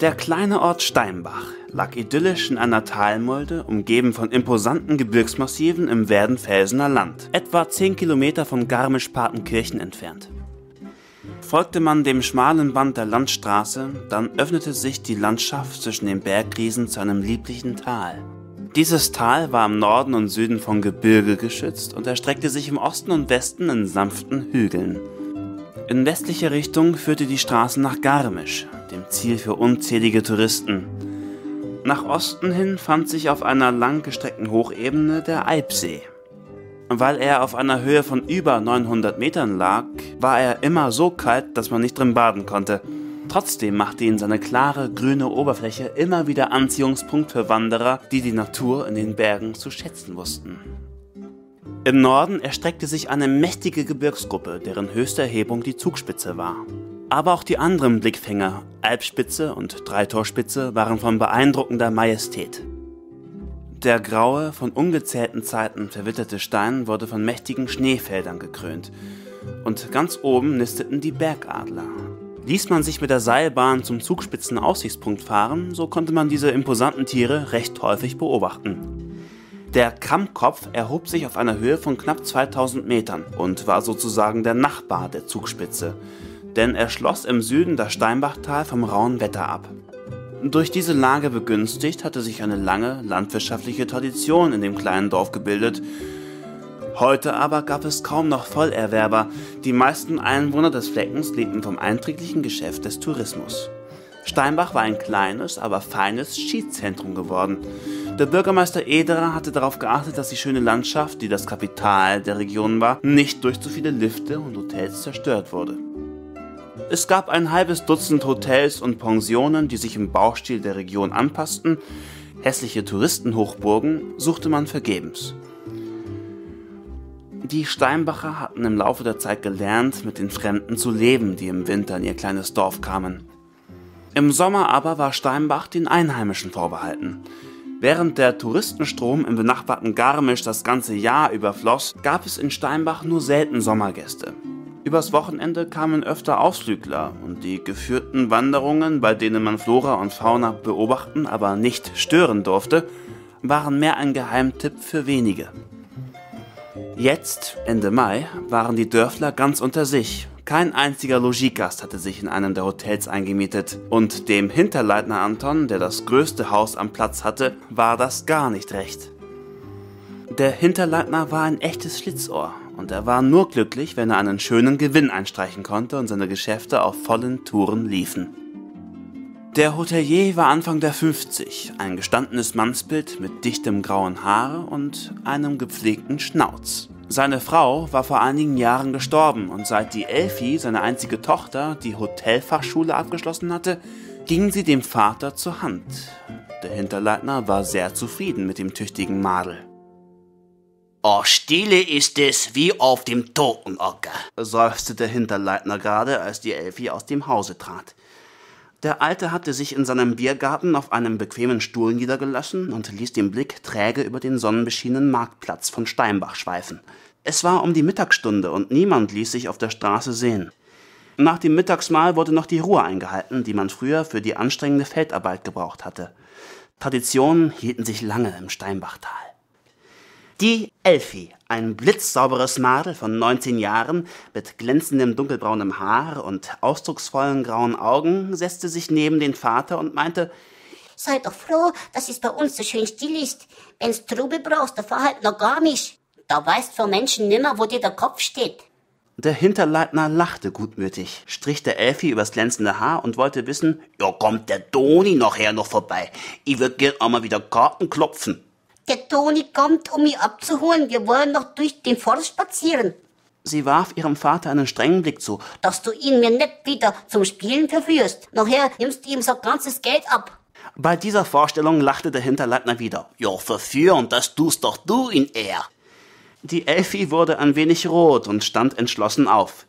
Der kleine Ort Steinbach lag idyllisch in einer Talmulde, umgeben von imposanten Gebirgsmassiven im Werdenfelsener Land, etwa 10 Kilometer von Garmisch-Partenkirchen entfernt. Folgte man dem schmalen Band der Landstraße, dann öffnete sich die Landschaft zwischen den Bergriesen zu einem lieblichen Tal. Dieses Tal war im Norden und Süden von Gebirge geschützt und erstreckte sich im Osten und Westen in sanften Hügeln. In westlicher Richtung führte die Straße nach Garmisch, dem Ziel für unzählige Touristen. Nach Osten hin fand sich auf einer langgestreckten Hochebene der Alpsee. Weil er auf einer Höhe von über 900 Metern lag, war er immer so kalt, dass man nicht drin baden konnte. Trotzdem machte ihn seine klare grüne Oberfläche immer wieder Anziehungspunkt für Wanderer, die die Natur in den Bergen zu schätzen wussten. Im Norden erstreckte sich eine mächtige Gebirgsgruppe, deren höchste Erhebung die Zugspitze war. Aber auch die anderen Blickfänger, Alpspitze und Dreitorspitze, waren von beeindruckender Majestät. Der graue, von ungezählten Zeiten verwitterte Stein wurde von mächtigen Schneefeldern gekrönt. Und ganz oben nisteten die Bergadler. Ließ man sich mit der Seilbahn zum Zugspitzenaussichtspunkt fahren, so konnte man diese imposanten Tiere recht häufig beobachten. Der Kammkopf erhob sich auf einer Höhe von knapp 2000 Metern und war sozusagen der Nachbar der Zugspitze, denn er schloss im Süden das Steinbachtal vom rauen Wetter ab. Durch diese Lage begünstigt hatte sich eine lange landwirtschaftliche Tradition in dem kleinen Dorf gebildet. Heute aber gab es kaum noch Vollerwerber, die meisten Einwohner des Fleckens lebten vom einträglichen Geschäft des Tourismus. Steinbach war ein kleines, aber feines Skizentrum geworden. Der Bürgermeister Ederer hatte darauf geachtet, dass die schöne Landschaft, die das Kapital der Region war, nicht durch zu viele Lifte und Hotels zerstört wurde. Es gab ein halbes Dutzend Hotels und Pensionen, die sich im Baustil der Region anpassten. Hässliche Touristenhochburgen suchte man vergebens. Die Steinbacher hatten im Laufe der Zeit gelernt, mit den Fremden zu leben, die im Winter in ihr kleines Dorf kamen. Im Sommer aber war Steinbach den Einheimischen vorbehalten. Während der Touristenstrom im benachbarten Garmisch das ganze Jahr überfloss, gab es in Steinbach nur selten Sommergäste. Übers Wochenende kamen öfter Ausflügler und die geführten Wanderungen, bei denen man Flora und Fauna beobachten, aber nicht stören durfte, waren mehr ein Geheimtipp für wenige. Jetzt, Ende Mai, waren die Dörfler ganz unter sich kein einziger Logiegast hatte sich in einem der Hotels eingemietet und dem Hinterleitner Anton, der das größte Haus am Platz hatte, war das gar nicht recht. Der Hinterleitner war ein echtes Schlitzohr und er war nur glücklich, wenn er einen schönen Gewinn einstreichen konnte und seine Geschäfte auf vollen Touren liefen. Der Hotelier war Anfang der 50, ein gestandenes Mannsbild mit dichtem grauen Haar und einem gepflegten Schnauz. Seine Frau war vor einigen Jahren gestorben und seit die Elfie, seine einzige Tochter, die Hotelfachschule abgeschlossen hatte, ging sie dem Vater zur Hand. Der Hinterleitner war sehr zufrieden mit dem tüchtigen Madel. Oh, Stille ist es wie auf dem Totenocker, seufzte der Hinterleitner gerade, als die Elfie aus dem Hause trat. Der Alte hatte sich in seinem Biergarten auf einem bequemen Stuhl niedergelassen und ließ den Blick träge über den sonnenbeschienenen Marktplatz von Steinbach schweifen. Es war um die Mittagsstunde und niemand ließ sich auf der Straße sehen. Nach dem Mittagsmahl wurde noch die Ruhe eingehalten, die man früher für die anstrengende Feldarbeit gebraucht hatte. Traditionen hielten sich lange im Steinbachtal. Die Elfi, ein blitzsauberes Madel von 19 Jahren mit glänzendem dunkelbraunem Haar und ausdrucksvollen grauen Augen, setzte sich neben den Vater und meinte, Seid doch froh, dass es bei uns so schön still ist. Wenn's Trubel brauchst, dann fahr halt noch gar nicht. Da weißt vor Menschen nimmer, wo dir der Kopf steht. Der Hinterleitner lachte gutmütig, strich der Elfi übers glänzende Haar und wollte wissen, ja kommt der Toni nachher noch vorbei. Ich würde gern einmal wieder Karten klopfen. Der Toni kommt, um mich abzuholen. Wir wollen noch durch den Forst spazieren. Sie warf ihrem Vater einen strengen Blick zu. Dass du ihn mir nicht wieder zum Spielen verführst. Nachher nimmst du ihm sein so ganzes Geld ab. Bei dieser Vorstellung lachte der Hinterleitner wieder. Ja, verführen, das tust doch du ihn er. Die Elfi wurde ein wenig rot und stand entschlossen auf.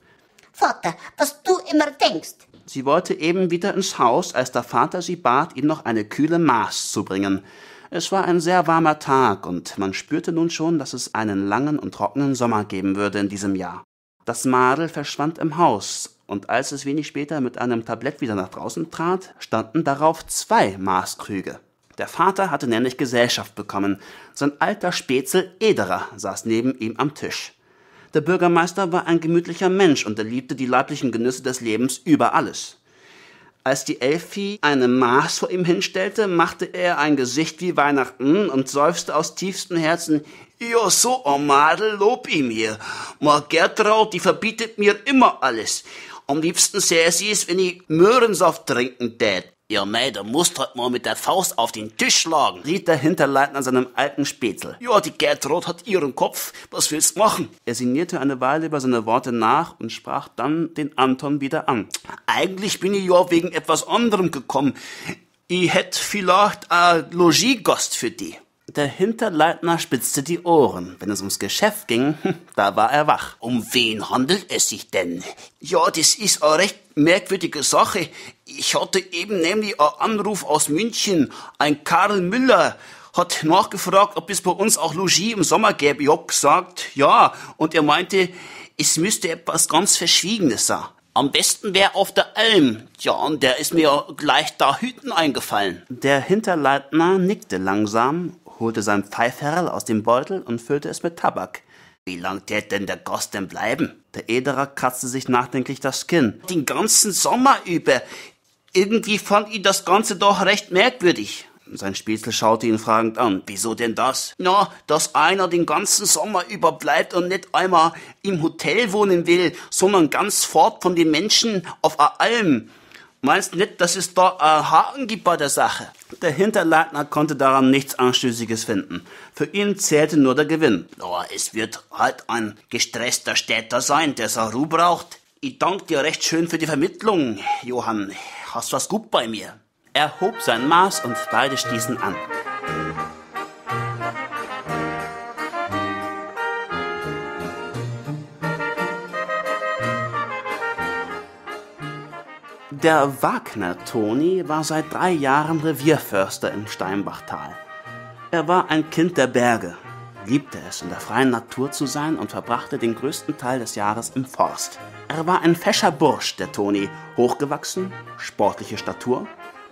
Vater, was du immer denkst. Sie wollte eben wieder ins Haus, als der Vater sie bat, ihm noch eine kühle Maß zu bringen. Es war ein sehr warmer Tag und man spürte nun schon, dass es einen langen und trockenen Sommer geben würde in diesem Jahr. Das Madel verschwand im Haus und als es wenig später mit einem Tablett wieder nach draußen trat, standen darauf zwei Maßkrüge. Der Vater hatte nämlich Gesellschaft bekommen. Sein alter Spätzel Ederer saß neben ihm am Tisch. Der Bürgermeister war ein gemütlicher Mensch und er liebte die leiblichen Genüsse des Lebens über alles. Als die Elfi eine Maß vor ihm hinstellte, machte er ein Gesicht wie Weihnachten und seufzte aus tiefstem Herzen, »Ja, so, o Madel, lob ihm hier. Mal Gertraud, die verbietet mir immer alles. Am liebsten sähe sie es, wenn ich Möhrensaft trinken tät. Ihr Mäder muss heute mal mit der Faust auf den Tisch schlagen, riet der Hinterleitner seinem alten Spätzel. Ja, die Gertrud hat ihren Kopf, was willst machen? Er sinnierte eine Weile über seine Worte nach und sprach dann den Anton wieder an. Eigentlich bin ich ja wegen etwas anderem gekommen. Ich hätt vielleicht a Logiegast für die. Der Hinterleitner spitzte die Ohren. Wenn es ums Geschäft ging, hm, da war er wach. Um wen handelt es sich denn? Ja, das ist eine recht merkwürdige Sache. Ich hatte eben nämlich einen Anruf aus München. Ein Karl Müller hat nachgefragt, ob es bei uns auch Logis im Sommer gäbe. Ich hab gesagt, ja. Und er meinte, es müsste etwas ganz Verschwiegenes sein. Am besten wäre auf der Alm. Ja, und der ist mir gleich da Hüten eingefallen. Der Hinterleitner nickte langsam holte sein Pfeiferl aus dem Beutel und füllte es mit Tabak. Wie lang tät denn der Gast denn bleiben? Der Ederer kratzte sich nachdenklich das Kinn. Den ganzen Sommer über. Irgendwie fand ich das Ganze doch recht merkwürdig. Sein Spitzel schaute ihn fragend an. Wieso denn das? Na, dass einer den ganzen Sommer über bleibt und nicht einmal im Hotel wohnen will, sondern ganz fort von den Menschen auf a Alm. Meinst nicht, dass es da ein äh, Haken gibt bei der Sache? Der Hinterleitner konnte daran nichts Anstößiges finden. Für ihn zählte nur der Gewinn. Ja, es wird halt ein gestresster Städter sein, der seine Ruhe braucht. Ich danke dir recht schön für die Vermittlung, Johann. Hast was gut bei mir. Er hob sein Maß und beide stießen an. Der Wagner Toni war seit drei Jahren Revierförster im Steinbachtal. Er war ein Kind der Berge, liebte es, in der freien Natur zu sein und verbrachte den größten Teil des Jahres im Forst. Er war ein fescher Bursch, der Toni, hochgewachsen, sportliche Statur,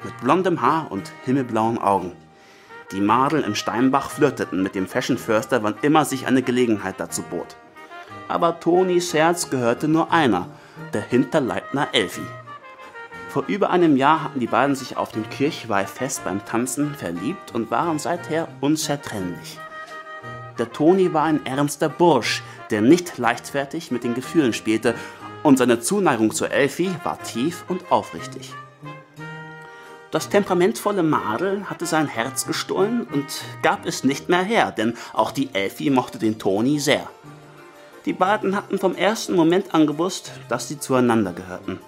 mit blondem Haar und himmelblauen Augen. Die Madeln im Steinbach flirteten mit dem feschen Förster, wann immer sich eine Gelegenheit dazu bot. Aber Tonis Herz gehörte nur einer, der Hinterleitner Elfi. Vor über einem Jahr hatten die beiden sich auf dem Kirchweihfest beim Tanzen verliebt und waren seither unzertrennlich. Der Toni war ein ernster Bursch, der nicht leichtfertig mit den Gefühlen spielte, und seine Zuneigung zu Elfi war tief und aufrichtig. Das temperamentvolle Madel hatte sein Herz gestohlen und gab es nicht mehr her, denn auch die Elfi mochte den Toni sehr. Die beiden hatten vom ersten Moment an gewusst, dass sie zueinander gehörten.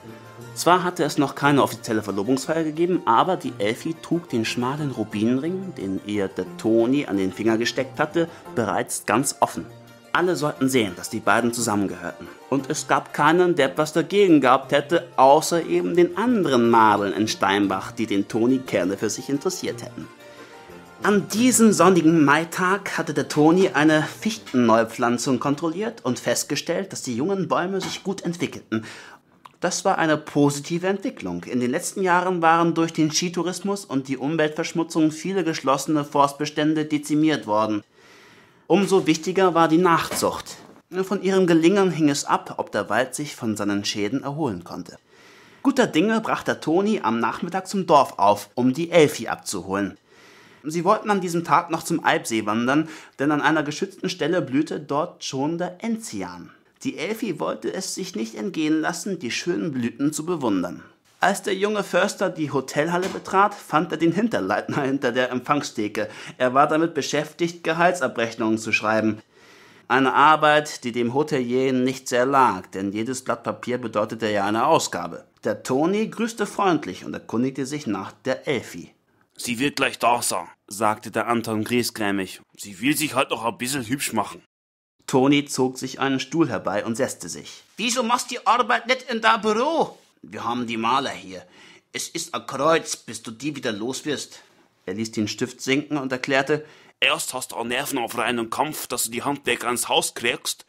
Zwar hatte es noch keine offizielle Verlobungsfeier gegeben, aber die Elfi trug den schmalen Rubinenring, den ihr der Toni an den Finger gesteckt hatte, bereits ganz offen. Alle sollten sehen, dass die beiden zusammengehörten. Und es gab keinen, der etwas dagegen gehabt hätte, außer eben den anderen Madeln in Steinbach, die den Toni gerne für sich interessiert hätten. An diesem sonnigen Maitag hatte der Toni eine Fichtenneupflanzung kontrolliert und festgestellt, dass die jungen Bäume sich gut entwickelten das war eine positive Entwicklung. In den letzten Jahren waren durch den Skitourismus und die Umweltverschmutzung viele geschlossene Forstbestände dezimiert worden. Umso wichtiger war die Nachzucht. Von ihrem Gelingen hing es ab, ob der Wald sich von seinen Schäden erholen konnte. Guter Dinge brachte Toni am Nachmittag zum Dorf auf, um die Elfi abzuholen. Sie wollten an diesem Tag noch zum Alpsee wandern, denn an einer geschützten Stelle blühte dort schon der Enzian. Die Elfi wollte es sich nicht entgehen lassen, die schönen Blüten zu bewundern. Als der junge Förster die Hotelhalle betrat, fand er den Hinterleitner hinter der Empfangstheke. Er war damit beschäftigt, Gehaltsabrechnungen zu schreiben. Eine Arbeit, die dem Hotelier nicht sehr lag, denn jedes Blatt Papier bedeutete ja eine Ausgabe. Der Toni grüßte freundlich und erkundigte sich nach der Elfi. Sie wird gleich da sein, sagte der Anton griesgrämig. Sie will sich halt noch ein bisschen hübsch machen. Toni zog sich einen Stuhl herbei und setzte sich. Wieso machst die Arbeit nicht in da Büro? Wir haben die Maler hier. Es ist ein Kreuz, bis du die wieder los wirst. Er ließ den Stift sinken und erklärte, Erst hast du auch Nerven auf reinen Kampf, dass du die Handwerker ans Haus kriegst,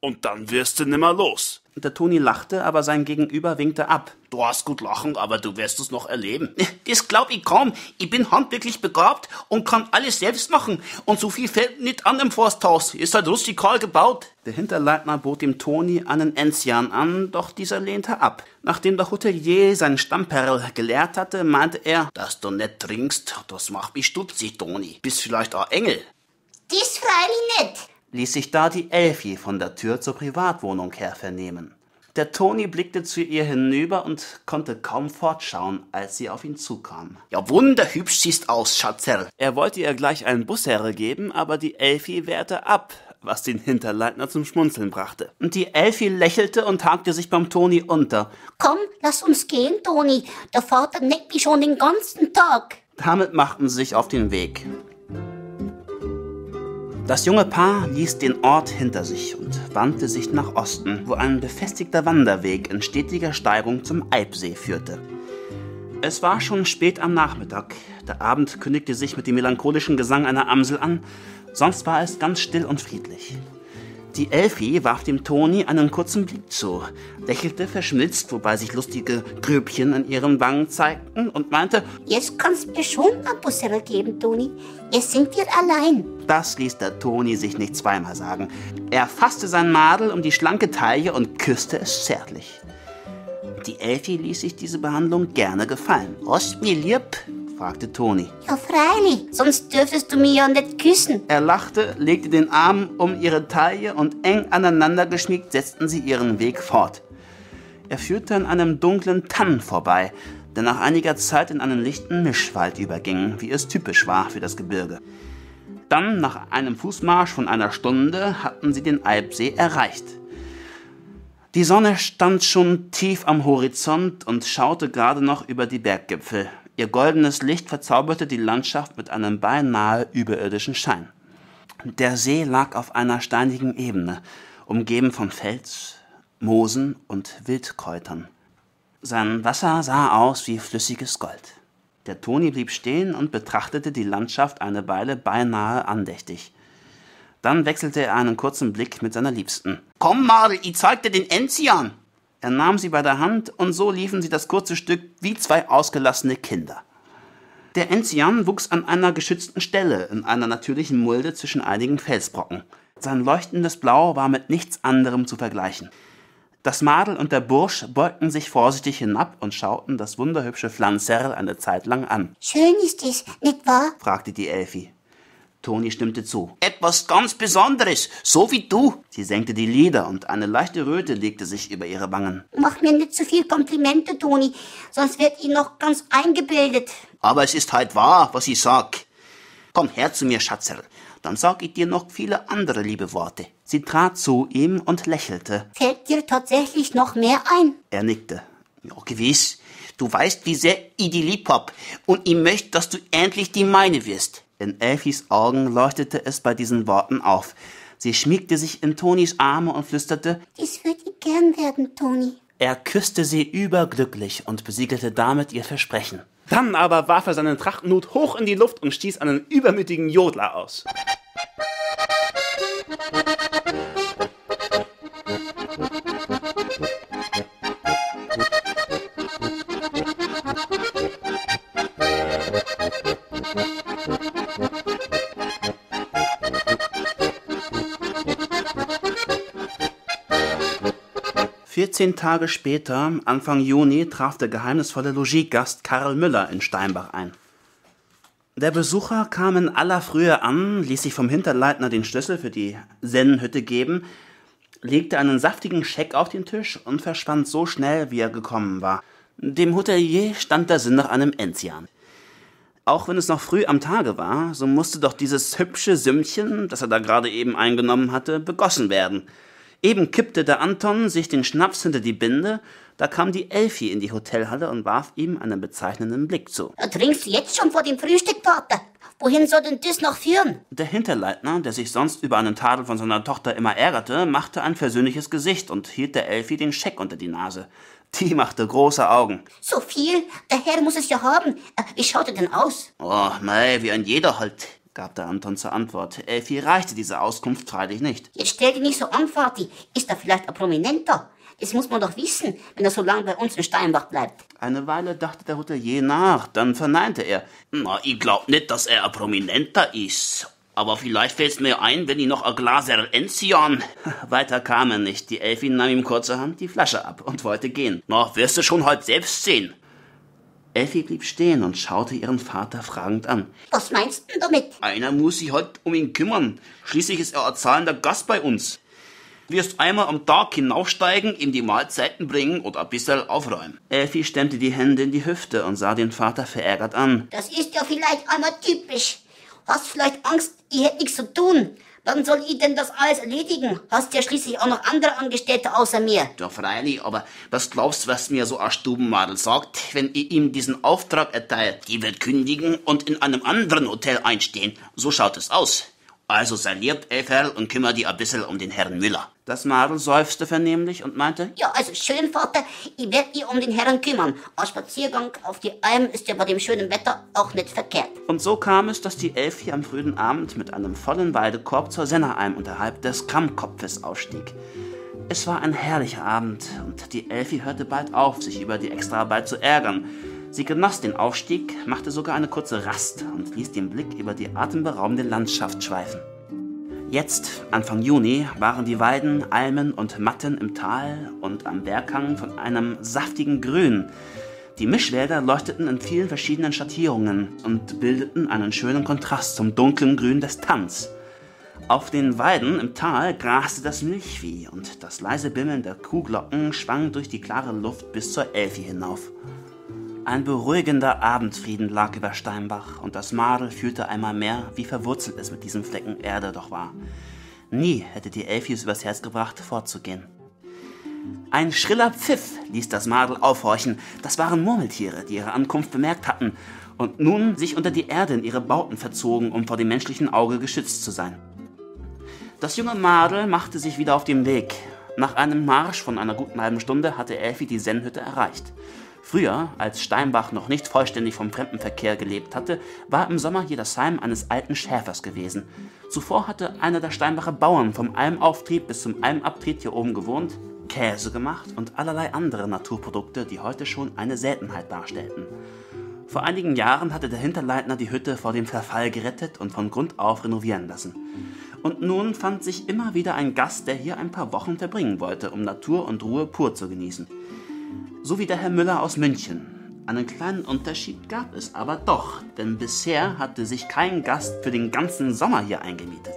und dann wirst du nimmer los. Der Toni lachte, aber sein Gegenüber winkte ab. Du hast gut lachen, aber du wirst es noch erleben. Das glaub ich kaum. Ich bin handwerklich begabt und kann alles selbst machen. Und so viel fällt nicht an im Forsthaus. Ist halt rustikal gebaut. Der Hinterleitner bot dem Toni einen Enzian an, doch dieser lehnte ab. Nachdem der Hotelier seinen Stammperl geleert hatte, meinte er, dass du nicht trinkst, das macht mich stutzig, Toni. Bist vielleicht auch Engel. Dies freilich nicht ließ sich da die Elfie von der Tür zur Privatwohnung her vernehmen. Der Toni blickte zu ihr hinüber und konnte kaum fortschauen, als sie auf ihn zukam. Ja, wunderhübsch siehst aus, Schatzel. Er wollte ihr gleich einen Busserre geben, aber die Elfie wehrte ab, was den Hinterleitner zum Schmunzeln brachte. Und die Elfie lächelte und hakte sich beim Toni unter. Komm, lass uns gehen, Toni. Der Vater neckt mich schon den ganzen Tag. Damit machten sie sich auf den Weg. Das junge Paar ließ den Ort hinter sich und wandte sich nach Osten, wo ein befestigter Wanderweg in stetiger Steigung zum Alpsee führte. Es war schon spät am Nachmittag. Der Abend kündigte sich mit dem melancholischen Gesang einer Amsel an, sonst war es ganz still und friedlich. Die Elfie warf dem Toni einen kurzen Blick zu, lächelte verschmitzt, wobei sich lustige Grübchen an ihren Wangen zeigten und meinte, Jetzt kannst mir schon ein Busserl geben, Toni. Jetzt sind wir allein. Das ließ der Toni sich nicht zweimal sagen. Er fasste sein Madel um die schlanke Taille und küsste es zärtlich. Die Elfie ließ sich diese Behandlung gerne gefallen. Ost mir lieb, fragte Toni. Ja, freilich, sonst dürftest du mich ja nicht küssen. Er lachte, legte den Arm um ihre Taille und eng aneinander geschmiegt setzten sie ihren Weg fort. Er führte an einem dunklen Tannen vorbei, der nach einiger Zeit in einen lichten Mischwald überging, wie es typisch war für das Gebirge. Dann, nach einem Fußmarsch von einer Stunde, hatten sie den Alpsee erreicht. Die Sonne stand schon tief am Horizont und schaute gerade noch über die Berggipfel. Ihr goldenes Licht verzauberte die Landschaft mit einem beinahe überirdischen Schein. Der See lag auf einer steinigen Ebene, umgeben von Fels, Moosen und Wildkräutern. Sein Wasser sah aus wie flüssiges Gold. Der Toni blieb stehen und betrachtete die Landschaft eine Weile beinahe andächtig. Dann wechselte er einen kurzen Blick mit seiner Liebsten. Komm Marl, ich zeig dir den Enzian! Er nahm sie bei der Hand und so liefen sie das kurze Stück wie zwei ausgelassene Kinder. Der Enzian wuchs an einer geschützten Stelle in einer natürlichen Mulde zwischen einigen Felsbrocken. Sein leuchtendes Blau war mit nichts anderem zu vergleichen. Das Madel und der Bursch beugten sich vorsichtig hinab und schauten das wunderhübsche Pflanzerl eine Zeit lang an. Schön ist es, nicht wahr? fragte die Elfi. Toni stimmte zu. Etwas ganz Besonderes, so wie du. Sie senkte die Lider und eine leichte Röte legte sich über ihre Wangen. Mach mir nicht zu so viel Komplimente, Toni, sonst werd ich noch ganz eingebildet. Aber es ist halt wahr, was ich sag. Komm her zu mir, Schatzerl, dann sag ich dir noch viele andere liebe Worte. Sie trat zu ihm und lächelte. Fällt dir tatsächlich noch mehr ein? Er nickte. Ja, gewiss. Du weißt, wie sehr ich die lieb hab, und ich möchte, dass du endlich die meine wirst. In Elfis Augen leuchtete es bei diesen Worten auf. Sie schmiegte sich in Tonis Arme und flüsterte, Dies wird ihr gern werden, Toni. Er küsste sie überglücklich und besiegelte damit ihr Versprechen. Dann aber warf er seinen Trachtenhut hoch in die Luft und stieß einen übermütigen Jodler aus. 14 Tage später, Anfang Juni, traf der geheimnisvolle Logiegast Karl Müller in Steinbach ein. Der Besucher kam in aller Frühe an, ließ sich vom Hinterleitner den Schlüssel für die Sennenhütte geben, legte einen saftigen Scheck auf den Tisch und verschwand so schnell, wie er gekommen war. Dem Hotelier stand der Sinn nach einem Enzian. Auch wenn es noch früh am Tage war, so musste doch dieses hübsche Sümmchen, das er da gerade eben eingenommen hatte, begossen werden – Eben kippte der Anton sich den Schnaps hinter die Binde, da kam die Elfi in die Hotelhalle und warf ihm einen bezeichnenden Blick zu. Da trinkst du jetzt schon vor dem Frühstück, Vater? Wohin soll denn das noch führen? Der Hinterleitner, der sich sonst über einen Tadel von seiner Tochter immer ärgerte, machte ein versöhnliches Gesicht und hielt der Elfi den Scheck unter die Nase. Die machte große Augen. So viel? Der Herr muss es ja haben. Äh, wie schaut er denn aus? Oh, mei, wie ein jeder halt gab der Anton zur Antwort. Elfi reichte diese Auskunft freilich nicht. Jetzt stell dich nicht so an, Vati. Ist er vielleicht ein Prominenter? Das muss man doch wissen, wenn er so lange bei uns in Steinbach bleibt. Eine Weile dachte der Hotelier nach, dann verneinte er. Na, ich glaub nicht, dass er ein Prominenter ist. Aber vielleicht fällt's mir ein, wenn ich noch ein Glaser Enzion. Weiter kam er nicht. Die Elfin nahm ihm kurzerhand die Flasche ab und wollte gehen. Na, wirst du schon heute selbst sehen. Effi blieb stehen und schaute ihren Vater fragend an. Was meinst du damit? Einer muss sich heute um ihn kümmern. Schließlich ist er ein zahlender Gast bei uns. Wirst einmal am Tag hinaufsteigen, ihm die Mahlzeiten bringen oder ein bisschen aufräumen. Effi stemmte die Hände in die Hüfte und sah den Vater verärgert an. Das ist ja vielleicht einmal typisch. Hast vielleicht Angst, ich hätte nichts zu tun. Wann soll ich denn das alles erledigen? Hast ja schließlich auch noch andere Angestellte außer mir. Ja, freilich, aber was glaubst, was mir so ein Stubenmadel sagt, wenn ich ihm diesen Auftrag erteile? Die wird kündigen und in einem anderen Hotel einstehen. So schaut es aus. Also saliert Everl und kümmert die ein bisschen um den Herrn Müller. Das Madel seufzte vernehmlich und meinte, Ja, also schön, Vater, ich werd ihr um den Herrn kümmern. Ein Spaziergang auf die Alm ist ja bei dem schönen Wetter auch nicht verkehrt. Und so kam es, dass die Elfi am frühen Abend mit einem vollen Weidekorb zur Senneralm unterhalb des Kammkopfes ausstieg. Es war ein herrlicher Abend und die Elfi hörte bald auf, sich über die Extraarbeit zu ärgern. Sie genoss den Aufstieg, machte sogar eine kurze Rast und ließ den Blick über die atemberaubende Landschaft schweifen. Jetzt, Anfang Juni, waren die Weiden, Almen und Matten im Tal und am Berghang von einem saftigen Grün. Die Mischwälder leuchteten in vielen verschiedenen Schattierungen und bildeten einen schönen Kontrast zum dunklen Grün des Tanns. Auf den Weiden im Tal graste das Milchvieh und das leise Bimmeln der Kuhglocken schwang durch die klare Luft bis zur Elfi hinauf. Ein beruhigender Abendfrieden lag über Steinbach und das Madel fühlte einmal mehr, wie verwurzelt es mit diesem Flecken Erde doch war. Nie hätte die Elfi es übers Herz gebracht, fortzugehen. Ein schriller Pfiff ließ das Madel aufhorchen. Das waren Murmeltiere, die ihre Ankunft bemerkt hatten und nun sich unter die Erde in ihre Bauten verzogen, um vor dem menschlichen Auge geschützt zu sein. Das junge Madel machte sich wieder auf den Weg. Nach einem Marsch von einer guten halben Stunde hatte Elfi die Sennhütte erreicht. Früher, als Steinbach noch nicht vollständig vom Fremdenverkehr gelebt hatte, war im Sommer hier das Heim eines alten Schäfers gewesen. Zuvor hatte einer der Steinbacher Bauern vom Almauftrieb bis zum Almabtrieb hier oben gewohnt, Käse gemacht und allerlei andere Naturprodukte, die heute schon eine Seltenheit darstellten. Vor einigen Jahren hatte der Hinterleitner die Hütte vor dem Verfall gerettet und von Grund auf renovieren lassen. Und nun fand sich immer wieder ein Gast, der hier ein paar Wochen verbringen wollte, um Natur und Ruhe pur zu genießen. So wie der Herr Müller aus München. Einen kleinen Unterschied gab es aber doch, denn bisher hatte sich kein Gast für den ganzen Sommer hier eingemietet.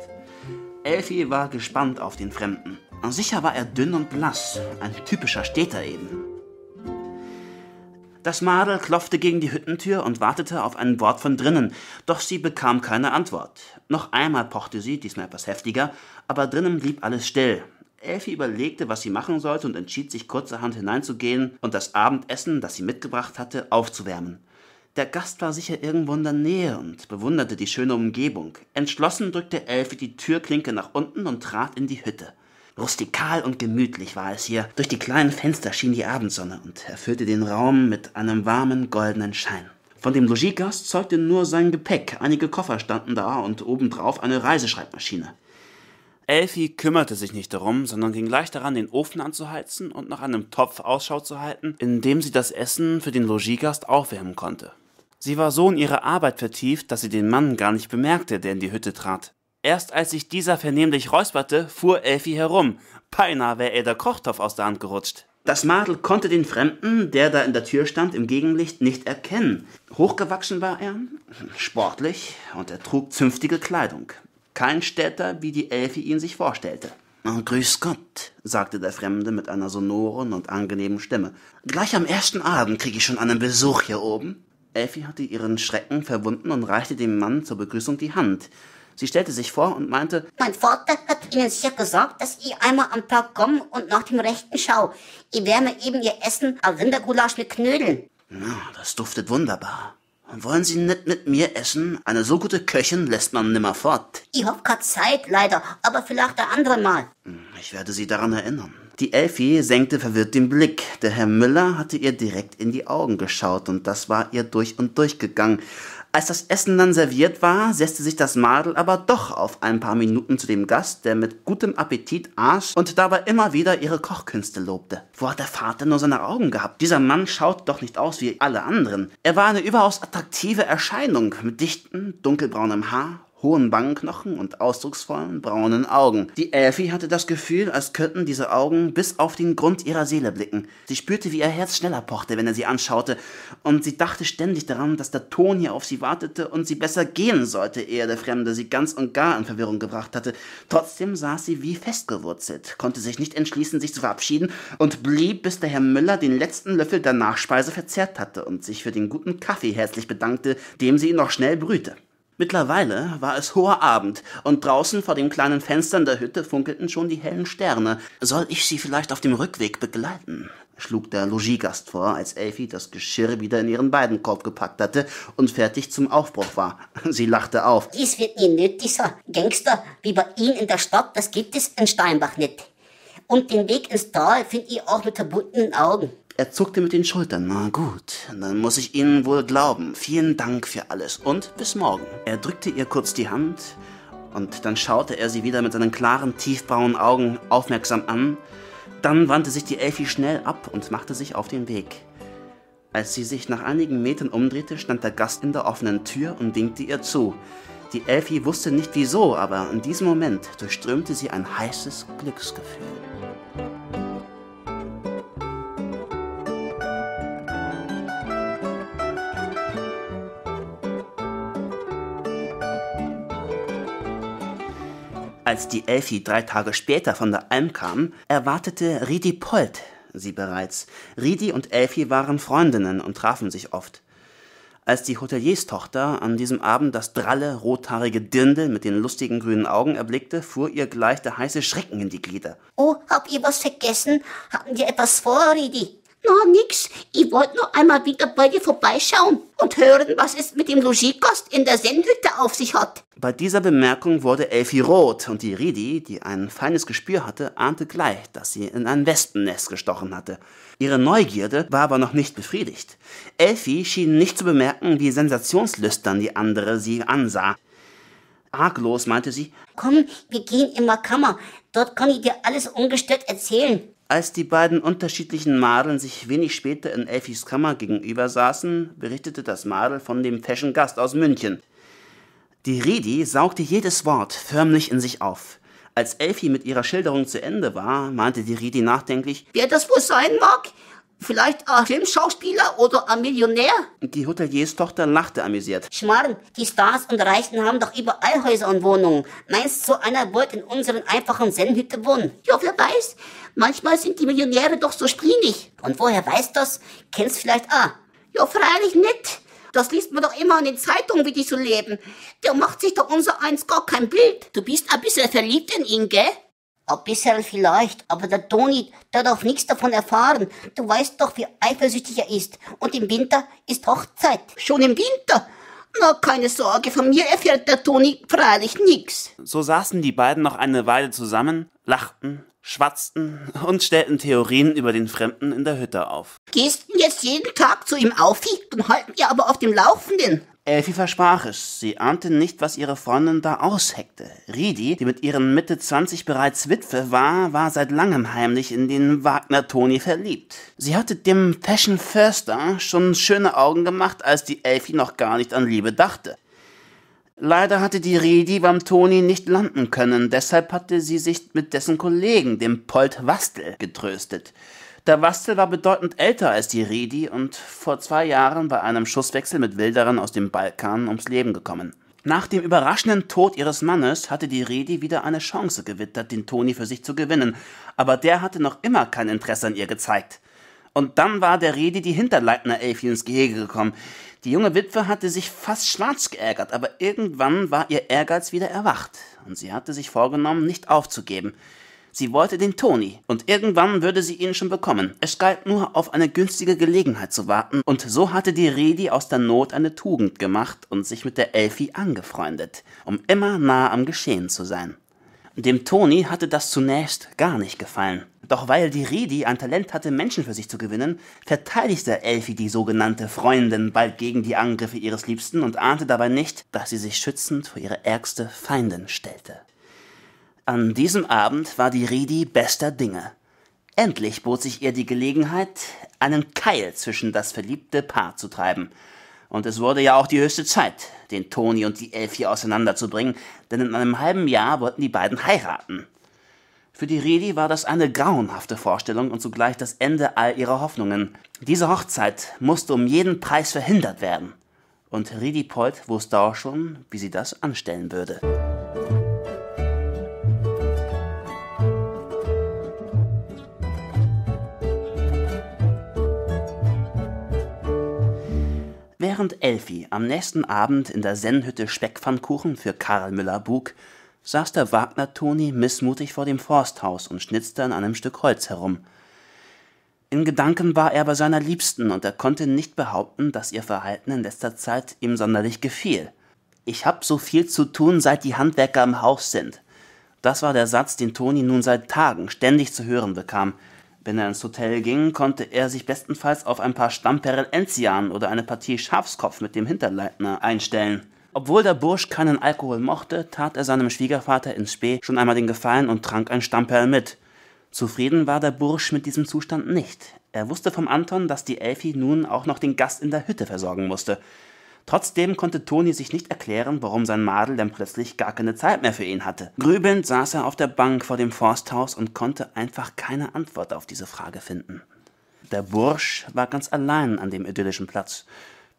Elfi war gespannt auf den Fremden. Und sicher war er dünn und blass, ein typischer Städter eben. Das Madel klopfte gegen die Hüttentür und wartete auf ein Wort von drinnen, doch sie bekam keine Antwort. Noch einmal pochte sie, diesmal etwas heftiger, aber drinnen blieb alles still. Elfi überlegte, was sie machen sollte und entschied sich kurzerhand hineinzugehen und das Abendessen, das sie mitgebracht hatte, aufzuwärmen. Der Gast war sicher irgendwo in der Nähe und bewunderte die schöne Umgebung. Entschlossen drückte Elfi die Türklinke nach unten und trat in die Hütte. Rustikal und gemütlich war es hier. Durch die kleinen Fenster schien die Abendsonne und erfüllte den Raum mit einem warmen, goldenen Schein. Von dem Logiegast zeugte nur sein Gepäck. Einige Koffer standen da und obendrauf eine Reiseschreibmaschine. Elfi kümmerte sich nicht darum, sondern ging gleich daran, den Ofen anzuheizen und nach einem Topf Ausschau zu halten, in dem sie das Essen für den Logiegast aufwärmen konnte. Sie war so in ihre Arbeit vertieft, dass sie den Mann gar nicht bemerkte, der in die Hütte trat. Erst als sich dieser vernehmlich räusperte, fuhr Elfi herum. Beinahe wäre ihr der Kochtopf aus der Hand gerutscht. Das Madel konnte den Fremden, der da in der Tür stand, im Gegenlicht nicht erkennen. Hochgewachsen war er, sportlich und er trug zünftige Kleidung kein Städter, wie die Elfe ihn sich vorstellte. Ah, grüß Gott, sagte der Fremde mit einer sonoren und angenehmen Stimme. Gleich am ersten Abend kriege ich schon einen Besuch hier oben. Elfi hatte ihren Schrecken verwunden und reichte dem Mann zur Begrüßung die Hand. Sie stellte sich vor und meinte, Mein Vater hat Ihnen sicher gesagt, dass ich einmal am Tag komme und nach dem Rechten schau. Ich werde mir eben Ihr Essen auf Rindergulasch mit Knödeln. Na, das duftet wunderbar, wollen Sie nicht mit mir essen? Eine so gute Köchin lässt man nimmer fort. Ich hab keine Zeit, leider, aber vielleicht ein andere Mal. Hm, ich werde Sie daran erinnern. Die Elfie senkte verwirrt den Blick. Der Herr Müller hatte ihr direkt in die Augen geschaut und das war ihr durch und durch gegangen. Als das Essen dann serviert war, setzte sich das Madel aber doch auf ein paar Minuten zu dem Gast, der mit gutem Appetit aß und dabei immer wieder ihre Kochkünste lobte. Wo hat der Vater nur seine Augen gehabt? Dieser Mann schaut doch nicht aus wie alle anderen. Er war eine überaus attraktive Erscheinung mit dichten, dunkelbraunem Haar, hohen Wangenknochen und ausdrucksvollen braunen Augen. Die Elfie hatte das Gefühl, als könnten diese Augen bis auf den Grund ihrer Seele blicken. Sie spürte, wie ihr Herz schneller pochte, wenn er sie anschaute, und sie dachte ständig daran, dass der Ton hier auf sie wartete und sie besser gehen sollte, ehe der Fremde sie ganz und gar in Verwirrung gebracht hatte. Trotzdem saß sie wie festgewurzelt, konnte sich nicht entschließen, sich zu verabschieden und blieb, bis der Herr Müller den letzten Löffel der Nachspeise verzehrt hatte und sich für den guten Kaffee herzlich bedankte, dem sie ihn noch schnell brühte. Mittlerweile war es hoher Abend, und draußen vor den kleinen Fenstern der Hütte funkelten schon die hellen Sterne. Soll ich sie vielleicht auf dem Rückweg begleiten? schlug der Logiegast vor, als Elfi das Geschirr wieder in ihren Beidenkorb gepackt hatte und fertig zum Aufbruch war. Sie lachte auf. Dies wird nie nötig sein. Gangster, wie bei Ihnen in der Stadt, das gibt es in Steinbach nicht. Und den Weg ins Tal find ich auch mit verbundenen Augen. Er zuckte mit den Schultern. Na gut, dann muss ich Ihnen wohl glauben. Vielen Dank für alles und bis morgen. Er drückte ihr kurz die Hand und dann schaute er sie wieder mit seinen klaren, tiefbraunen Augen aufmerksam an. Dann wandte sich die Elfi schnell ab und machte sich auf den Weg. Als sie sich nach einigen Metern umdrehte, stand der Gast in der offenen Tür und winkte ihr zu. Die Elfi wusste nicht wieso, aber in diesem Moment durchströmte sie ein heißes Glücksgefühl. Als die Elfi drei Tage später von der Alm kam, erwartete Ridi Polt sie bereits. Ridi und Elfi waren Freundinnen und trafen sich oft. Als die Hotelierstochter an diesem Abend das dralle, rothaarige Dirndl mit den lustigen grünen Augen erblickte, fuhr ihr gleich der heiße Schrecken in die Glieder. Oh, habt ihr was vergessen? Haben wir etwas vor, Ridi? Na, nix. Ich wollte nur einmal wieder bei dir vorbeischauen und hören, äh. was es mit dem Logikost in der Sennhütte auf sich hat. Bei dieser Bemerkung wurde Elfi rot und die Ridi, die ein feines Gespür hatte, ahnte gleich, dass sie in ein Wespennest gestochen hatte. Ihre Neugierde war aber noch nicht befriedigt. Elfi schien nicht zu bemerken, wie sensationslüstern die andere sie ansah. Arglos meinte sie, komm, wir gehen in meine Kammer. Dort kann ich dir alles ungestört erzählen. Als die beiden unterschiedlichen Madeln sich wenig später in Elfis Kammer gegenüber saßen, berichtete das Madel von dem feschen Gast aus München. Die Redi saugte jedes Wort förmlich in sich auf. Als Elfi mit ihrer Schilderung zu Ende war, meinte die Redi nachdenklich, wer das wohl sein mag? Vielleicht ein Filmschauspieler oder ein Millionär? Die Hoteliers Tochter lachte amüsiert. Schmarrn, die Stars und Reichen haben doch überall Häuser und Wohnungen. Meinst du, so einer wollte in unseren einfachen Sennhütte wohnen? Ja, wer weiß. Manchmal sind die Millionäre doch so sprinig. Und woher weißt das? Kennst vielleicht ah? Ja, freilich nicht. Das liest man doch immer in den Zeitungen, wie die so leben. Der macht sich doch unser eins gar kein Bild. Du bist ein bisschen verliebt in ihn, gell? Ein bisschen vielleicht, aber der Toni, der darf nichts davon erfahren. Du weißt doch, wie eifersüchtig er ist. Und im Winter ist Hochzeit. Schon im Winter? Na, keine Sorge, von mir erfährt der Toni freilich nichts. So saßen die beiden noch eine Weile zusammen, lachten schwatzten und stellten Theorien über den Fremden in der Hütte auf. Gehst jetzt jeden Tag zu ihm auf, und halten wir aber auf dem Laufenden. Elfi versprach es. Sie ahnte nicht, was ihre Freundin da ausheckte. Ridi, die mit ihren Mitte 20 bereits Witwe war, war seit langem heimlich in den Wagner Toni verliebt. Sie hatte dem Fashion Förster schon schöne Augen gemacht, als die Elfi noch gar nicht an Liebe dachte. Leider hatte die Redi beim Toni nicht landen können, deshalb hatte sie sich mit dessen Kollegen, dem Polt Wastel, getröstet. Der Wastel war bedeutend älter als die Redi und vor zwei Jahren bei einem Schusswechsel mit Wilderern aus dem Balkan ums Leben gekommen. Nach dem überraschenden Tod ihres Mannes hatte die Redi wieder eine Chance gewittert, den Toni für sich zu gewinnen, aber der hatte noch immer kein Interesse an ihr gezeigt. Und dann war der Redi die Hinterleitner Elfi ins Gehege gekommen. Die junge Witwe hatte sich fast schwarz geärgert, aber irgendwann war ihr Ehrgeiz wieder erwacht, und sie hatte sich vorgenommen, nicht aufzugeben. Sie wollte den Toni, und irgendwann würde sie ihn schon bekommen. Es galt nur auf eine günstige Gelegenheit zu warten, und so hatte die Redi aus der Not eine Tugend gemacht und sich mit der Elfi angefreundet, um immer nah am Geschehen zu sein. Dem Toni hatte das zunächst gar nicht gefallen. Doch weil die Redi ein Talent hatte, Menschen für sich zu gewinnen, verteidigte Elfi die sogenannte Freundin bald gegen die Angriffe ihres Liebsten und ahnte dabei nicht, dass sie sich schützend vor ihre ärgste Feindin stellte. An diesem Abend war die Redi bester Dinge. Endlich bot sich ihr die Gelegenheit, einen Keil zwischen das verliebte Paar zu treiben. Und es wurde ja auch die höchste Zeit, den Toni und die Elfi auseinanderzubringen, denn in einem halben Jahr wollten die beiden heiraten. Für die Redi war das eine grauenhafte Vorstellung und zugleich das Ende all ihrer Hoffnungen. Diese Hochzeit musste um jeden Preis verhindert werden. Und Redi Polt wusste auch schon, wie sie das anstellen würde. Während Elfi am nächsten Abend in der Sennhütte Speckpfannkuchen für Karl Müller-Bug saß der Wagner-Toni missmutig vor dem Forsthaus und schnitzte an einem Stück Holz herum. In Gedanken war er bei seiner Liebsten, und er konnte nicht behaupten, dass ihr Verhalten in letzter Zeit ihm sonderlich gefiel. Ich hab so viel zu tun, seit die Handwerker im Haus sind. Das war der Satz, den Toni nun seit Tagen ständig zu hören bekam. Wenn er ins Hotel ging, konnte er sich bestenfalls auf ein paar Stammperel Enzian oder eine Partie Schafskopf mit dem Hinterleitner einstellen. Obwohl der Bursch keinen Alkohol mochte, tat er seinem Schwiegervater in Spee schon einmal den Gefallen und trank ein Stamperl mit. Zufrieden war der Bursch mit diesem Zustand nicht. Er wusste vom Anton, dass die Elfi nun auch noch den Gast in der Hütte versorgen musste. Trotzdem konnte Toni sich nicht erklären, warum sein Madel denn plötzlich gar keine Zeit mehr für ihn hatte. Grübelnd saß er auf der Bank vor dem Forsthaus und konnte einfach keine Antwort auf diese Frage finden. Der Bursch war ganz allein an dem idyllischen Platz.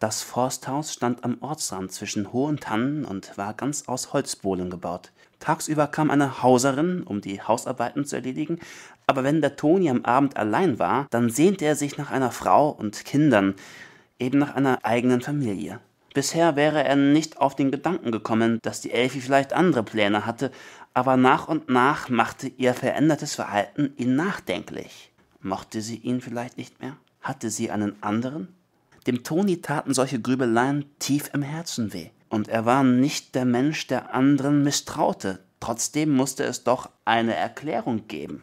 Das Forsthaus stand am Ortsrand zwischen hohen Tannen und war ganz aus Holzbohlen gebaut. Tagsüber kam eine Hauserin, um die Hausarbeiten zu erledigen, aber wenn der Toni am Abend allein war, dann sehnte er sich nach einer Frau und Kindern, eben nach einer eigenen Familie. Bisher wäre er nicht auf den Gedanken gekommen, dass die Elfi vielleicht andere Pläne hatte, aber nach und nach machte ihr verändertes Verhalten ihn nachdenklich. Mochte sie ihn vielleicht nicht mehr? Hatte sie einen anderen? Dem Toni taten solche Grübeleien tief im Herzen weh. Und er war nicht der Mensch, der anderen misstraute. Trotzdem musste es doch eine Erklärung geben.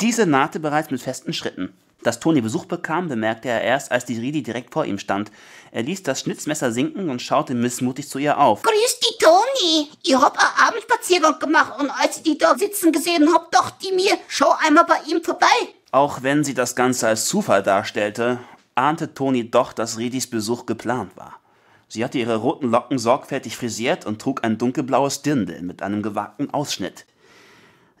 Diese nahte bereits mit festen Schritten. Dass Toni Besuch bekam, bemerkte er erst, als die Ridi direkt vor ihm stand. Er ließ das Schnitzmesser sinken und schaute missmutig zu ihr auf. Grüß die Toni! Ich hab eine Abendspaziergang gemacht und als ich die da sitzen gesehen hab, dachte ich mir, schau einmal bei ihm vorbei. Auch wenn sie das Ganze als Zufall darstellte ahnte Toni doch, dass Redis Besuch geplant war. Sie hatte ihre roten Locken sorgfältig frisiert und trug ein dunkelblaues Dirndl mit einem gewagten Ausschnitt.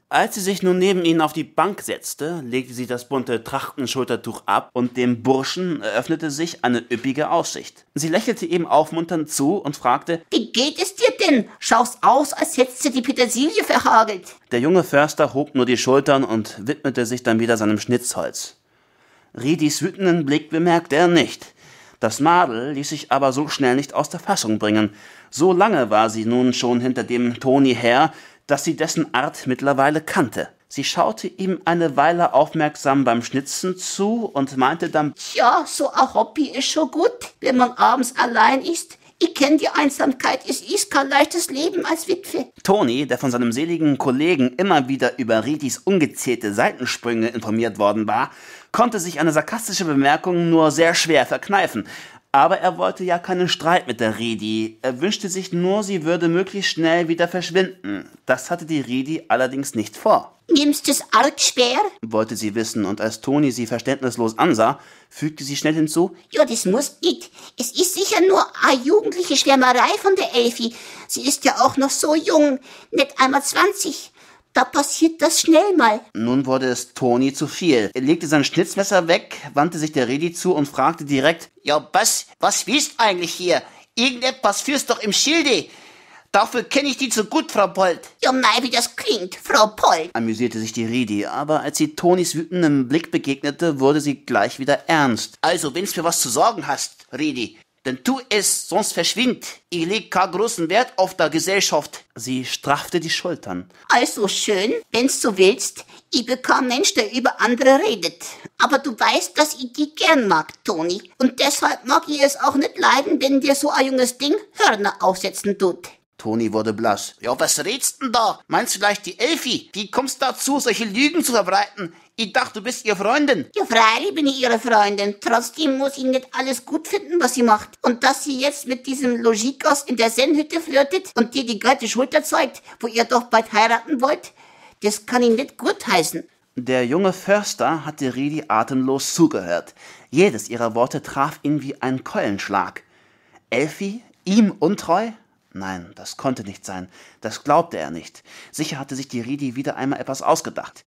Als sie sich nun neben ihn auf die Bank setzte, legte sie das bunte Trachtenschultertuch ab und dem Burschen eröffnete sich eine üppige Aussicht. Sie lächelte ihm aufmunternd zu und fragte, Wie geht es dir denn? Schaust aus, als hättest du die Petersilie verhagelt. Der junge Förster hob nur die Schultern und widmete sich dann wieder seinem Schnitzholz. Redis wütenden Blick bemerkte er nicht. Das Madel ließ sich aber so schnell nicht aus der Fassung bringen. So lange war sie nun schon hinter dem Toni her, dass sie dessen Art mittlerweile kannte. Sie schaute ihm eine Weile aufmerksam beim Schnitzen zu und meinte dann, Tja, so ein Hobby ist schon gut, wenn man abends allein ist. Ich kenne die Einsamkeit, es ist kein leichtes Leben als Witwe. Toni, der von seinem seligen Kollegen immer wieder über Ritis ungezählte Seitensprünge informiert worden war, konnte sich eine sarkastische Bemerkung nur sehr schwer verkneifen. Aber er wollte ja keinen Streit mit der Redi. Er wünschte sich nur, sie würde möglichst schnell wieder verschwinden. Das hatte die Redi allerdings nicht vor. Nimmst es arg schwer? wollte sie wissen, und als Toni sie verständnislos ansah, fügte sie schnell hinzu. Ja, das muss nicht. Es ist sicher nur eine jugendliche Schwärmerei von der Elfi. Sie ist ja auch noch so jung, nicht einmal zwanzig. Da passiert das schnell mal. Nun wurde es Toni zu viel. Er legte sein Schnitzmesser weg, wandte sich der Redi zu und fragte direkt, Ja, was? Was willst eigentlich hier? Irgendetwas führst doch im Schilde. Dafür kenne ich die zu gut, Frau Pold. Ja, mei, wie das klingt, Frau Pold. Amüsierte sich die Redi, aber als sie Tonis wütendem Blick begegnete, wurde sie gleich wieder ernst. Also, wenn's für was zu sorgen hast, Redi, denn tu es, sonst verschwind. Ich leg gar großen Wert auf der Gesellschaft. Sie straffte die Schultern. Also schön, wenn's so willst. Ich bekam kein Mensch, der über andere redet. Aber du weißt, dass ich dich gern mag, Toni. Und deshalb mag ich es auch nicht leiden, wenn dir so ein junges Ding Hörner aufsetzen tut. Toni wurde blass. Ja, was redst denn da? Meinst du vielleicht die Elfi? Wie kommst du dazu, solche Lügen zu verbreiten? Ich dachte, du bist ihr Freundin. Ja, freilich bin ich ihre Freundin. Trotzdem muss ich nicht alles gut finden, was sie macht. Und dass sie jetzt mit diesem Logikos in der Sennhütte flirtet und dir die kalte Schulter zeigt, wo ihr doch bald heiraten wollt, das kann ich nicht gut heißen. Der junge Förster hatte Redi atemlos zugehört. Jedes ihrer Worte traf ihn wie ein Keulenschlag. Elfi, ihm untreu? Nein, das konnte nicht sein. Das glaubte er nicht. Sicher hatte sich die Redi wieder einmal etwas ausgedacht.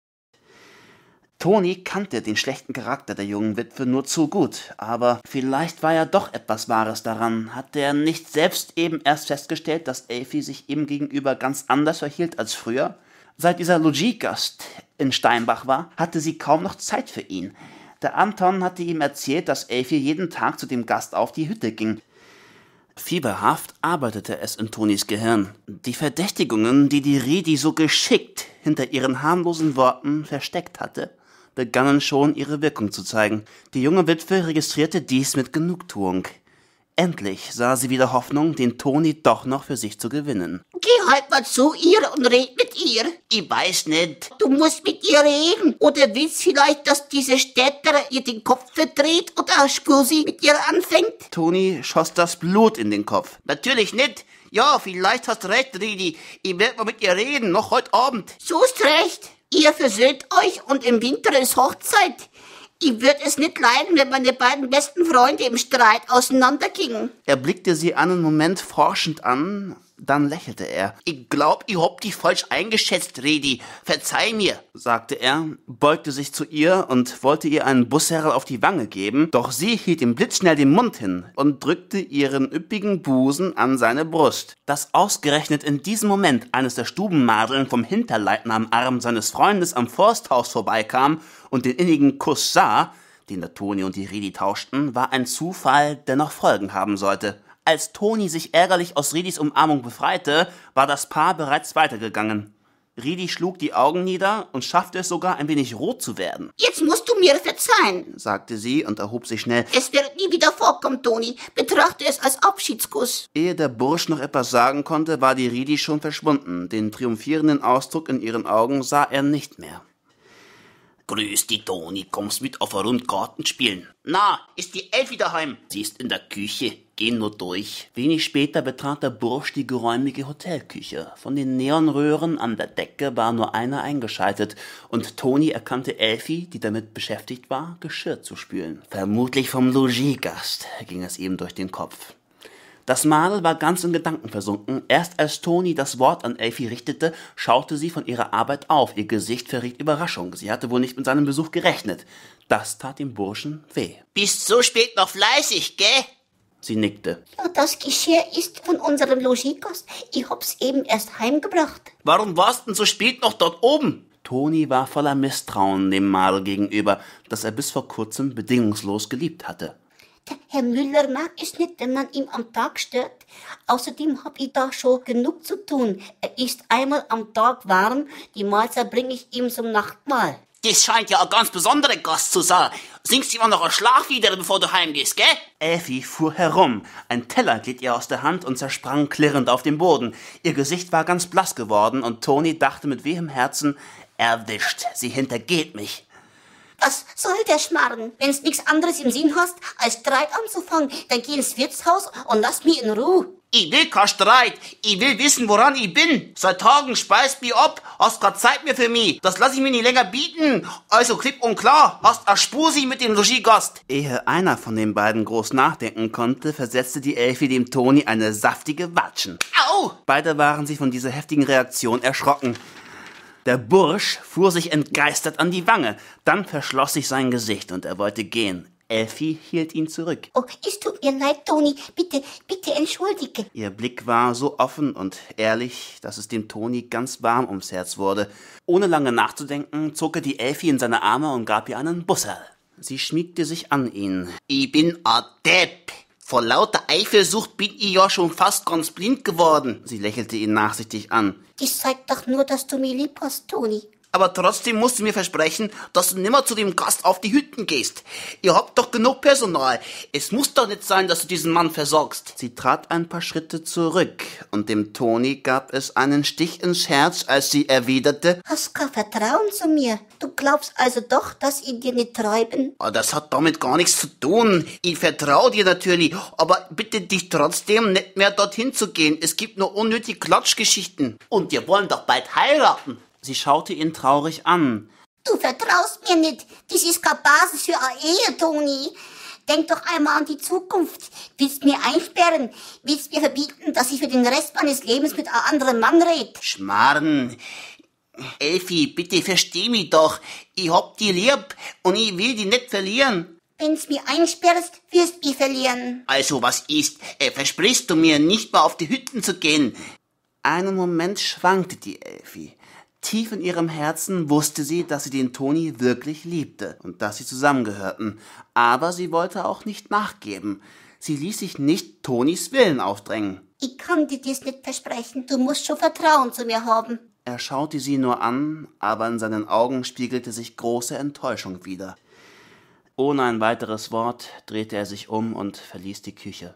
Toni kannte den schlechten Charakter der jungen Witwe nur zu gut, aber vielleicht war ja doch etwas Wahres daran. Hatte er nicht selbst eben erst festgestellt, dass Elfie sich ihm gegenüber ganz anders verhielt als früher? Seit dieser Logiegast in Steinbach war, hatte sie kaum noch Zeit für ihn. Der Anton hatte ihm erzählt, dass Elfie jeden Tag zu dem Gast auf die Hütte ging. Fieberhaft arbeitete es in Tonis Gehirn. Die Verdächtigungen, die die Redi so geschickt hinter ihren harmlosen Worten versteckt hatte, begannen schon ihre Wirkung zu zeigen. Die junge Witwe registrierte dies mit Genugtuung. Endlich sah sie wieder Hoffnung, den Toni doch noch für sich zu gewinnen. Geh halt mal zu ihr und red mit ihr. Ich weiß nicht. Du musst mit ihr reden. Oder willst vielleicht, dass diese Städter ihr den Kopf verdreht und Askusi mit ihr anfängt? Toni schoss das Blut in den Kopf. Natürlich nicht. Ja, vielleicht hast recht, Ridi. Ich werd mal mit ihr reden, noch heute Abend. So ist recht. Ihr versöhnt euch und im Winter ist Hochzeit. Ich würde es nicht leiden, wenn meine beiden besten Freunde im Streit auseinandergingen. Er blickte sie einen Moment forschend an, dann lächelte er. Ich glaub, ich hab dich falsch eingeschätzt, Redi. Verzeih mir, sagte er, beugte sich zu ihr und wollte ihr einen Busserl auf die Wange geben, doch sie hielt ihm blitzschnell den Mund hin und drückte ihren üppigen Busen an seine Brust. Dass ausgerechnet in diesem Moment eines der Stubenmadeln vom Hinterleiten am Arm seines Freundes am Forsthaus vorbeikam und den innigen Kuss sah, den der Toni und die Redi tauschten, war ein Zufall, der noch Folgen haben sollte. Als Toni sich ärgerlich aus Ridis Umarmung befreite, war das Paar bereits weitergegangen. Ridi schlug die Augen nieder und schaffte es sogar ein wenig rot zu werden. Jetzt musst du mir verzeihen, sagte sie und erhob sich schnell. Es wird nie wieder vorkommen, Toni. Betrachte es als Abschiedskuss. Ehe der Bursch noch etwas sagen konnte, war die Ridi schon verschwunden. Den triumphierenden Ausdruck in ihren Augen sah er nicht mehr. Grüß die Toni, kommst mit auf ein Rundgarten spielen. Na, ist die Elf wieder heim? Sie ist in der Küche geh nur durch. Wenig später betrat der Bursch die geräumige Hotelküche. Von den Neonröhren an der Decke war nur einer eingeschaltet und Toni erkannte Elfie, die damit beschäftigt war, Geschirr zu spülen. Vermutlich vom Logiegast ging es ihm durch den Kopf. Das Madel war ganz in Gedanken versunken. Erst als Toni das Wort an Elfie richtete, schaute sie von ihrer Arbeit auf. Ihr Gesicht verriet Überraschung. Sie hatte wohl nicht mit seinem Besuch gerechnet. Das tat dem Burschen weh. Bist so spät noch fleißig, gell? Sie nickte. Ja, das Geschirr ist von unserem Logikos. Ich hab's eben erst heimgebracht. Warum warst denn so spät noch dort oben? Toni war voller Misstrauen dem Mal gegenüber, das er bis vor kurzem bedingungslos geliebt hatte. Der Herr Müller mag es nicht, wenn man ihm am Tag stört. Außerdem hab ich da schon genug zu tun. Er ist einmal am Tag warm, die Mahlzeit bringe ich ihm zum Nachtmahl. Das scheint ja ein ganz besonderer Gast zu sein. Singst du immer noch ein Schlaflieder, bevor du heimgehst, gell? Elfi fuhr herum. Ein Teller glitt ihr aus der Hand und zersprang klirrend auf dem Boden. Ihr Gesicht war ganz blass geworden und Toni dachte mit wehem Herzen, erwischt, sie hintergeht mich. Was soll der Schmarren? Wenn's nichts anderes im Sinn hast, als Streit anzufangen, dann geh ins Wirtshaus und lass mich in Ruhe. Ich will kein Streit. Ich will wissen, woran ich bin. Seit Tagen speist mir ab. Hast grad Zeit mehr für mich. Das lass ich mir nicht länger bieten. Also klipp und klar, hast a Spusi mit dem Logiegast. Ehe einer von den beiden groß nachdenken konnte, versetzte die Elfi dem Toni eine saftige Watschen. Au! Beide waren sich von dieser heftigen Reaktion erschrocken. Der Bursch fuhr sich entgeistert an die Wange. Dann verschloss sich sein Gesicht und er wollte gehen. Elfie hielt ihn zurück. Oh, es tut mir leid, Toni. Bitte, bitte entschuldige. Ihr Blick war so offen und ehrlich, dass es dem Toni ganz warm ums Herz wurde. Ohne lange nachzudenken, zog er die Elfie in seine Arme und gab ihr einen Busserl. Sie schmiegte sich an ihn. Ich bin a Depp. Vor lauter Eifersucht bin ich ja schon fast ganz blind geworden. Sie lächelte ihn nachsichtig an. Das zeigt doch nur, dass du mir lieb hast, Toni aber trotzdem musst du mir versprechen, dass du nimmer zu dem Gast auf die Hütten gehst. Ihr habt doch genug Personal. Es muss doch nicht sein, dass du diesen Mann versorgst. Sie trat ein paar Schritte zurück, und dem Toni gab es einen Stich ins Herz, als sie erwiderte, Hast kein Vertrauen zu mir. Du glaubst also doch, dass ich dir nicht treu bin? Oh, das hat damit gar nichts zu tun. Ich vertraue dir natürlich, aber bitte dich trotzdem nicht mehr dorthin zu gehen. Es gibt nur unnötige Klatschgeschichten. Und wir wollen doch bald heiraten. Sie schaute ihn traurig an. Du vertraust mir nicht. Das ist keine Basis für eine Ehe, Toni. Denk doch einmal an die Zukunft. Willst mir einsperren? Willst mir verbieten, dass ich für den Rest meines Lebens mit einem anderen Mann rede? Schmarrn. Elfi, bitte versteh mich doch. Ich hab die lieb und ich will die nicht verlieren. Wenn's mir einsperrst, wirst mich verlieren. Also was ist? Äh, versprichst du mir, nicht mal auf die Hütten zu gehen? Einen Moment schwankte die Elfi. Tief in ihrem Herzen wusste sie, dass sie den Toni wirklich liebte und dass sie zusammengehörten. Aber sie wollte auch nicht nachgeben. Sie ließ sich nicht Tonis Willen aufdrängen. Ich kann dir dies nicht versprechen. Du musst schon Vertrauen zu mir haben. Er schaute sie nur an, aber in seinen Augen spiegelte sich große Enttäuschung wieder. Ohne ein weiteres Wort drehte er sich um und verließ die Küche.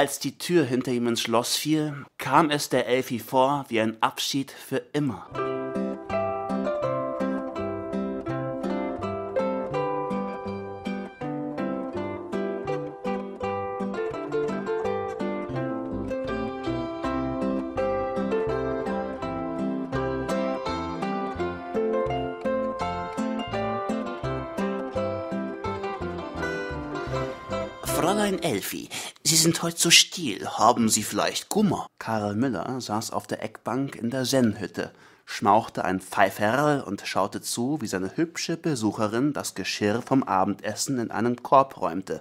Als die Tür hinter ihm ins Schloss fiel, kam es der Elfi vor wie ein Abschied für immer. Elfi, Sie sind heut so still. Haben Sie vielleicht Kummer? Karl Müller saß auf der Eckbank in der Sennhütte, schmauchte ein Pfeiferl und schaute zu, wie seine hübsche Besucherin das Geschirr vom Abendessen in einen Korb räumte.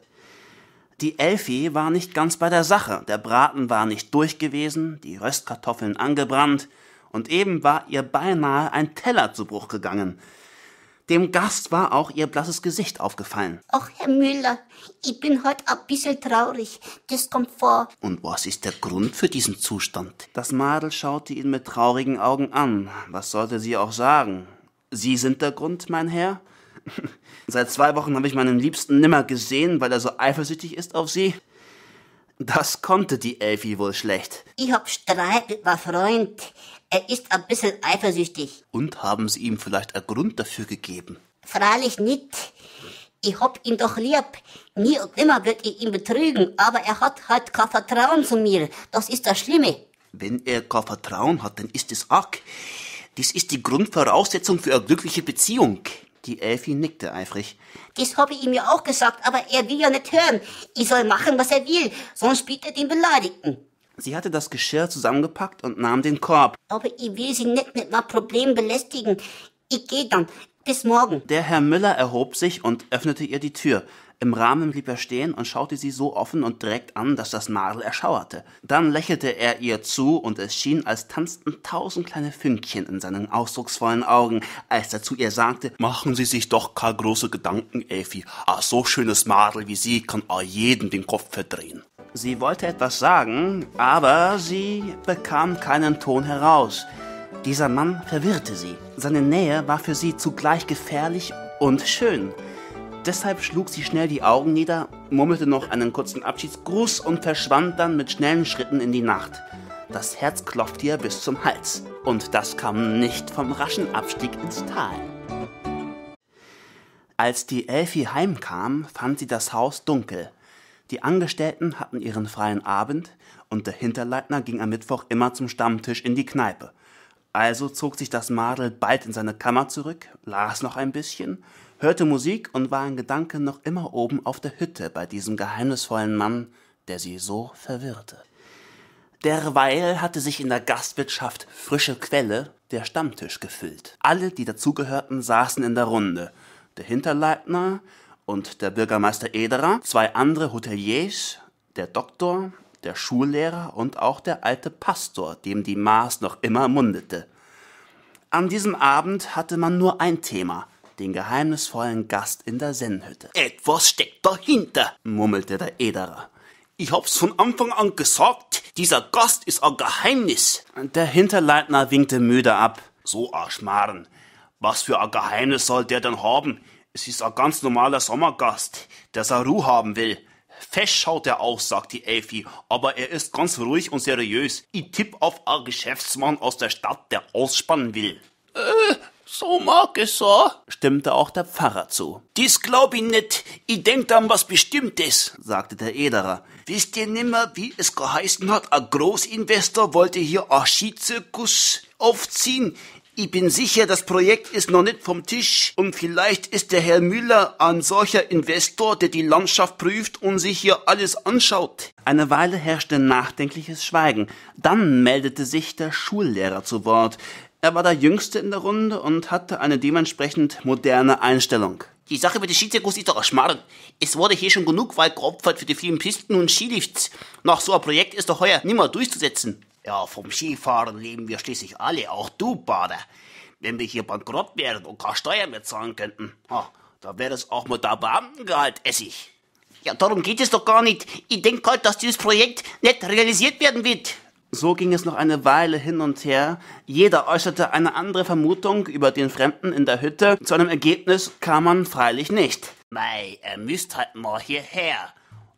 Die Elfi war nicht ganz bei der Sache. Der Braten war nicht durch gewesen, die Röstkartoffeln angebrannt, und eben war ihr beinahe ein Teller zu Bruch gegangen. Dem Gast war auch ihr blasses Gesicht aufgefallen. Ach, Herr Müller, ich bin heute ein bisschen traurig. Das kommt vor. Und was ist der Grund für diesen Zustand? Das Madel schaute ihn mit traurigen Augen an. Was sollte sie auch sagen? Sie sind der Grund, mein Herr? Seit zwei Wochen habe ich meinen Liebsten nimmer gesehen, weil er so eifersüchtig ist auf sie. Das konnte die Elfi wohl schlecht. Ich hab Streit mit meinem Freund. Er ist ein bisschen eifersüchtig. Und haben Sie ihm vielleicht einen Grund dafür gegeben? Freilich nicht. Ich hab ihn doch lieb. Nie und nimmer wird ich ihn betrügen, aber er hat halt kein Vertrauen zu mir. Das ist das Schlimme. Wenn er kein Vertrauen hat, dann ist es arg. Das ist die Grundvoraussetzung für eine glückliche Beziehung. Die Elfi nickte eifrig. Das habe ich ihm ja auch gesagt, aber er will ja nicht hören. Ich soll machen, was er will, sonst spielt er den Beleidigten. Sie hatte das Geschirr zusammengepackt und nahm den Korb. Aber ich will Sie nicht mit meinem Problem belästigen. Ich geh dann. Bis morgen. Der Herr Müller erhob sich und öffnete ihr die Tür im Rahmen blieb er stehen und schaute sie so offen und direkt an, dass das Nadel erschauerte. Dann lächelte er ihr zu und es schien, als tanzten tausend kleine Fünkchen in seinen ausdrucksvollen Augen, als er zu ihr sagte, machen Sie sich doch keine große Gedanken, Elfi. Ein ah, so schönes Madel wie Sie kann a jeden den Kopf verdrehen. Sie wollte etwas sagen, aber sie bekam keinen Ton heraus. Dieser Mann verwirrte sie. Seine Nähe war für sie zugleich gefährlich und schön. Deshalb schlug sie schnell die Augen nieder, murmelte noch einen kurzen Abschiedsgruß und verschwand dann mit schnellen Schritten in die Nacht. Das Herz klopfte ihr bis zum Hals. Und das kam nicht vom raschen Abstieg ins Tal. Als die Elfi heimkam, fand sie das Haus dunkel. Die Angestellten hatten ihren freien Abend und der Hinterleitner ging am Mittwoch immer zum Stammtisch in die Kneipe. Also zog sich das Madel bald in seine Kammer zurück, las noch ein bisschen hörte Musik und war in Gedanken noch immer oben auf der Hütte bei diesem geheimnisvollen Mann, der sie so verwirrte. Derweil hatte sich in der Gastwirtschaft frische Quelle, der Stammtisch, gefüllt. Alle, die dazugehörten, saßen in der Runde. Der Hinterleitner und der Bürgermeister Ederer, zwei andere Hoteliers, der Doktor, der Schullehrer und auch der alte Pastor, dem die Maß noch immer mundete. An diesem Abend hatte man nur ein Thema – den geheimnisvollen Gast in der Sennhütte. Etwas steckt dahinter, murmelte der Ederer. Ich hab's von Anfang an gesagt, dieser Gast ist ein Geheimnis. Der Hinterleitner winkte müde ab. So a Schmarren. Was für ein Geheimnis soll der denn haben? Es ist ein ganz normaler Sommergast, der seine Ruhe haben will. Fest schaut er aus, sagt die Elfi, aber er ist ganz ruhig und seriös. Ich tipp auf einen Geschäftsmann aus der Stadt, der ausspannen will. Äh, so mag es so, stimmte auch der Pfarrer zu. Dies glaub ich nit. Ich denk an was Bestimmtes, sagte der Ederer. Wisst ihr nimmer, wie es geheißen hat, ein Großinvestor wollte hier Skizirkus aufziehen? Ich bin sicher, das Projekt ist noch nicht vom Tisch und vielleicht ist der Herr Müller ein solcher Investor, der die Landschaft prüft und sich hier alles anschaut. Eine Weile herrschte nachdenkliches Schweigen. Dann meldete sich der Schullehrer zu Wort. Er war der Jüngste in der Runde und hatte eine dementsprechend moderne Einstellung. Die Sache mit den Skizirkus ist doch ein Schmarrn. Es wurde hier schon genug Wald geopfert für die vielen Pisten und Skilifts. Nach so einem Projekt ist doch heuer nimmer durchzusetzen. Ja, vom Skifahren leben wir schließlich alle, auch du, Bader. Wenn wir hier bankrott wären und keine Steuern mehr zahlen könnten, ha, da wäre es auch mal der Beamtengehalt essig. Ja, darum geht es doch gar nicht. Ich denke halt, dass dieses Projekt nicht realisiert werden wird. So ging es noch eine Weile hin und her. Jeder äußerte eine andere Vermutung über den Fremden in der Hütte. Zu einem Ergebnis kam man freilich nicht. Mei, er müsst halt mal hierher.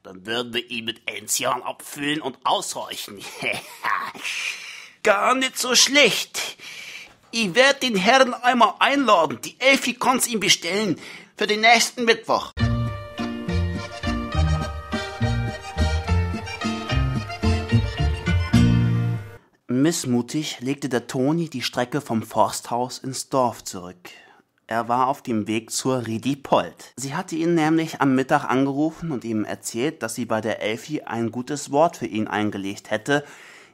Dann würden wir ihn mit Enzian abfüllen und aushorchen. Gar nicht so schlecht. Ich werde den Herrn einmal einladen. Die Elfi kann's ihm bestellen. Für den nächsten Mittwoch. Missmutig legte der Toni die Strecke vom Forsthaus ins Dorf zurück. Er war auf dem Weg zur Ridipold. Sie hatte ihn nämlich am Mittag angerufen und ihm erzählt, dass sie bei der Elfi ein gutes Wort für ihn eingelegt hätte.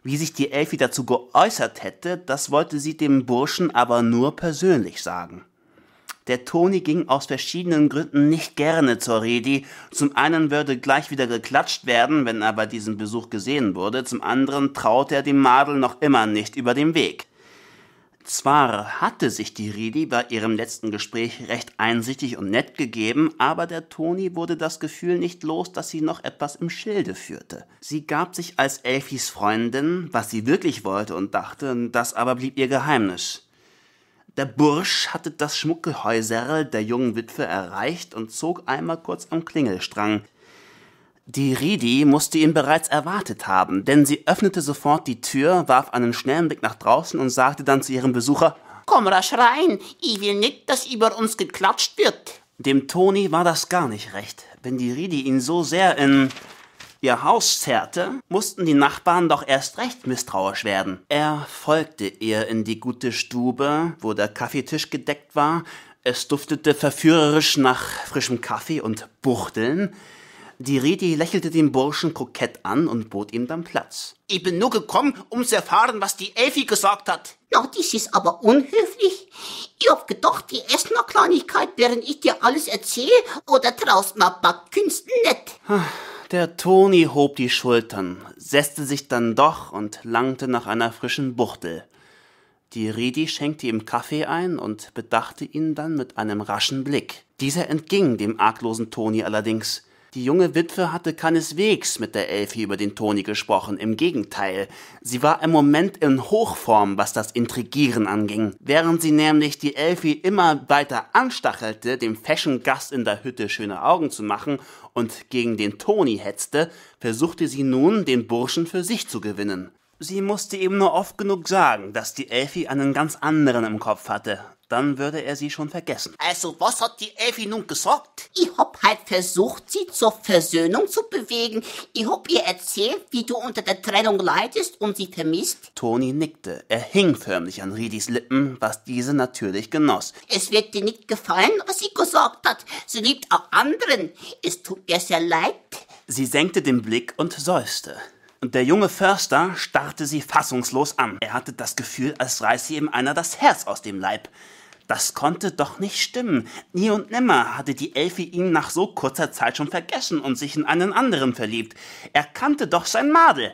Wie sich die Elfi dazu geäußert hätte, das wollte sie dem Burschen aber nur persönlich sagen. Der Toni ging aus verschiedenen Gründen nicht gerne zur Redi. Zum einen würde gleich wieder geklatscht werden, wenn er bei diesem Besuch gesehen wurde. Zum anderen traute er dem Madel noch immer nicht über den Weg. Zwar hatte sich die Redi bei ihrem letzten Gespräch recht einsichtig und nett gegeben, aber der Toni wurde das Gefühl nicht los, dass sie noch etwas im Schilde führte. Sie gab sich als Elfis Freundin, was sie wirklich wollte und dachte, das aber blieb ihr Geheimnis. Der Bursch hatte das Schmuckehäuserl der jungen Witwe erreicht und zog einmal kurz am Klingelstrang. Die Ridi musste ihn bereits erwartet haben, denn sie öffnete sofort die Tür, warf einen schnellen Blick nach draußen und sagte dann zu ihrem Besucher, Komm rasch rein, ich will nicht, dass über uns geklatscht wird. Dem Toni war das gar nicht recht. Wenn die Ridi ihn so sehr in ihr Haus zerrte, mussten die Nachbarn doch erst recht misstrauisch werden. Er folgte ihr in die gute Stube, wo der Kaffeetisch gedeckt war. Es duftete verführerisch nach frischem Kaffee und Buchteln. Die Redi lächelte den Burschen kokett an und bot ihm dann Platz. Ich bin nur gekommen, um zu erfahren, was die Elfi gesagt hat. Ja, dies ist aber unhöflich. Ich hab gedacht, die essen eine Kleinigkeit, während ich dir alles erzähle, oder traust ma Backkünsten nicht. Ah. Der Toni hob die Schultern, setzte sich dann doch und langte nach einer frischen Buchtel. Die Ridi schenkte ihm Kaffee ein und bedachte ihn dann mit einem raschen Blick. Dieser entging dem arglosen Toni allerdings. Die junge Witwe hatte keineswegs mit der Elfi über den Toni gesprochen, im Gegenteil, sie war im Moment in Hochform, was das Intrigieren anging. Während sie nämlich die Elfi immer weiter anstachelte, dem feschen gast in der Hütte schöne Augen zu machen und gegen den Toni hetzte, versuchte sie nun, den Burschen für sich zu gewinnen Sie musste ihm nur oft genug sagen, dass die Elfi einen ganz anderen im Kopf hatte. Dann würde er sie schon vergessen. Also was hat die Elfi nun gesagt? Ich hab halt versucht, sie zur Versöhnung zu bewegen. Ich hab ihr erzählt, wie du unter der Trennung leidest und sie vermisst. Toni nickte. Er hing förmlich an Ridis Lippen, was diese natürlich genoss. Es wird dir nicht gefallen, was sie gesagt hat. Sie liebt auch anderen. Es tut mir sehr leid. Sie senkte den Blick und seufzte. Der junge Förster starrte sie fassungslos an. Er hatte das Gefühl, als reiße ihm einer das Herz aus dem Leib. Das konnte doch nicht stimmen. Nie und nimmer hatte die Elfi ihn nach so kurzer Zeit schon vergessen und sich in einen anderen verliebt. Er kannte doch sein Madel.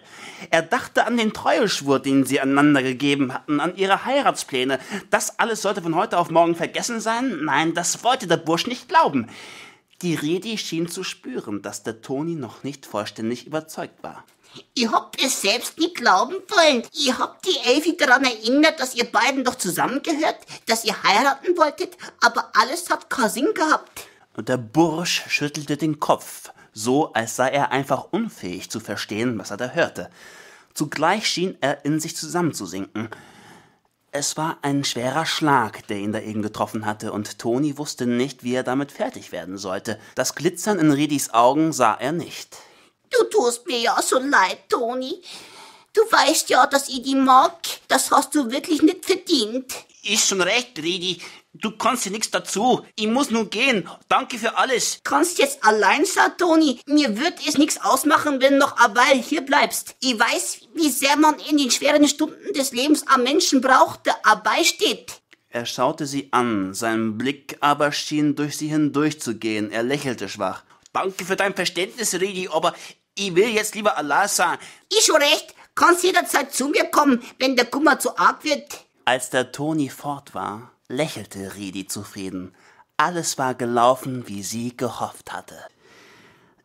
Er dachte an den Treueschwur, den sie einander gegeben hatten, an ihre Heiratspläne. Das alles sollte von heute auf morgen vergessen sein? Nein, das wollte der Bursch nicht glauben. Die Redi schien zu spüren, dass der Toni noch nicht vollständig überzeugt war. Ihr habt es selbst nie glauben wollen. Ihr habt die Elfi daran erinnert, dass ihr beiden doch zusammengehört, dass ihr heiraten wolltet, aber alles hat keinen Sinn gehabt. Und der Bursch schüttelte den Kopf, so als sei er einfach unfähig zu verstehen, was er da hörte. Zugleich schien er in sich zusammenzusinken. Es war ein schwerer Schlag, der ihn da eben getroffen hatte, und Toni wusste nicht, wie er damit fertig werden sollte. Das Glitzern in Redis Augen sah er nicht. Du tust mir ja so leid, Toni. Du weißt ja, dass ich die mag. Das hast du wirklich nicht verdient. Ist schon recht, Ridi. Du kannst ja nichts dazu. Ich muss nun gehen. Danke für alles. Kannst jetzt allein sein, Toni. Mir wird es nichts ausmachen, wenn noch eine Weile hier bleibst. Ich weiß, wie sehr man in den schweren Stunden des Lebens am Menschen braucht, der dabei steht. Er schaute sie an, sein Blick aber schien durch sie hindurchzugehen. Er lächelte schwach. Danke für dein Verständnis, Ridi, aber ich will jetzt lieber Allah sein. Ich schon recht. Kannst jederzeit zu mir kommen, wenn der Kummer zu arg wird. Als der Toni fort war, lächelte Ridi zufrieden. Alles war gelaufen, wie sie gehofft hatte.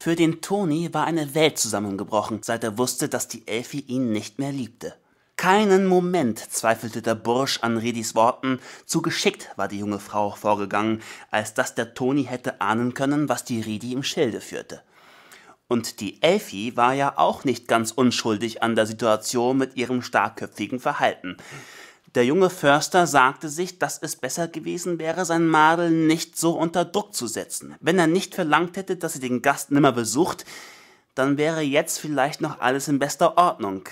Für den Toni war eine Welt zusammengebrochen, seit er wusste, dass die Elfi ihn nicht mehr liebte. Keinen Moment zweifelte der Bursch an Redis Worten, zu geschickt war die junge Frau vorgegangen, als dass der Toni hätte ahnen können, was die Redi im Schilde führte. Und die Elfi war ja auch nicht ganz unschuldig an der Situation mit ihrem starkköpfigen Verhalten. Der junge Förster sagte sich, dass es besser gewesen wäre, sein Madel nicht so unter Druck zu setzen. Wenn er nicht verlangt hätte, dass sie den Gast nimmer besucht, dann wäre jetzt vielleicht noch alles in bester Ordnung.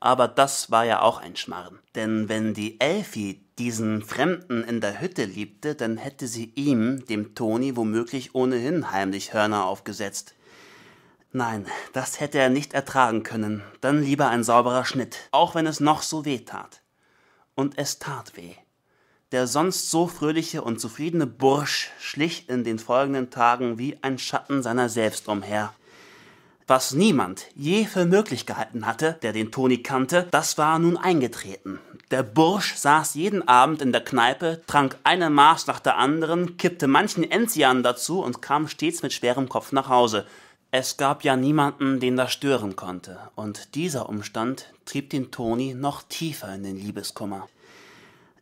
Aber das war ja auch ein Schmarrn. Denn wenn die Elfi diesen Fremden in der Hütte liebte, dann hätte sie ihm, dem Toni, womöglich ohnehin heimlich Hörner aufgesetzt. Nein, das hätte er nicht ertragen können. Dann lieber ein sauberer Schnitt, auch wenn es noch so weh tat. Und es tat weh. Der sonst so fröhliche und zufriedene Bursch schlich in den folgenden Tagen wie ein Schatten seiner selbst umher. Was niemand je für möglich gehalten hatte, der den Toni kannte, das war nun eingetreten. Der Bursch saß jeden Abend in der Kneipe, trank eine Maß nach der anderen, kippte manchen Enzian dazu und kam stets mit schwerem Kopf nach Hause – es gab ja niemanden, den das stören konnte, und dieser Umstand trieb den Toni noch tiefer in den Liebeskummer.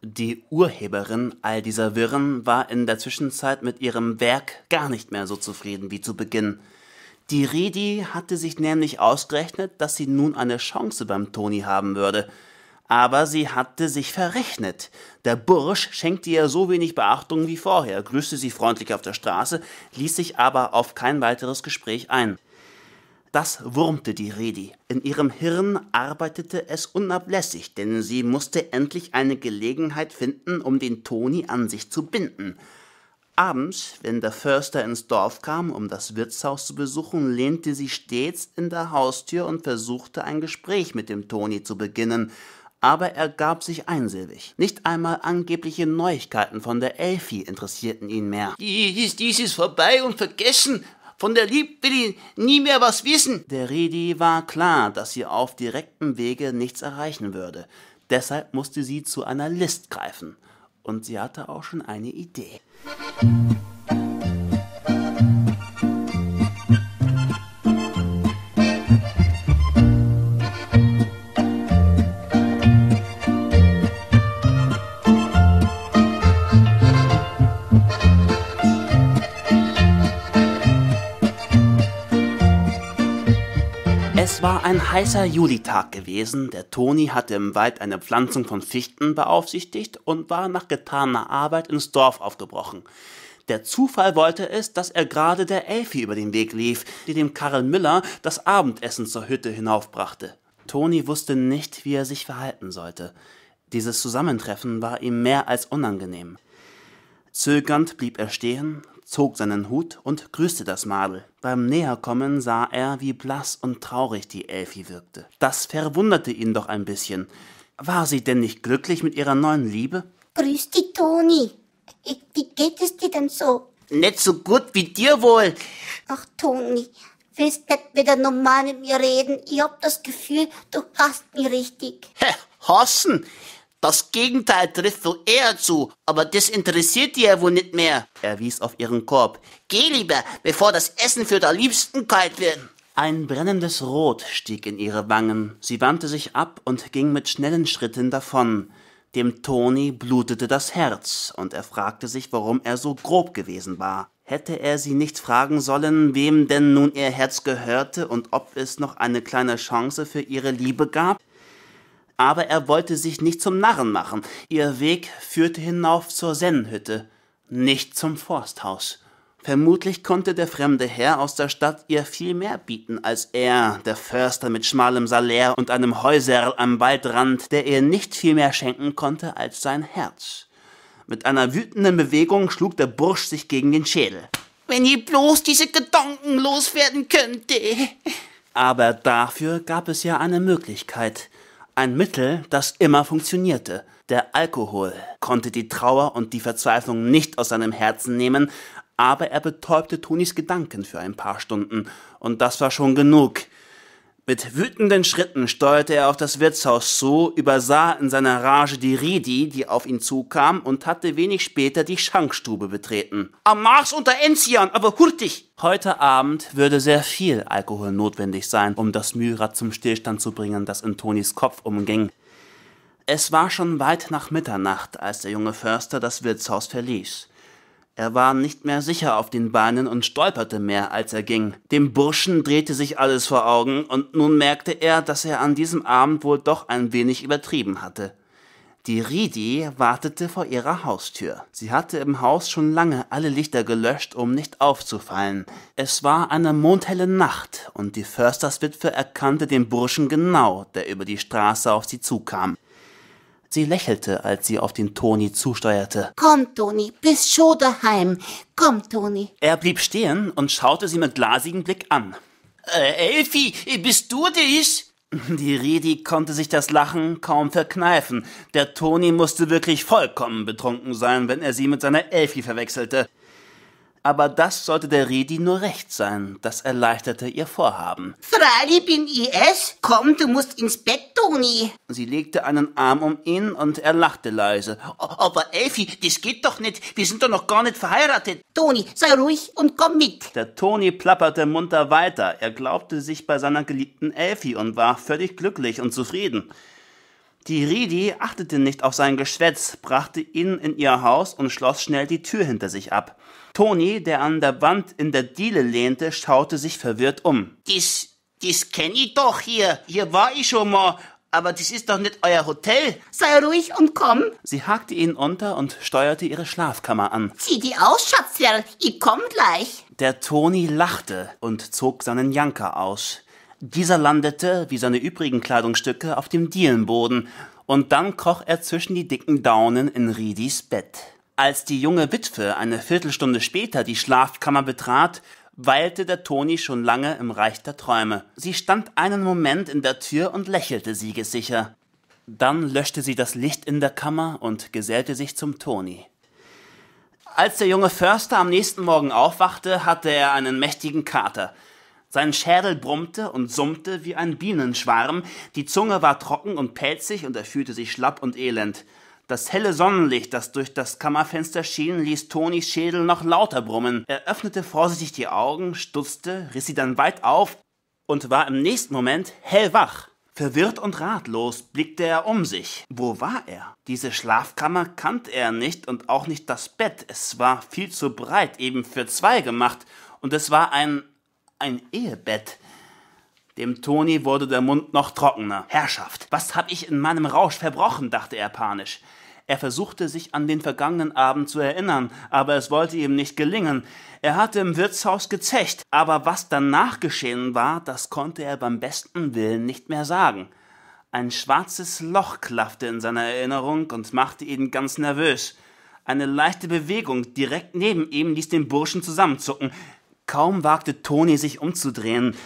Die Urheberin all dieser Wirren war in der Zwischenzeit mit ihrem Werk gar nicht mehr so zufrieden wie zu Beginn. Die Redi hatte sich nämlich ausgerechnet, dass sie nun eine Chance beim Toni haben würde – aber sie hatte sich verrechnet. Der Bursch schenkte ihr so wenig Beachtung wie vorher, grüßte sie freundlich auf der Straße, ließ sich aber auf kein weiteres Gespräch ein. Das wurmte die Redi. In ihrem Hirn arbeitete es unablässig, denn sie musste endlich eine Gelegenheit finden, um den Toni an sich zu binden. Abends, wenn der Förster ins Dorf kam, um das Wirtshaus zu besuchen, lehnte sie stets in der Haustür und versuchte ein Gespräch mit dem Toni zu beginnen, aber er gab sich einsilbig. Nicht einmal angebliche Neuigkeiten von der Elfi interessierten ihn mehr. Dies, dies ist vorbei und vergessen. Von der Lieb will ich nie mehr was wissen. Der Redi war klar, dass sie auf direktem Wege nichts erreichen würde. Deshalb musste sie zu einer List greifen. Und sie hatte auch schon eine Idee. Es war ein heißer Julitag gewesen. Der Toni hatte im Wald eine Pflanzung von Fichten beaufsichtigt und war nach getaner Arbeit ins Dorf aufgebrochen. Der Zufall wollte es, dass er gerade der Elfi über den Weg lief, die dem Karl Müller das Abendessen zur Hütte hinaufbrachte. Toni wusste nicht, wie er sich verhalten sollte. Dieses Zusammentreffen war ihm mehr als unangenehm. Zögernd blieb er stehen, zog seinen Hut und grüßte das Madel. Beim Näherkommen sah er, wie blass und traurig die Elfi wirkte. Das verwunderte ihn doch ein bisschen. War sie denn nicht glücklich mit ihrer neuen Liebe? Grüß dich, Toni. Äh, wie geht es dir denn so? Nicht so gut wie dir wohl. Ach, Toni, willst nicht wieder normal mit mir reden. Ich hab das Gefühl, du hasst mich richtig. Hä, hassen? Das Gegenteil trifft wohl eher zu, aber das interessiert dir ja wohl nicht mehr. Er wies auf ihren Korb. Geh lieber, bevor das Essen für der Liebsten kalt wird. Ein brennendes Rot stieg in ihre Wangen. Sie wandte sich ab und ging mit schnellen Schritten davon. Dem Toni blutete das Herz, und er fragte sich, warum er so grob gewesen war. Hätte er sie nicht fragen sollen, wem denn nun ihr Herz gehörte und ob es noch eine kleine Chance für ihre Liebe gab? aber er wollte sich nicht zum Narren machen. Ihr Weg führte hinauf zur Sennhütte, nicht zum Forsthaus. Vermutlich konnte der fremde Herr aus der Stadt ihr viel mehr bieten als er, der Förster mit schmalem Salär und einem Häuserl am Waldrand, der ihr nicht viel mehr schenken konnte als sein Herz. Mit einer wütenden Bewegung schlug der Bursch sich gegen den Schädel. Wenn ihr bloß diese Gedanken loswerden könnte. Aber dafür gab es ja eine Möglichkeit. Ein Mittel, das immer funktionierte. Der Alkohol konnte die Trauer und die Verzweiflung nicht aus seinem Herzen nehmen, aber er betäubte Tonis Gedanken für ein paar Stunden. Und das war schon genug. Mit wütenden Schritten steuerte er auf das Wirtshaus zu, übersah in seiner Rage die Ridi, die auf ihn zukam, und hatte wenig später die Schankstube betreten. Am Mars unter Enzian, aber hurtig! Heute Abend würde sehr viel Alkohol notwendig sein, um das Mühlrad zum Stillstand zu bringen, das in Tonis Kopf umging. Es war schon weit nach Mitternacht, als der junge Förster das Wirtshaus verließ. Er war nicht mehr sicher auf den Beinen und stolperte mehr, als er ging. Dem Burschen drehte sich alles vor Augen, und nun merkte er, dass er an diesem Abend wohl doch ein wenig übertrieben hatte. Die Ridi wartete vor ihrer Haustür. Sie hatte im Haus schon lange alle Lichter gelöscht, um nicht aufzufallen. Es war eine mondhelle Nacht, und die Försterswitwe erkannte den Burschen genau, der über die Straße auf sie zukam. Sie lächelte, als sie auf den Toni zusteuerte. Komm, Toni, bist schon daheim. Komm, Toni. Er blieb stehen und schaute sie mit glasigem Blick an. Äh, Elfi, bist du dich? Die Redi konnte sich das Lachen kaum verkneifen. Der Toni musste wirklich vollkommen betrunken sein, wenn er sie mit seiner Elfi verwechselte aber das sollte der Redi nur recht sein. Das erleichterte ihr Vorhaben. Frali bin ich es? Komm, du musst ins Bett, Toni. Sie legte einen Arm um ihn und er lachte leise. Aber Elfi, das geht doch nicht. Wir sind doch noch gar nicht verheiratet. Toni, sei ruhig und komm mit. Der Toni plapperte munter weiter. Er glaubte sich bei seiner geliebten Elfi und war völlig glücklich und zufrieden. Die Ridi achtete nicht auf sein Geschwätz, brachte ihn in ihr Haus und schloss schnell die Tür hinter sich ab. Toni, der an der Wand in der Diele lehnte, schaute sich verwirrt um. Dies, dies kenn ich doch hier. Hier war ich schon mal. Aber das ist doch nicht euer Hotel. Sei ruhig und komm. Sie hakte ihn unter und steuerte ihre Schlafkammer an. Zieh die aus, Schatzherr. Ich komm gleich. Der Toni lachte und zog seinen Janker aus. Dieser landete, wie seine übrigen Kleidungsstücke, auf dem Dielenboden. Und dann kroch er zwischen die dicken Daunen in Ridis Bett. Als die junge Witwe eine Viertelstunde später die Schlafkammer betrat, weilte der Toni schon lange im Reich der Träume. Sie stand einen Moment in der Tür und lächelte siegessicher. Dann löschte sie das Licht in der Kammer und gesellte sich zum Toni. Als der junge Förster am nächsten Morgen aufwachte, hatte er einen mächtigen Kater. Sein Schädel brummte und summte wie ein Bienenschwarm, die Zunge war trocken und pelzig und er fühlte sich schlapp und elend. Das helle Sonnenlicht, das durch das Kammerfenster schien, ließ Tonis Schädel noch lauter brummen. Er öffnete vorsichtig die Augen, stutzte, riss sie dann weit auf und war im nächsten Moment hellwach. Verwirrt und ratlos blickte er um sich. Wo war er? Diese Schlafkammer kannte er nicht und auch nicht das Bett. Es war viel zu breit, eben für zwei gemacht, und es war ein ein Ehebett. Dem Toni wurde der Mund noch trockener. Herrschaft, was hab ich in meinem Rausch verbrochen? dachte er panisch. Er versuchte sich an den vergangenen Abend zu erinnern, aber es wollte ihm nicht gelingen. Er hatte im Wirtshaus gezecht, aber was danach geschehen war, das konnte er beim besten Willen nicht mehr sagen. Ein schwarzes Loch klaffte in seiner Erinnerung und machte ihn ganz nervös. Eine leichte Bewegung direkt neben ihm ließ den Burschen zusammenzucken. Kaum wagte Toni sich umzudrehen.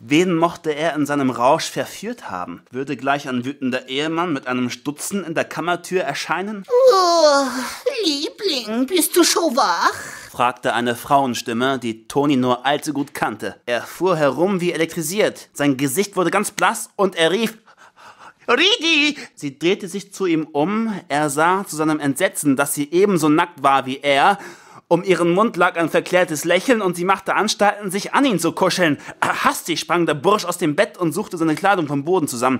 Wen mochte er in seinem Rausch verführt haben? Würde gleich ein wütender Ehemann mit einem Stutzen in der Kammertür erscheinen? Oh, Liebling, bist du schon wach? fragte eine Frauenstimme, die Toni nur allzu gut kannte. Er fuhr herum wie elektrisiert. Sein Gesicht wurde ganz blass und er rief Ridi! Sie drehte sich zu ihm um. Er sah zu seinem Entsetzen, dass sie ebenso nackt war wie er um ihren Mund lag ein verklärtes Lächeln und sie machte Anstalten, sich an ihn zu kuscheln. Ah, hastig sprang der Bursch aus dem Bett und suchte seine Kleidung vom Boden zusammen.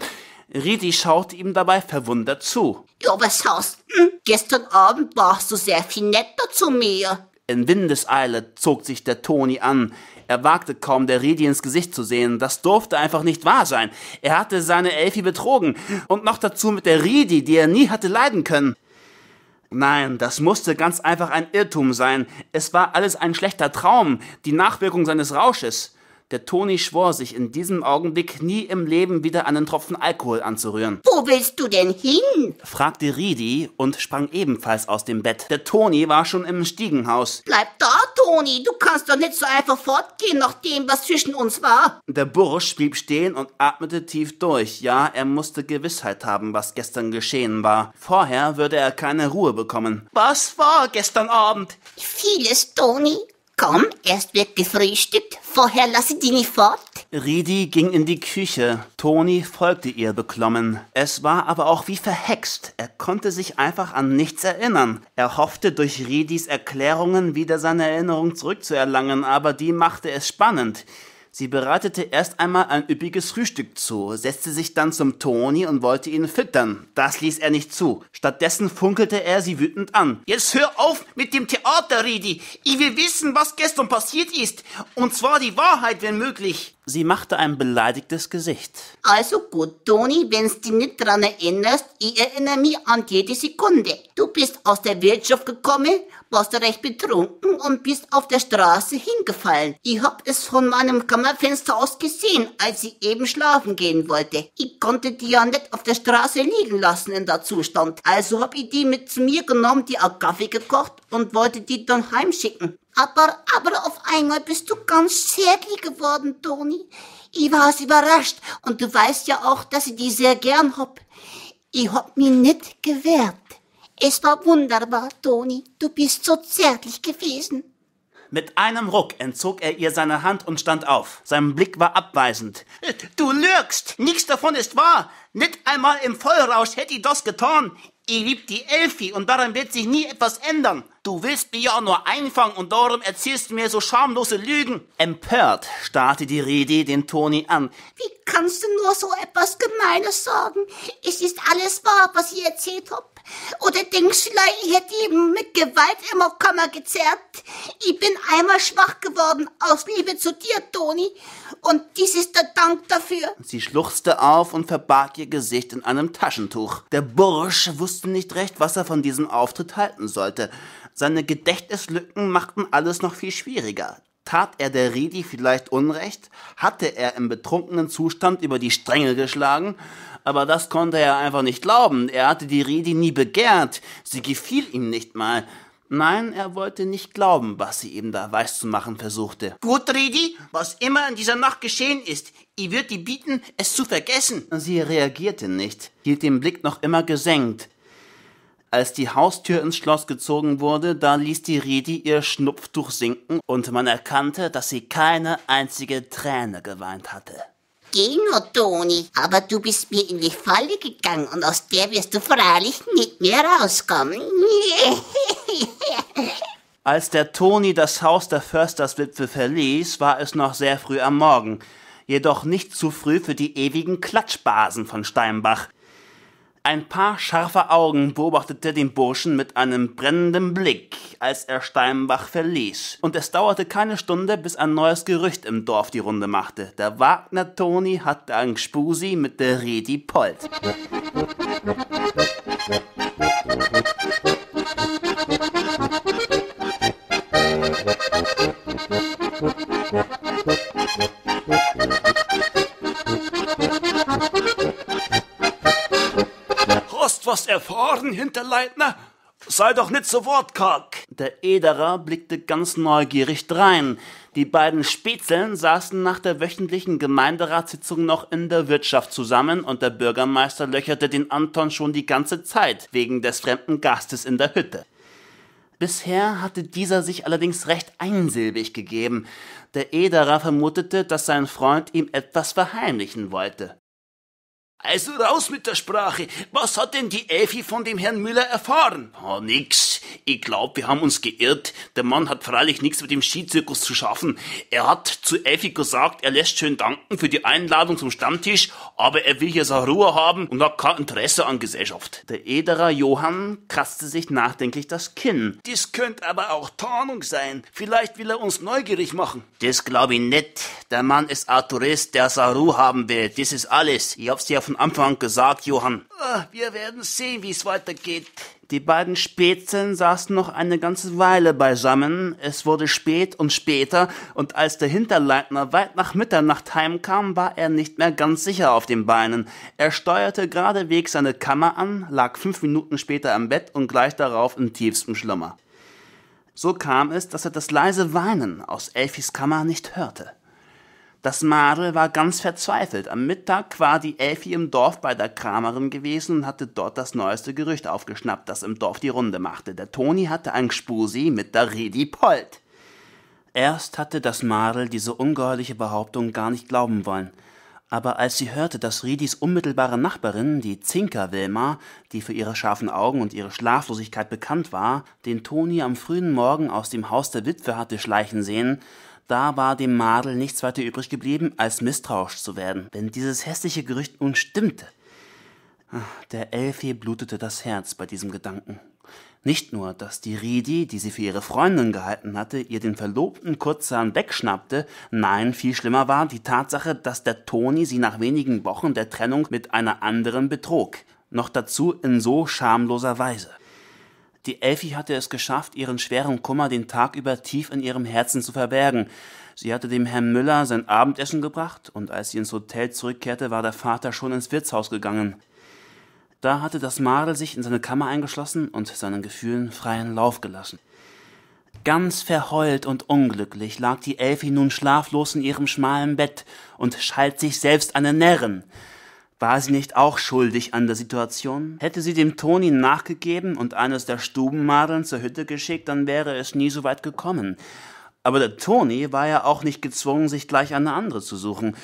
Riti schaute ihm dabei verwundert zu. Obershausen, gestern Abend warst du sehr viel netter zu mir. In Windeseile zog sich der Toni an. Er wagte kaum, der Ridi ins Gesicht zu sehen. Das durfte einfach nicht wahr sein. Er hatte seine Elfi betrogen. Und noch dazu mit der Ridi, die er nie hatte leiden können. Nein, das musste ganz einfach ein Irrtum sein. Es war alles ein schlechter Traum, die Nachwirkung seines Rausches. Der Toni schwor sich in diesem Augenblick nie im Leben wieder einen Tropfen Alkohol anzurühren. Wo willst du denn hin? fragte Ridi und sprang ebenfalls aus dem Bett. Der Toni war schon im Stiegenhaus. Bleib da, Toni, du kannst doch nicht so einfach fortgehen nach dem, was zwischen uns war. Der Bursch blieb stehen und atmete tief durch. Ja, er musste Gewissheit haben, was gestern geschehen war. Vorher würde er keine Ruhe bekommen. Was war gestern Abend? Vieles, Toni. Komm, erst wird gefrühstückt, vorher lasse die nicht fort. Ridi ging in die Küche. Toni folgte ihr beklommen. Es war aber auch wie verhext. Er konnte sich einfach an nichts erinnern. Er hoffte, durch Ridis Erklärungen wieder seine Erinnerung zurückzuerlangen, aber die machte es spannend. Sie bereitete erst einmal ein üppiges Frühstück zu, setzte sich dann zum Toni und wollte ihn füttern. Das ließ er nicht zu. Stattdessen funkelte er sie wütend an. Jetzt hör auf mit dem Theater, Ridi. Ich will wissen, was gestern passiert ist. Und zwar die Wahrheit, wenn möglich. Sie machte ein beleidigtes Gesicht. Also gut, Toni, wenn's dich nicht dran erinnerst, ich erinnere mich an jede Sekunde. Du bist aus der Wirtschaft gekommen warst du recht betrunken und bist auf der Straße hingefallen. Ich hab es von meinem Kammerfenster aus gesehen, als ich eben schlafen gehen wollte. Ich konnte die ja nicht auf der Straße liegen lassen in der Zustand. Also hab ich die mit zu mir genommen, die auch Kaffee gekocht und wollte die dann heimschicken. Aber, aber auf einmal bist du ganz zärtlich geworden, Toni. Ich war überrascht und du weißt ja auch, dass ich die sehr gern hab. Ich hab mich nicht gewehrt. Es war wunderbar, Toni. Du bist so zärtlich gewesen. Mit einem Ruck entzog er ihr seine Hand und stand auf. Sein Blick war abweisend. Du lügst! Nichts davon ist wahr! Nicht einmal im Vollrausch hätte ich das getan! Ich lieb die Elfi und daran wird sich nie etwas ändern. Du willst mir ja nur einfangen und darum erzählst du mir so schamlose Lügen. Empört starrte die Rede den Toni an. Wie kannst du nur so etwas Gemeines sagen? Es ist alles wahr, was ich erzählt hab. Oder denkst vielleicht, ich hätte ihm mit Gewalt im Kammer gezerrt? Ich bin einmal schwach geworden aus Liebe zu dir, Toni, und dies ist der Dank dafür. Sie schluchzte auf und verbarg ihr Gesicht in einem Taschentuch. Der Bursch wusste nicht recht, was er von diesem Auftritt halten sollte. Seine Gedächtnislücken machten alles noch viel schwieriger. Tat er der Redi vielleicht Unrecht? Hatte er im betrunkenen Zustand über die Stränge geschlagen? Aber das konnte er einfach nicht glauben. Er hatte die Redi nie begehrt. Sie gefiel ihm nicht mal. Nein, er wollte nicht glauben, was sie ihm da weiszumachen versuchte. Gut, Redi, was immer in dieser Nacht geschehen ist, ich würde dir bieten, es zu vergessen. Sie reagierte nicht, hielt den Blick noch immer gesenkt, als die Haustür ins Schloss gezogen wurde, da ließ die Redi ihr Schnupftuch sinken und man erkannte, dass sie keine einzige Träne geweint hatte. Geh nur, Toni, aber du bist mir in die Falle gegangen und aus der wirst du freilich nicht mehr rauskommen. Als der Toni das Haus der Försterswitwe verließ, war es noch sehr früh am Morgen, jedoch nicht zu früh für die ewigen Klatschbasen von Steinbach. Ein paar scharfe Augen beobachtete den Burschen mit einem brennenden Blick, als er Steinbach verließ. Und es dauerte keine Stunde, bis ein neues Gerücht im Dorf die Runde machte. Der Wagner-Toni hatte einen Spusi mit der Redi Polt. Musik was erfahren, Hinterleitner? Sei doch nicht so wortkarg. Der Ederer blickte ganz neugierig drein. Die beiden Spätzeln saßen nach der wöchentlichen Gemeinderatssitzung noch in der Wirtschaft zusammen und der Bürgermeister löcherte den Anton schon die ganze Zeit wegen des fremden Gastes in der Hütte. Bisher hatte dieser sich allerdings recht einsilbig gegeben. Der Ederer vermutete, dass sein Freund ihm etwas verheimlichen wollte. Also raus mit der Sprache. Was hat denn die Effi von dem Herrn Müller erfahren? Ah, nix. Ich glaub, wir haben uns geirrt. Der Mann hat freilich nichts mit dem Skizirkus zu schaffen. Er hat zu Effi gesagt, er lässt schön danken für die Einladung zum Stammtisch, aber er will hier seine Ruhe haben und hat kein Interesse an Gesellschaft. Der Ederer Johann kratzte sich nachdenklich das Kinn. Das könnte aber auch Tarnung sein. Vielleicht will er uns neugierig machen. Das glaub ich nicht. Der Mann ist ein Tourist, der seine Ruhe haben will. Das ist alles. Ich hab's dir von Anfang gesagt, Johann. Ah, wir werden sehen, wie es weitergeht. Die beiden Spätzchen saßen noch eine ganze Weile beisammen. Es wurde spät und später, und als der Hinterleitner weit nach Mitternacht heimkam, war er nicht mehr ganz sicher auf den Beinen. Er steuerte geradewegs seine Kammer an, lag fünf Minuten später am Bett und gleich darauf in tiefstem Schlummer. So kam es, dass er das leise Weinen aus Elfis Kammer nicht hörte. Das Madel war ganz verzweifelt. Am Mittag war die Elfi im Dorf bei der Kramerin gewesen und hatte dort das neueste Gerücht aufgeschnappt, das im Dorf die Runde machte. Der Toni hatte ein Spusi mit der Redi Polt. Erst hatte das Madel diese ungeheuerliche Behauptung gar nicht glauben wollen. Aber als sie hörte, dass Ridis unmittelbare Nachbarin, die Zinker Wilma, die für ihre scharfen Augen und ihre Schlaflosigkeit bekannt war, den Toni am frühen Morgen aus dem Haus der Witwe hatte schleichen sehen, da war dem Madel nichts weiter übrig geblieben, als misstrauisch zu werden, wenn dieses hässliche Gerücht nun stimmte. Ah, der Elfie blutete das Herz bei diesem Gedanken. Nicht nur, dass die Ridi, die sie für ihre Freundin gehalten hatte, ihr den Verlobten kurzerhand wegschnappte, nein, viel schlimmer war die Tatsache, dass der Toni sie nach wenigen Wochen der Trennung mit einer anderen betrog. Noch dazu in so schamloser Weise. Die Elfi hatte es geschafft, ihren schweren Kummer den Tag über tief in ihrem Herzen zu verbergen. Sie hatte dem Herrn Müller sein Abendessen gebracht, und als sie ins Hotel zurückkehrte, war der Vater schon ins Wirtshaus gegangen. Da hatte das Madel sich in seine Kammer eingeschlossen und seinen Gefühlen freien Lauf gelassen. Ganz verheult und unglücklich lag die Elfi nun schlaflos in ihrem schmalen Bett und schalt sich selbst eine Närrin. War sie nicht auch schuldig an der Situation? Hätte sie dem Toni nachgegeben und eines der Stubenmadeln zur Hütte geschickt, dann wäre es nie so weit gekommen. Aber der Toni war ja auch nicht gezwungen, sich gleich eine andere zu suchen.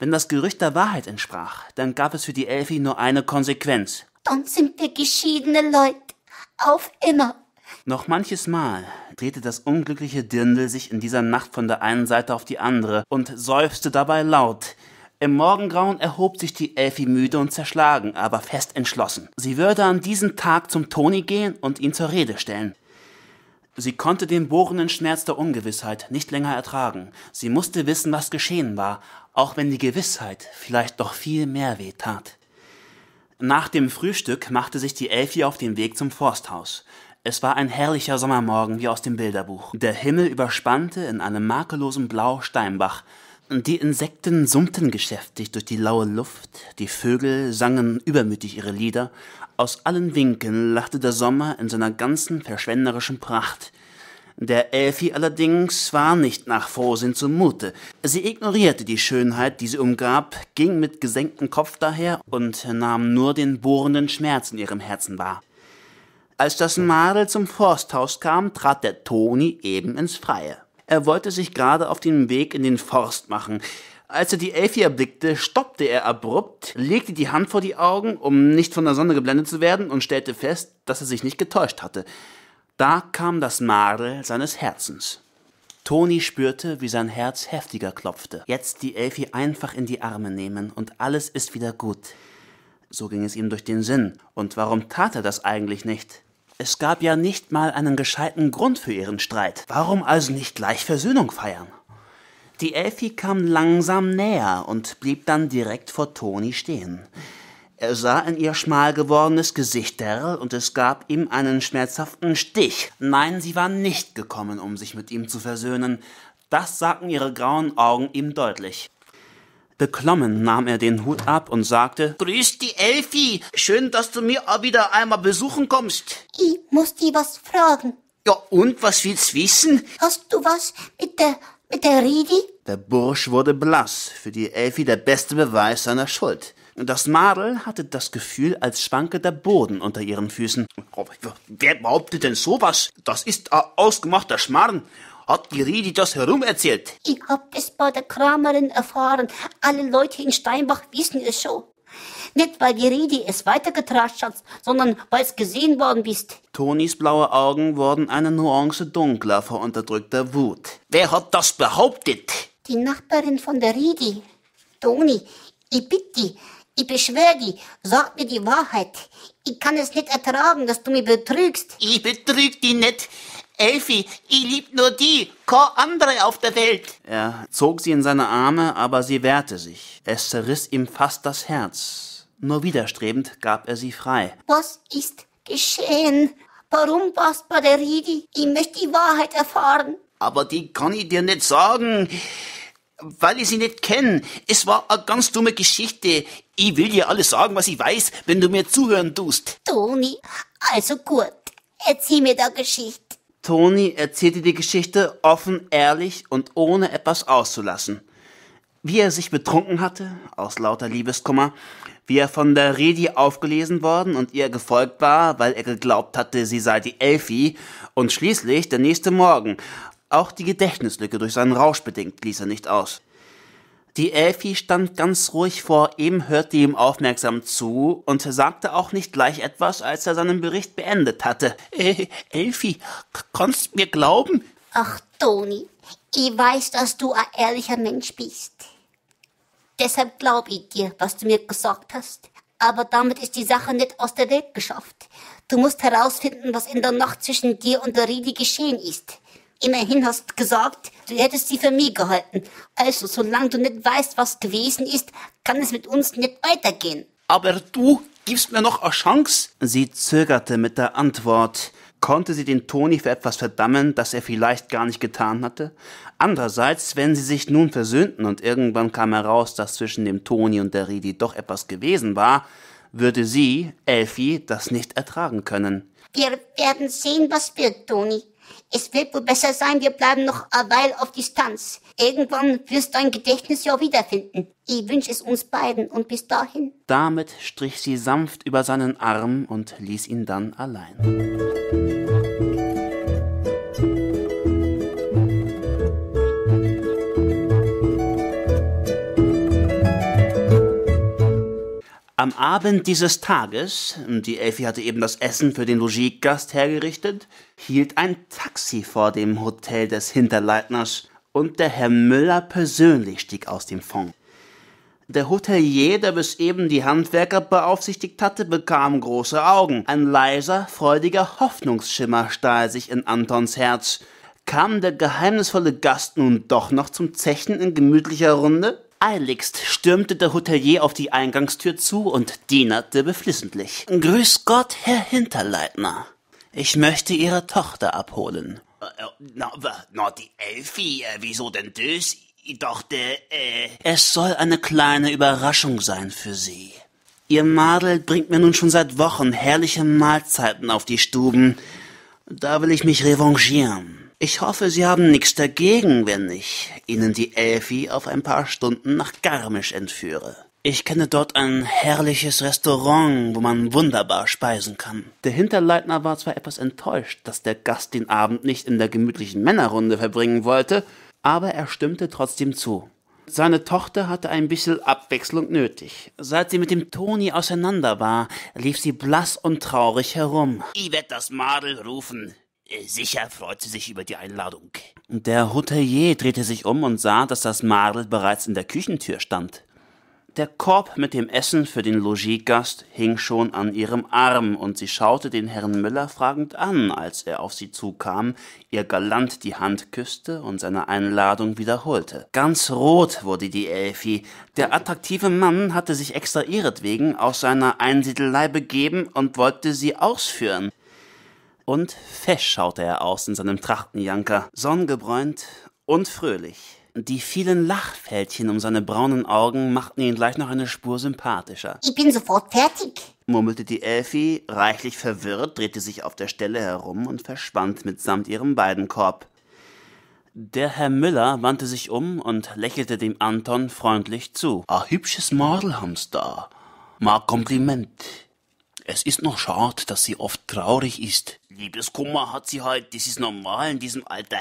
Wenn das Gerücht der Wahrheit entsprach, dann gab es für die Elfi nur eine Konsequenz. Dann sind wir geschiedene Leute. Auf immer. Noch manches Mal drehte das unglückliche Dirndl sich in dieser Nacht von der einen Seite auf die andere und seufzte dabei laut. Im Morgengrauen erhob sich die Elfi müde und zerschlagen, aber fest entschlossen. Sie würde an diesem Tag zum Toni gehen und ihn zur Rede stellen. Sie konnte den bohrenden Schmerz der Ungewissheit nicht länger ertragen. Sie musste wissen, was geschehen war, auch wenn die Gewissheit vielleicht doch viel mehr weh tat. Nach dem Frühstück machte sich die Elfi auf den Weg zum Forsthaus. Es war ein herrlicher Sommermorgen wie aus dem Bilderbuch. Der Himmel überspannte in einem makellosen Blau Steinbach, die Insekten summten geschäftig durch die laue Luft, die Vögel sangen übermütig ihre Lieder, aus allen Winkeln lachte der Sommer in seiner ganzen verschwenderischen Pracht. Der Elfi allerdings war nicht nach Frohsinn zumute. Sie ignorierte die Schönheit, die sie umgab, ging mit gesenktem Kopf daher und nahm nur den bohrenden Schmerz in ihrem Herzen wahr. Als das Madel zum Forsthaus kam, trat der Toni eben ins Freie. Er wollte sich gerade auf den Weg in den Forst machen. Als er die Elfie erblickte, stoppte er abrupt, legte die Hand vor die Augen, um nicht von der Sonne geblendet zu werden, und stellte fest, dass er sich nicht getäuscht hatte. Da kam das Madel seines Herzens. Toni spürte, wie sein Herz heftiger klopfte. Jetzt die Elfie einfach in die Arme nehmen und alles ist wieder gut. So ging es ihm durch den Sinn. Und warum tat er das eigentlich nicht? Es gab ja nicht mal einen gescheiten Grund für ihren Streit. Warum also nicht gleich Versöhnung feiern? Die Elfi kam langsam näher und blieb dann direkt vor Toni stehen. Er sah in ihr schmal gewordenes Gesicht Daryl und es gab ihm einen schmerzhaften Stich. Nein, sie war nicht gekommen, um sich mit ihm zu versöhnen. Das sagten ihre grauen Augen ihm deutlich. Beklommen nahm er den Hut ab und sagte, Grüß die Elfi, schön, dass du mir auch wieder einmal besuchen kommst. Ich muss dir was fragen. Ja, und was willst wissen? Hast du was mit der, mit der Ridi? Der Bursch wurde blass, für die Elfi der beste Beweis seiner Schuld. Das Madel hatte das Gefühl, als schwanke der Boden unter ihren Füßen. Oh, wer behauptet denn sowas? Das ist ausgemachter Schmarrn. Hat die Redi das herumerzählt? Ich hab es bei der Kramerin erfahren. Alle Leute in Steinbach wissen es schon. Nicht, weil die Redi es weitergetrascht hat, sondern weil es gesehen worden bist. Tonis blaue Augen wurden eine Nuance dunkler vor unterdrückter Wut. Wer hat das behauptet? Die Nachbarin von der Redi. Toni, ich bitte dich, ich beschwör dich, sag mir die Wahrheit. Ich kann es nicht ertragen, dass du mich betrügst. Ich betrüg dich nicht. Elfi, ich lieb nur die, kein andere auf der Welt. Er zog sie in seine Arme, aber sie wehrte sich. Es zerriss ihm fast das Herz. Nur widerstrebend gab er sie frei. Was ist geschehen? Warum warst bei der Ridi? Ich möchte die Wahrheit erfahren. Aber die kann ich dir nicht sagen, weil ich sie nicht kenne. Es war eine ganz dumme Geschichte. Ich will dir alles sagen, was ich weiß, wenn du mir zuhören tust. Toni, also gut. Erzähl mir da Geschichte. Tony erzählte die Geschichte offen, ehrlich und ohne etwas auszulassen. Wie er sich betrunken hatte, aus lauter Liebeskummer, wie er von der Redi aufgelesen worden und ihr gefolgt war, weil er geglaubt hatte, sie sei die Elfi, und schließlich der nächste Morgen. Auch die Gedächtnislücke durch seinen Rausch bedingt ließ er nicht aus. Die Elfi stand ganz ruhig vor ihm, hörte ihm aufmerksam zu und sagte auch nicht gleich etwas, als er seinen Bericht beendet hatte. Äh, Elfi, kannst mir glauben? Ach, Toni, ich weiß, dass du ein ehrlicher Mensch bist. Deshalb glaube ich dir, was du mir gesagt hast. Aber damit ist die Sache nicht aus der Welt geschafft. Du musst herausfinden, was in der Nacht zwischen dir und der Ridi geschehen ist. Immerhin hast gesagt, du hättest sie für mich gehalten. Also, solange du nicht weißt, was gewesen ist, kann es mit uns nicht weitergehen. Aber du gibst mir noch eine Chance? Sie zögerte mit der Antwort. Konnte sie den Toni für etwas verdammen, das er vielleicht gar nicht getan hatte? Andererseits, wenn sie sich nun versöhnten und irgendwann kam heraus, dass zwischen dem Toni und der Ridi doch etwas gewesen war, würde sie, Elfie, das nicht ertragen können. Wir werden sehen, was wird, Toni. Es wird wohl besser sein, wir bleiben noch eine Weile auf Distanz. Irgendwann wirst du dein Gedächtnis ja wiederfinden. Ich wünsche es uns beiden und bis dahin. Damit strich sie sanft über seinen Arm und ließ ihn dann allein. Am Abend dieses Tages, die Elfi hatte eben das Essen für den Logikgast hergerichtet, hielt ein Taxi vor dem Hotel des Hinterleitners und der Herr Müller persönlich stieg aus dem Fond. Der Hotelier, der bis eben die Handwerker beaufsichtigt hatte, bekam große Augen. Ein leiser, freudiger Hoffnungsschimmer stahl sich in Antons Herz. Kam der geheimnisvolle Gast nun doch noch zum Zechen in gemütlicher Runde? Eiligst stürmte der Hotelier auf die Eingangstür zu und dienerte beflissentlich. Grüß Gott, Herr Hinterleitner. Ich möchte Ihre Tochter abholen. Äh, äh, na, na die Elfi, äh, wieso denn das? Ich dachte, äh... Es soll eine kleine Überraschung sein für Sie. Ihr Madel bringt mir nun schon seit Wochen herrliche Mahlzeiten auf die Stuben. Da will ich mich revanchieren. Ich hoffe, Sie haben nichts dagegen, wenn ich Ihnen die Elfi auf ein paar Stunden nach Garmisch entführe. Ich kenne dort ein herrliches Restaurant, wo man wunderbar speisen kann. Der Hinterleitner war zwar etwas enttäuscht, dass der Gast den Abend nicht in der gemütlichen Männerrunde verbringen wollte, aber er stimmte trotzdem zu. Seine Tochter hatte ein bisschen Abwechslung nötig. Seit sie mit dem Toni auseinander war, lief sie blass und traurig herum. Ich werd das Madel rufen, äh, sicher freut sie sich über die Einladung. Der Hotelier drehte sich um und sah, dass das Madel bereits in der Küchentür stand. Der Korb mit dem Essen für den Logiegast hing schon an ihrem Arm, und sie schaute den Herrn Müller fragend an, als er auf sie zukam, ihr galant die Hand küsste und seine Einladung wiederholte. Ganz rot wurde die Elfi. Der attraktive Mann hatte sich extra ihretwegen aus seiner Einsiedelei begeben und wollte sie ausführen und fesch schaute er aus in seinem Trachtenjanker, sonnengebräunt und fröhlich. Die vielen Lachfältchen um seine braunen Augen machten ihn gleich noch eine Spur sympathischer. Ich bin sofort fertig, murmelte die Elfi, reichlich verwirrt, drehte sich auf der Stelle herum und verschwand mitsamt ihrem Weidenkorb. Der Herr Müller wandte sich um und lächelte dem Anton freundlich zu. A ah, hübsches Mordelhamster. ham's Mag Kompliment. Es ist noch schad, dass sie oft traurig ist. Liebeskummer hat sie halt, das ist normal in diesem Alter.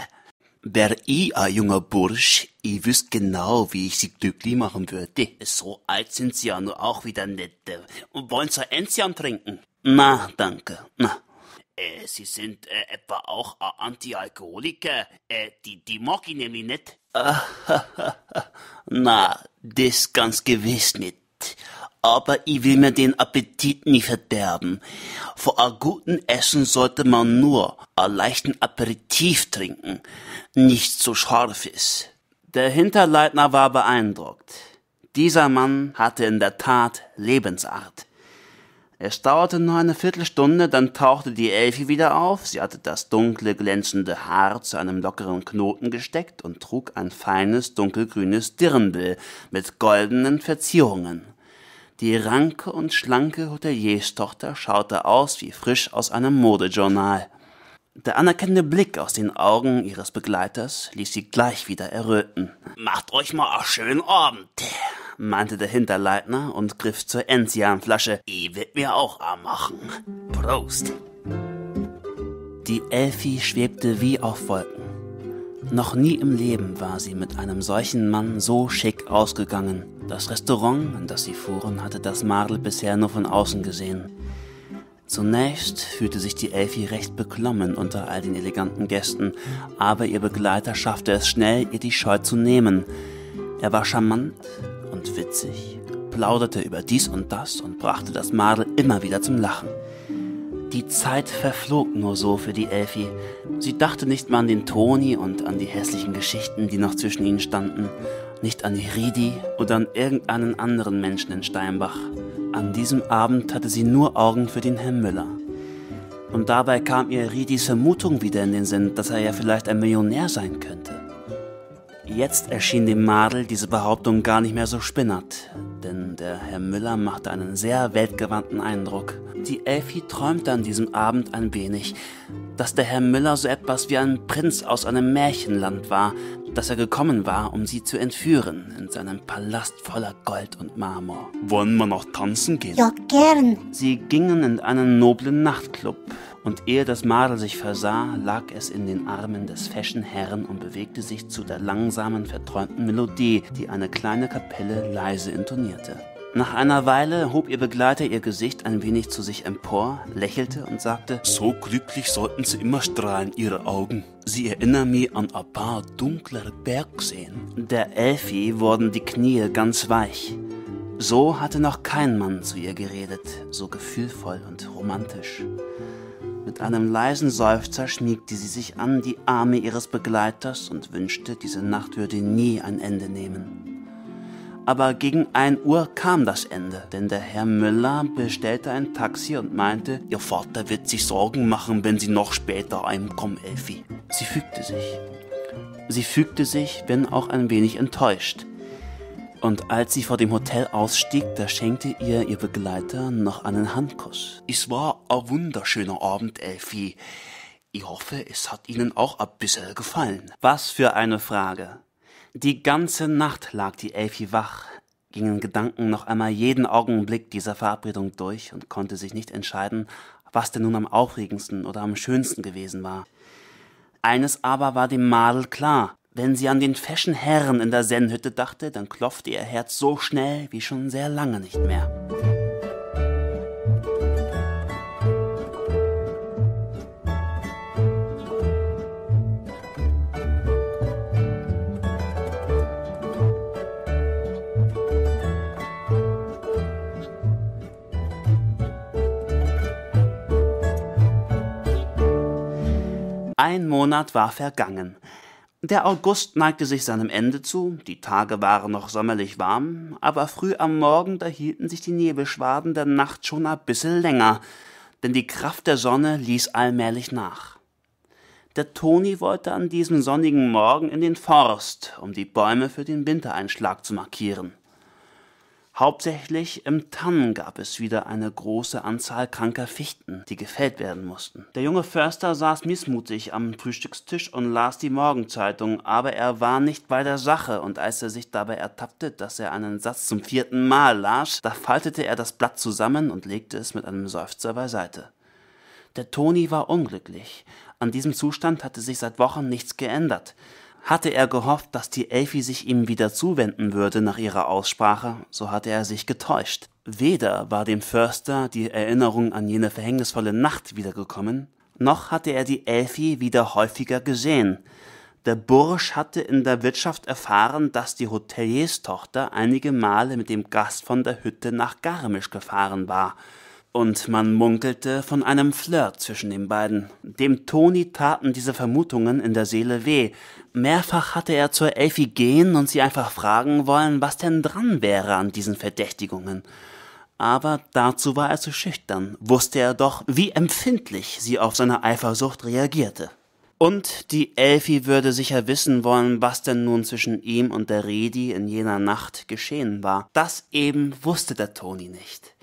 Wär i a junger Bursch, i wüsst genau, wie ich sie glücklich machen würde. So alt sind sie ja nur auch wieder nette. wollen sie Enzian trinken? Na, danke, na. Äh, sie sind äh, etwa auch äh, Antialkoholiker. Äh, die, die mag ich nämlich nicht. Na, das ganz gewiss nicht aber ich will mir den Appetit nicht verderben. Vor a guten Essen sollte man nur a leichten Aperitif trinken, nicht so scharfes. Der Hinterleitner war beeindruckt. Dieser Mann hatte in der Tat Lebensart. Es dauerte nur eine Viertelstunde, dann tauchte die Elfi wieder auf. Sie hatte das dunkle, glänzende Haar zu einem lockeren Knoten gesteckt und trug ein feines, dunkelgrünes Dirndl mit goldenen Verzierungen. Die ranke und schlanke Hotelierstochter schaute aus wie frisch aus einem Modejournal. Der anerkennende Blick aus den Augen ihres Begleiters ließ sie gleich wieder erröten. Macht euch mal einen schönen Abend, meinte der Hinterleitner und griff zur Enzianflasche. Ich wird mir auch arm machen. Prost! Die Elfi schwebte wie auf Wolken. Noch nie im Leben war sie mit einem solchen Mann so schick ausgegangen. Das Restaurant, in das sie fuhren, hatte das Madel bisher nur von außen gesehen. Zunächst fühlte sich die Elfie recht beklommen unter all den eleganten Gästen, aber ihr Begleiter schaffte es schnell, ihr die Scheu zu nehmen. Er war charmant und witzig, plauderte über dies und das und brachte das Madel immer wieder zum Lachen. Die Zeit verflog nur so für die Elfie. Sie dachte nicht mehr an den Toni und an die hässlichen Geschichten, die noch zwischen ihnen standen nicht an Iridi oder an irgendeinen anderen Menschen in Steinbach. An diesem Abend hatte sie nur Augen für den Herrn Müller. Und dabei kam ihr Ridis Vermutung wieder in den Sinn, dass er ja vielleicht ein Millionär sein könnte. Jetzt erschien dem Madel diese Behauptung gar nicht mehr so spinnert, denn der Herr Müller machte einen sehr weltgewandten Eindruck. Die Elfi träumte an diesem Abend ein wenig, dass der Herr Müller so etwas wie ein Prinz aus einem Märchenland war, dass er gekommen war, um sie zu entführen, in seinem Palast voller Gold und Marmor. Wollen wir noch tanzen gehen? Ja, gern. Sie gingen in einen noblen Nachtclub. Und ehe das Madel sich versah, lag es in den Armen des feschen Herrn und bewegte sich zu der langsamen, verträumten Melodie, die eine kleine Kapelle leise intonierte. Nach einer Weile hob ihr Begleiter ihr Gesicht ein wenig zu sich empor, lächelte und sagte, So glücklich sollten sie immer strahlen, ihre Augen. Sie erinnern mich an ein paar dunklere Bergseen. Der Elfi wurden die Knie ganz weich. So hatte noch kein Mann zu ihr geredet, so gefühlvoll und romantisch. Mit einem leisen Seufzer schmiegte sie sich an die Arme ihres Begleiters und wünschte, diese Nacht würde nie ein Ende nehmen aber gegen 1 Uhr kam das Ende, denn der Herr Müller bestellte ein Taxi und meinte, ihr Vater wird sich Sorgen machen, wenn sie noch später einkommen, Elfi. Sie fügte sich. Sie fügte sich, wenn auch ein wenig enttäuscht. Und als sie vor dem Hotel ausstieg, da schenkte ihr ihr Begleiter noch einen Handkuss. Es war ein wunderschöner Abend, Elfi. Ich hoffe, es hat Ihnen auch ein bisschen gefallen. Was für eine Frage. Die ganze Nacht lag die Elfi wach, ging in Gedanken noch einmal jeden Augenblick dieser Verabredung durch und konnte sich nicht entscheiden, was denn nun am aufregendsten oder am schönsten gewesen war. Eines aber war dem Madel klar. Wenn sie an den feschen Herren in der Sennhütte dachte, dann klopfte ihr Herz so schnell wie schon sehr lange nicht mehr. Ein Monat war vergangen. Der August neigte sich seinem Ende zu, die Tage waren noch sommerlich warm, aber früh am Morgen da hielten sich die Nebelschwaden der Nacht schon ein bisschen länger, denn die Kraft der Sonne ließ allmählich nach. Der Toni wollte an diesem sonnigen Morgen in den Forst, um die Bäume für den Wintereinschlag zu markieren. Hauptsächlich im Tannen gab es wieder eine große Anzahl kranker Fichten, die gefällt werden mussten. Der junge Förster saß missmutig am Frühstückstisch und las die Morgenzeitung, aber er war nicht bei der Sache, und als er sich dabei ertappte, dass er einen Satz zum vierten Mal las, da faltete er das Blatt zusammen und legte es mit einem Seufzer beiseite. Der Toni war unglücklich. An diesem Zustand hatte sich seit Wochen nichts geändert. Hatte er gehofft, dass die Elfi sich ihm wieder zuwenden würde nach ihrer Aussprache, so hatte er sich getäuscht. Weder war dem Förster die Erinnerung an jene verhängnisvolle Nacht wiedergekommen, noch hatte er die Elfi wieder häufiger gesehen. Der Bursch hatte in der Wirtschaft erfahren, dass die Hotelierstochter einige Male mit dem Gast von der Hütte nach Garmisch gefahren war und man munkelte von einem Flirt zwischen den beiden. Dem Toni taten diese Vermutungen in der Seele weh. Mehrfach hatte er zur Elfi gehen und sie einfach fragen wollen, was denn dran wäre an diesen Verdächtigungen. Aber dazu war er zu schüchtern, wusste er doch, wie empfindlich sie auf seine Eifersucht reagierte. Und die Elfi würde sicher wissen wollen, was denn nun zwischen ihm und der Redi in jener Nacht geschehen war. Das eben wusste der Toni nicht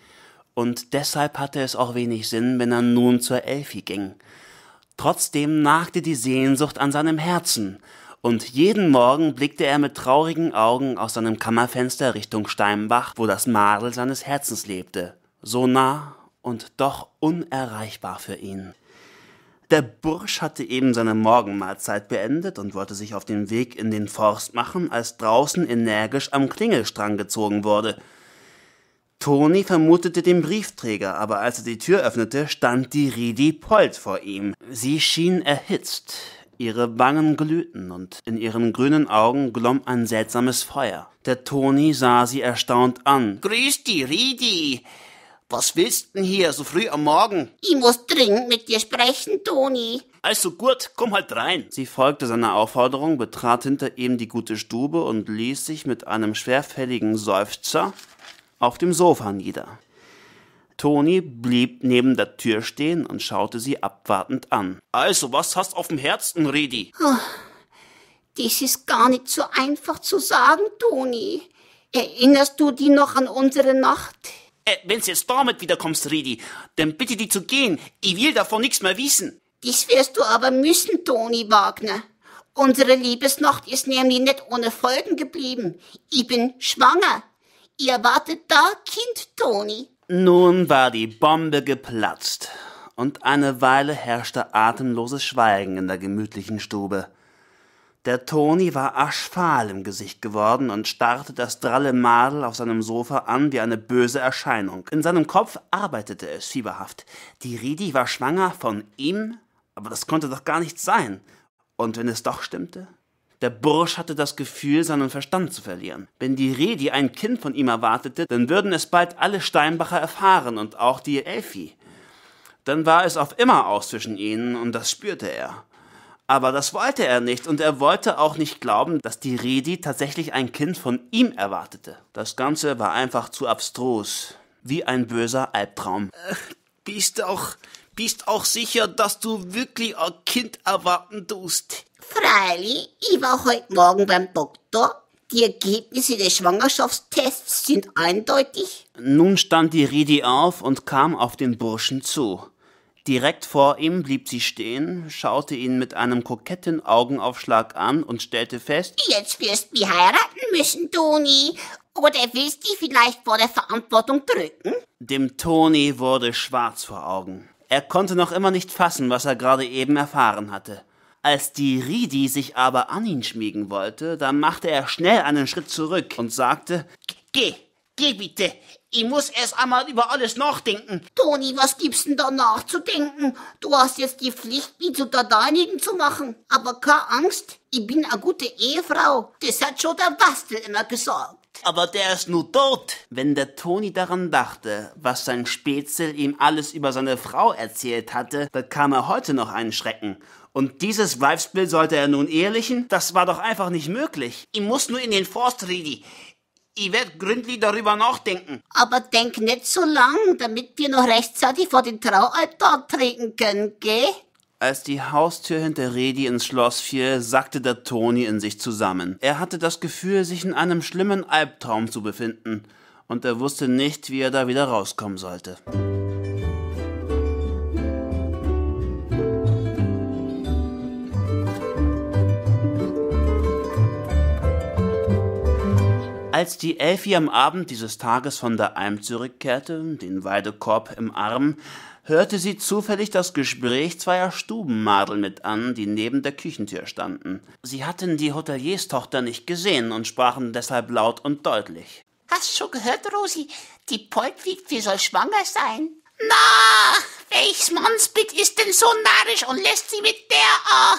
und deshalb hatte es auch wenig Sinn, wenn er nun zur Elfi ging. Trotzdem nagte die Sehnsucht an seinem Herzen, und jeden Morgen blickte er mit traurigen Augen aus seinem Kammerfenster Richtung Steinbach, wo das Madel seines Herzens lebte, so nah und doch unerreichbar für ihn. Der Bursch hatte eben seine Morgenmahlzeit beendet und wollte sich auf den Weg in den Forst machen, als draußen energisch am Klingelstrang gezogen wurde – Toni vermutete den Briefträger, aber als er die Tür öffnete, stand die Ridi Polt vor ihm. Sie schien erhitzt. Ihre Wangen glühten und in ihren grünen Augen glomm ein seltsames Feuer. Der Toni sah sie erstaunt an. Grüß die Ridi! Was willst denn hier so früh am Morgen? Ich muss dringend mit dir sprechen, Toni. Also gut, komm halt rein. Sie folgte seiner Aufforderung, betrat hinter ihm die gute Stube und ließ sich mit einem schwerfälligen Seufzer auf dem Sofa nieder. Toni blieb neben der Tür stehen und schaute sie abwartend an. Also, was hast auf dem Herzen, Redi? Oh, das ist gar nicht so einfach zu sagen, Toni. Erinnerst du dich noch an unsere Nacht? Äh, wenn's jetzt damit wiederkommst, Redi, dann bitte dich zu gehen. Ich will davon nichts mehr wissen. Das wirst du aber müssen, Toni Wagner. Unsere Liebesnacht ist nämlich nicht ohne Folgen geblieben. Ich bin schwanger. Ihr wartet da, Kind Toni? Nun war die Bombe geplatzt, und eine Weile herrschte atemloses Schweigen in der gemütlichen Stube. Der Toni war aschfahl im Gesicht geworden und starrte das dralle Madel auf seinem Sofa an wie eine böse Erscheinung. In seinem Kopf arbeitete es fieberhaft. Die Ridi war schwanger von ihm? Aber das konnte doch gar nicht sein. Und wenn es doch stimmte? Der Bursch hatte das Gefühl, seinen Verstand zu verlieren. Wenn die Redi ein Kind von ihm erwartete, dann würden es bald alle Steinbacher erfahren und auch die Elfi. Dann war es auf immer aus zwischen ihnen und das spürte er. Aber das wollte er nicht und er wollte auch nicht glauben, dass die Redi tatsächlich ein Kind von ihm erwartete. Das Ganze war einfach zu abstrus, wie ein böser Albtraum. Äh, bist auch, bist auch sicher, dass du wirklich ein Kind erwarten tust? Freilich, ich war heute Morgen beim Doktor. Die Ergebnisse des Schwangerschaftstests sind eindeutig. Nun stand die Ridi auf und kam auf den Burschen zu. Direkt vor ihm blieb sie stehen, schaute ihn mit einem koketten Augenaufschlag an und stellte fest, Jetzt wirst du mich heiraten müssen, Toni. Oder willst du dich vielleicht vor der Verantwortung drücken? Dem Toni wurde schwarz vor Augen. Er konnte noch immer nicht fassen, was er gerade eben erfahren hatte. Als die Ridi sich aber an ihn schmiegen wollte, da machte er schnell einen Schritt zurück und sagte, Geh, geh bitte, ich muss erst einmal über alles nachdenken. Toni, was gibt's denn da nachzudenken? Du hast jetzt die Pflicht, mich zu der Deinigen zu machen. Aber keine Angst, ich bin eine gute Ehefrau. Das hat schon der Bastel immer gesagt. Aber der ist nur tot. Wenn der Toni daran dachte, was sein Spätzle ihm alles über seine Frau erzählt hatte, bekam er heute noch einen Schrecken. Und dieses Weibsbild sollte er nun ehrlichen? Das war doch einfach nicht möglich. Ich muss nur in den Forst, Ridi. Ich werd gründlich darüber nachdenken. Aber denk nicht so lang, damit wir noch rechtzeitig vor den Traualtar treten können, gell? Als die Haustür hinter Redi ins Schloss fiel, sackte der Toni in sich zusammen. Er hatte das Gefühl, sich in einem schlimmen Albtraum zu befinden, und er wusste nicht, wie er da wieder rauskommen sollte. Als die Elfi am Abend dieses Tages von der Alm zurückkehrte, den Weidekorb im Arm, hörte sie zufällig das Gespräch zweier Stubenmadel mit an, die neben der Küchentür standen. Sie hatten die Hotelierstochter nicht gesehen und sprachen deshalb laut und deutlich. Hast du schon gehört, Rosi? Die Poltwiegt, wie soll schwanger sein? Na, welches Mannsbit ist denn so narrisch und lässt sie mit der A?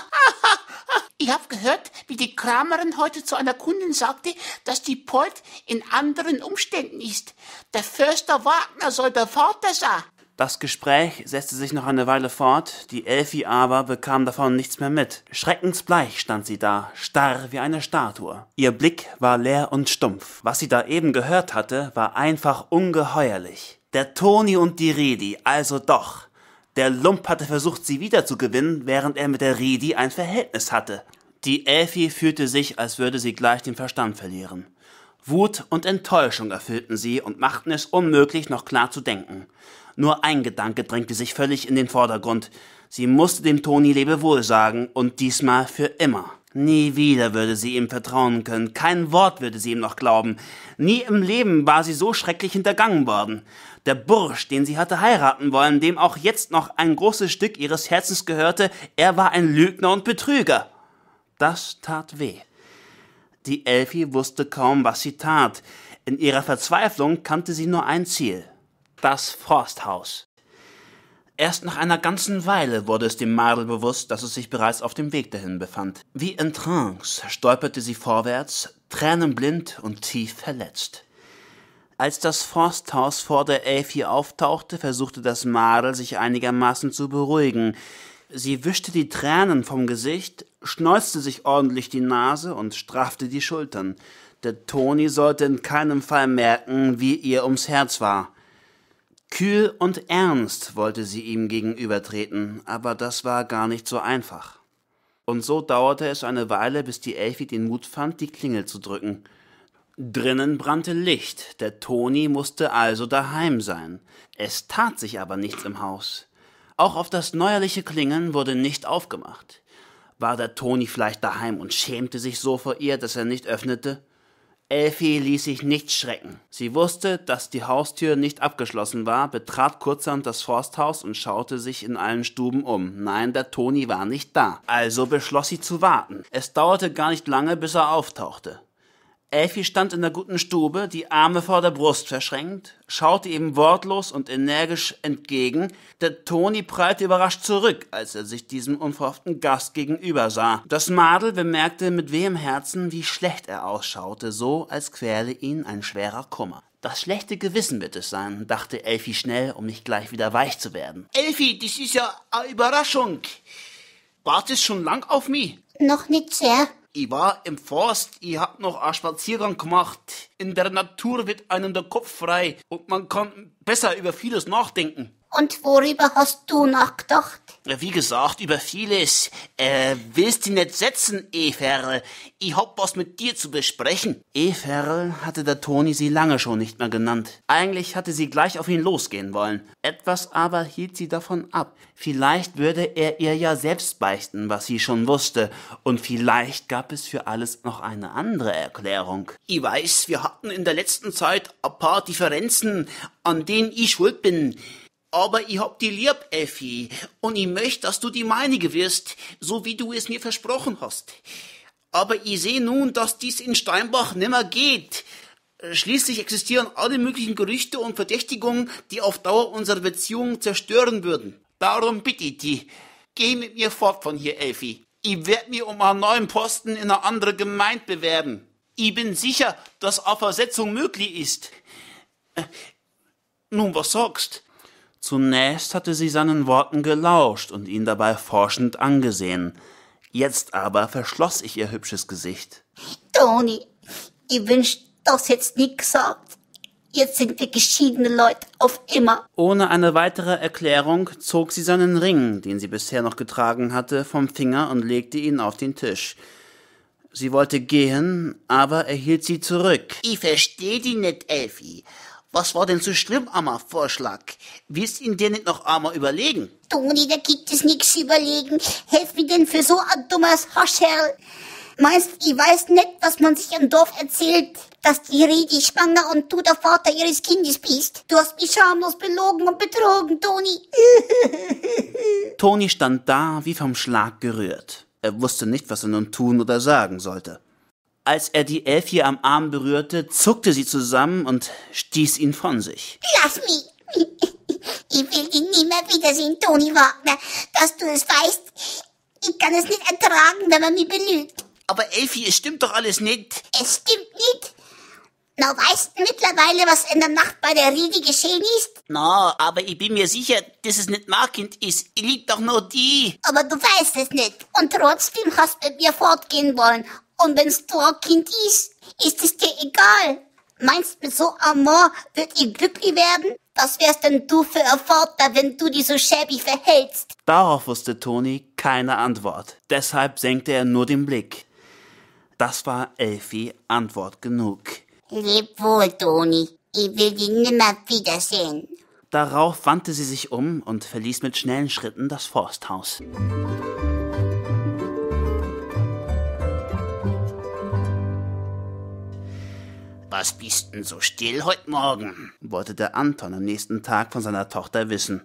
ich hab gehört, wie die Kramerin heute zu einer Kundin sagte, dass die Polt in anderen Umständen ist. Der Förster Wagner soll der Vater sein. Das Gespräch setzte sich noch eine Weile fort, die Elfi aber bekam davon nichts mehr mit. Schreckensbleich stand sie da, starr wie eine Statue. Ihr Blick war leer und stumpf. Was sie da eben gehört hatte, war einfach ungeheuerlich. Der Toni und die Redi, also doch. Der Lump hatte versucht, sie wiederzugewinnen, während er mit der Redi ein Verhältnis hatte. Die Elfi fühlte sich, als würde sie gleich den Verstand verlieren. Wut und Enttäuschung erfüllten sie und machten es unmöglich, noch klar zu denken. Nur ein Gedanke drängte sich völlig in den Vordergrund. Sie musste dem Toni Lebewohl sagen, und diesmal für immer. Nie wieder würde sie ihm vertrauen können, kein Wort würde sie ihm noch glauben. Nie im Leben war sie so schrecklich hintergangen worden. Der Bursch, den sie hatte heiraten wollen, dem auch jetzt noch ein großes Stück ihres Herzens gehörte, er war ein Lügner und Betrüger. Das tat weh. Die Elfi wusste kaum, was sie tat. In ihrer Verzweiflung kannte sie nur ein Ziel, das Forsthaus. Erst nach einer ganzen Weile wurde es dem Madel bewusst, dass es sich bereits auf dem Weg dahin befand. Wie in Trance stolperte sie vorwärts, tränenblind und tief verletzt. Als das Forsthaus vor der Elfie auftauchte, versuchte das Madel sich einigermaßen zu beruhigen. Sie wischte die Tränen vom Gesicht, schneuzte sich ordentlich die Nase und straffte die Schultern. Der Toni sollte in keinem Fall merken, wie ihr ums Herz war. Kühl und ernst wollte sie ihm gegenübertreten, aber das war gar nicht so einfach. Und so dauerte es eine Weile, bis die Elfi den Mut fand, die Klingel zu drücken. Drinnen brannte Licht, der Toni musste also daheim sein. Es tat sich aber nichts im Haus. Auch auf das neuerliche Klingeln wurde nicht aufgemacht. War der Toni vielleicht daheim und schämte sich so vor ihr, dass er nicht öffnete? Elfi ließ sich nicht schrecken. Sie wusste, dass die Haustür nicht abgeschlossen war, betrat kurzsam das Forsthaus und schaute sich in allen Stuben um. Nein, der Toni war nicht da. Also beschloss sie zu warten. Es dauerte gar nicht lange, bis er auftauchte. Elfi stand in der guten Stube, die Arme vor der Brust verschränkt, schaute ihm wortlos und energisch entgegen. Der Toni prallte überrascht zurück, als er sich diesem unverhofften Gast gegenüber sah. Das Madel bemerkte mit wehem Herzen, wie schlecht er ausschaute, so als quäle ihn ein schwerer Kummer. Das schlechte Gewissen wird es sein, dachte Elfi schnell, um nicht gleich wieder weich zu werden. Elfi, das ist ja eine Überraschung. Wartest schon lang auf mich? Noch nicht, Sir. Ich war im Forst, ich hab noch einen Spaziergang gemacht. In der Natur wird einem der Kopf frei und man kann besser über vieles nachdenken. Und worüber hast du nachgedacht? Wie gesagt, über vieles. Äh, willst du nicht setzen, Everl? Ich hab was mit dir zu besprechen. Everl hatte der Toni sie lange schon nicht mehr genannt. Eigentlich hatte sie gleich auf ihn losgehen wollen. Etwas aber hielt sie davon ab. Vielleicht würde er ihr ja selbst beichten, was sie schon wusste. Und vielleicht gab es für alles noch eine andere Erklärung. Ich weiß, wir hatten in der letzten Zeit ein paar Differenzen, an denen ich schuld bin aber ich hab die lieb, Effi, und ich möchte, dass du die meinige wirst, so wie du es mir versprochen hast. Aber ich sehe nun, dass dies in Steinbach nimmer geht. Schließlich existieren alle möglichen Gerüchte und Verdächtigungen, die auf Dauer unsere Beziehung zerstören würden. Darum bitte ich dich, geh mit mir fort von hier, Elfi. Ich werd mir um einen neuen Posten in einer anderen Gemeinde bewerben. Ich bin sicher, dass eine Versetzung möglich ist. Äh, nun, was sagst? du? Zunächst hatte sie seinen Worten gelauscht und ihn dabei forschend angesehen. Jetzt aber verschloss ich ihr hübsches Gesicht. Toni, ich wünschte, das jetzt nie gesagt. Jetzt sind wir geschiedene Leute auf immer. Ohne eine weitere Erklärung zog sie seinen Ring, den sie bisher noch getragen hatte, vom Finger und legte ihn auf den Tisch. Sie wollte gehen, aber er hielt sie zurück. Ich versteh dich nicht, Elfi. Was war denn so schlimm am Vorschlag? Willst ihn dir nicht noch einmal überlegen? Toni, da gibt es nichts überlegen. Helf mir denn für so ein dummes Hoscherl. Meinst, ich weiß nicht, was man sich im Dorf erzählt, dass die Redi schwanger und du der Vater ihres Kindes bist? Du hast mich schamlos belogen und betrogen, Toni. Toni stand da wie vom Schlag gerührt. Er wusste nicht, was er nun tun oder sagen sollte. Als er die Elf hier am Arm berührte, zuckte sie zusammen und stieß ihn von sich. Lass mich! Ich will dich nie mehr wiedersehen, Toni Wagner. Dass du es weißt, ich kann es nicht ertragen, wenn man mich belügt. Aber Elfi, es stimmt doch alles nicht. Es stimmt nicht. Na, weißt du mittlerweile, was in der Nacht bei der Riede geschehen ist? Na, aber ich bin mir sicher, dass es nicht Markind ist. Ich lieb doch nur die. Aber du weißt es nicht. Und trotzdem hast du mit mir fortgehen wollen. Und wenn's du auch Kind ist, ist es dir egal. Meinst mit so Amor wird ihr glücklich werden? Was wärst denn du für ein Vater, wenn du dich so schäbig verhältst? Darauf wusste Toni keine Antwort. Deshalb senkte er nur den Blick. Das war Elfi Antwort genug. Leb wohl, Toni. Ich will dich nimmer wiedersehen. Darauf wandte sie sich um und verließ mit schnellen Schritten das Forsthaus. Was bist denn so still heut Morgen? wollte der Anton am nächsten Tag von seiner Tochter wissen.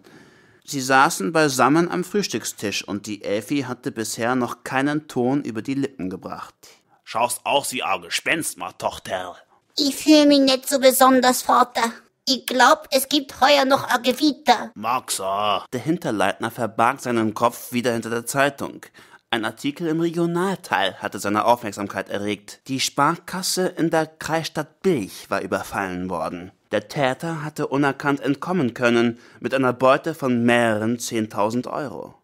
Sie saßen beisammen am Frühstückstisch und die Elfi hatte bisher noch keinen Ton über die Lippen gebracht. Schaust aus wie ein Gespenst, ma Tochter. Ich fühle mich nicht so besonders, Vater. Ich glaub, es gibt heuer noch ein Gewitter. Maxa. Der Hinterleitner verbarg seinen Kopf wieder hinter der Zeitung. Ein Artikel im Regionalteil hatte seine Aufmerksamkeit erregt. Die Sparkasse in der Kreisstadt Bilch war überfallen worden. Der Täter hatte unerkannt entkommen können mit einer Beute von mehreren 10.000 Euro.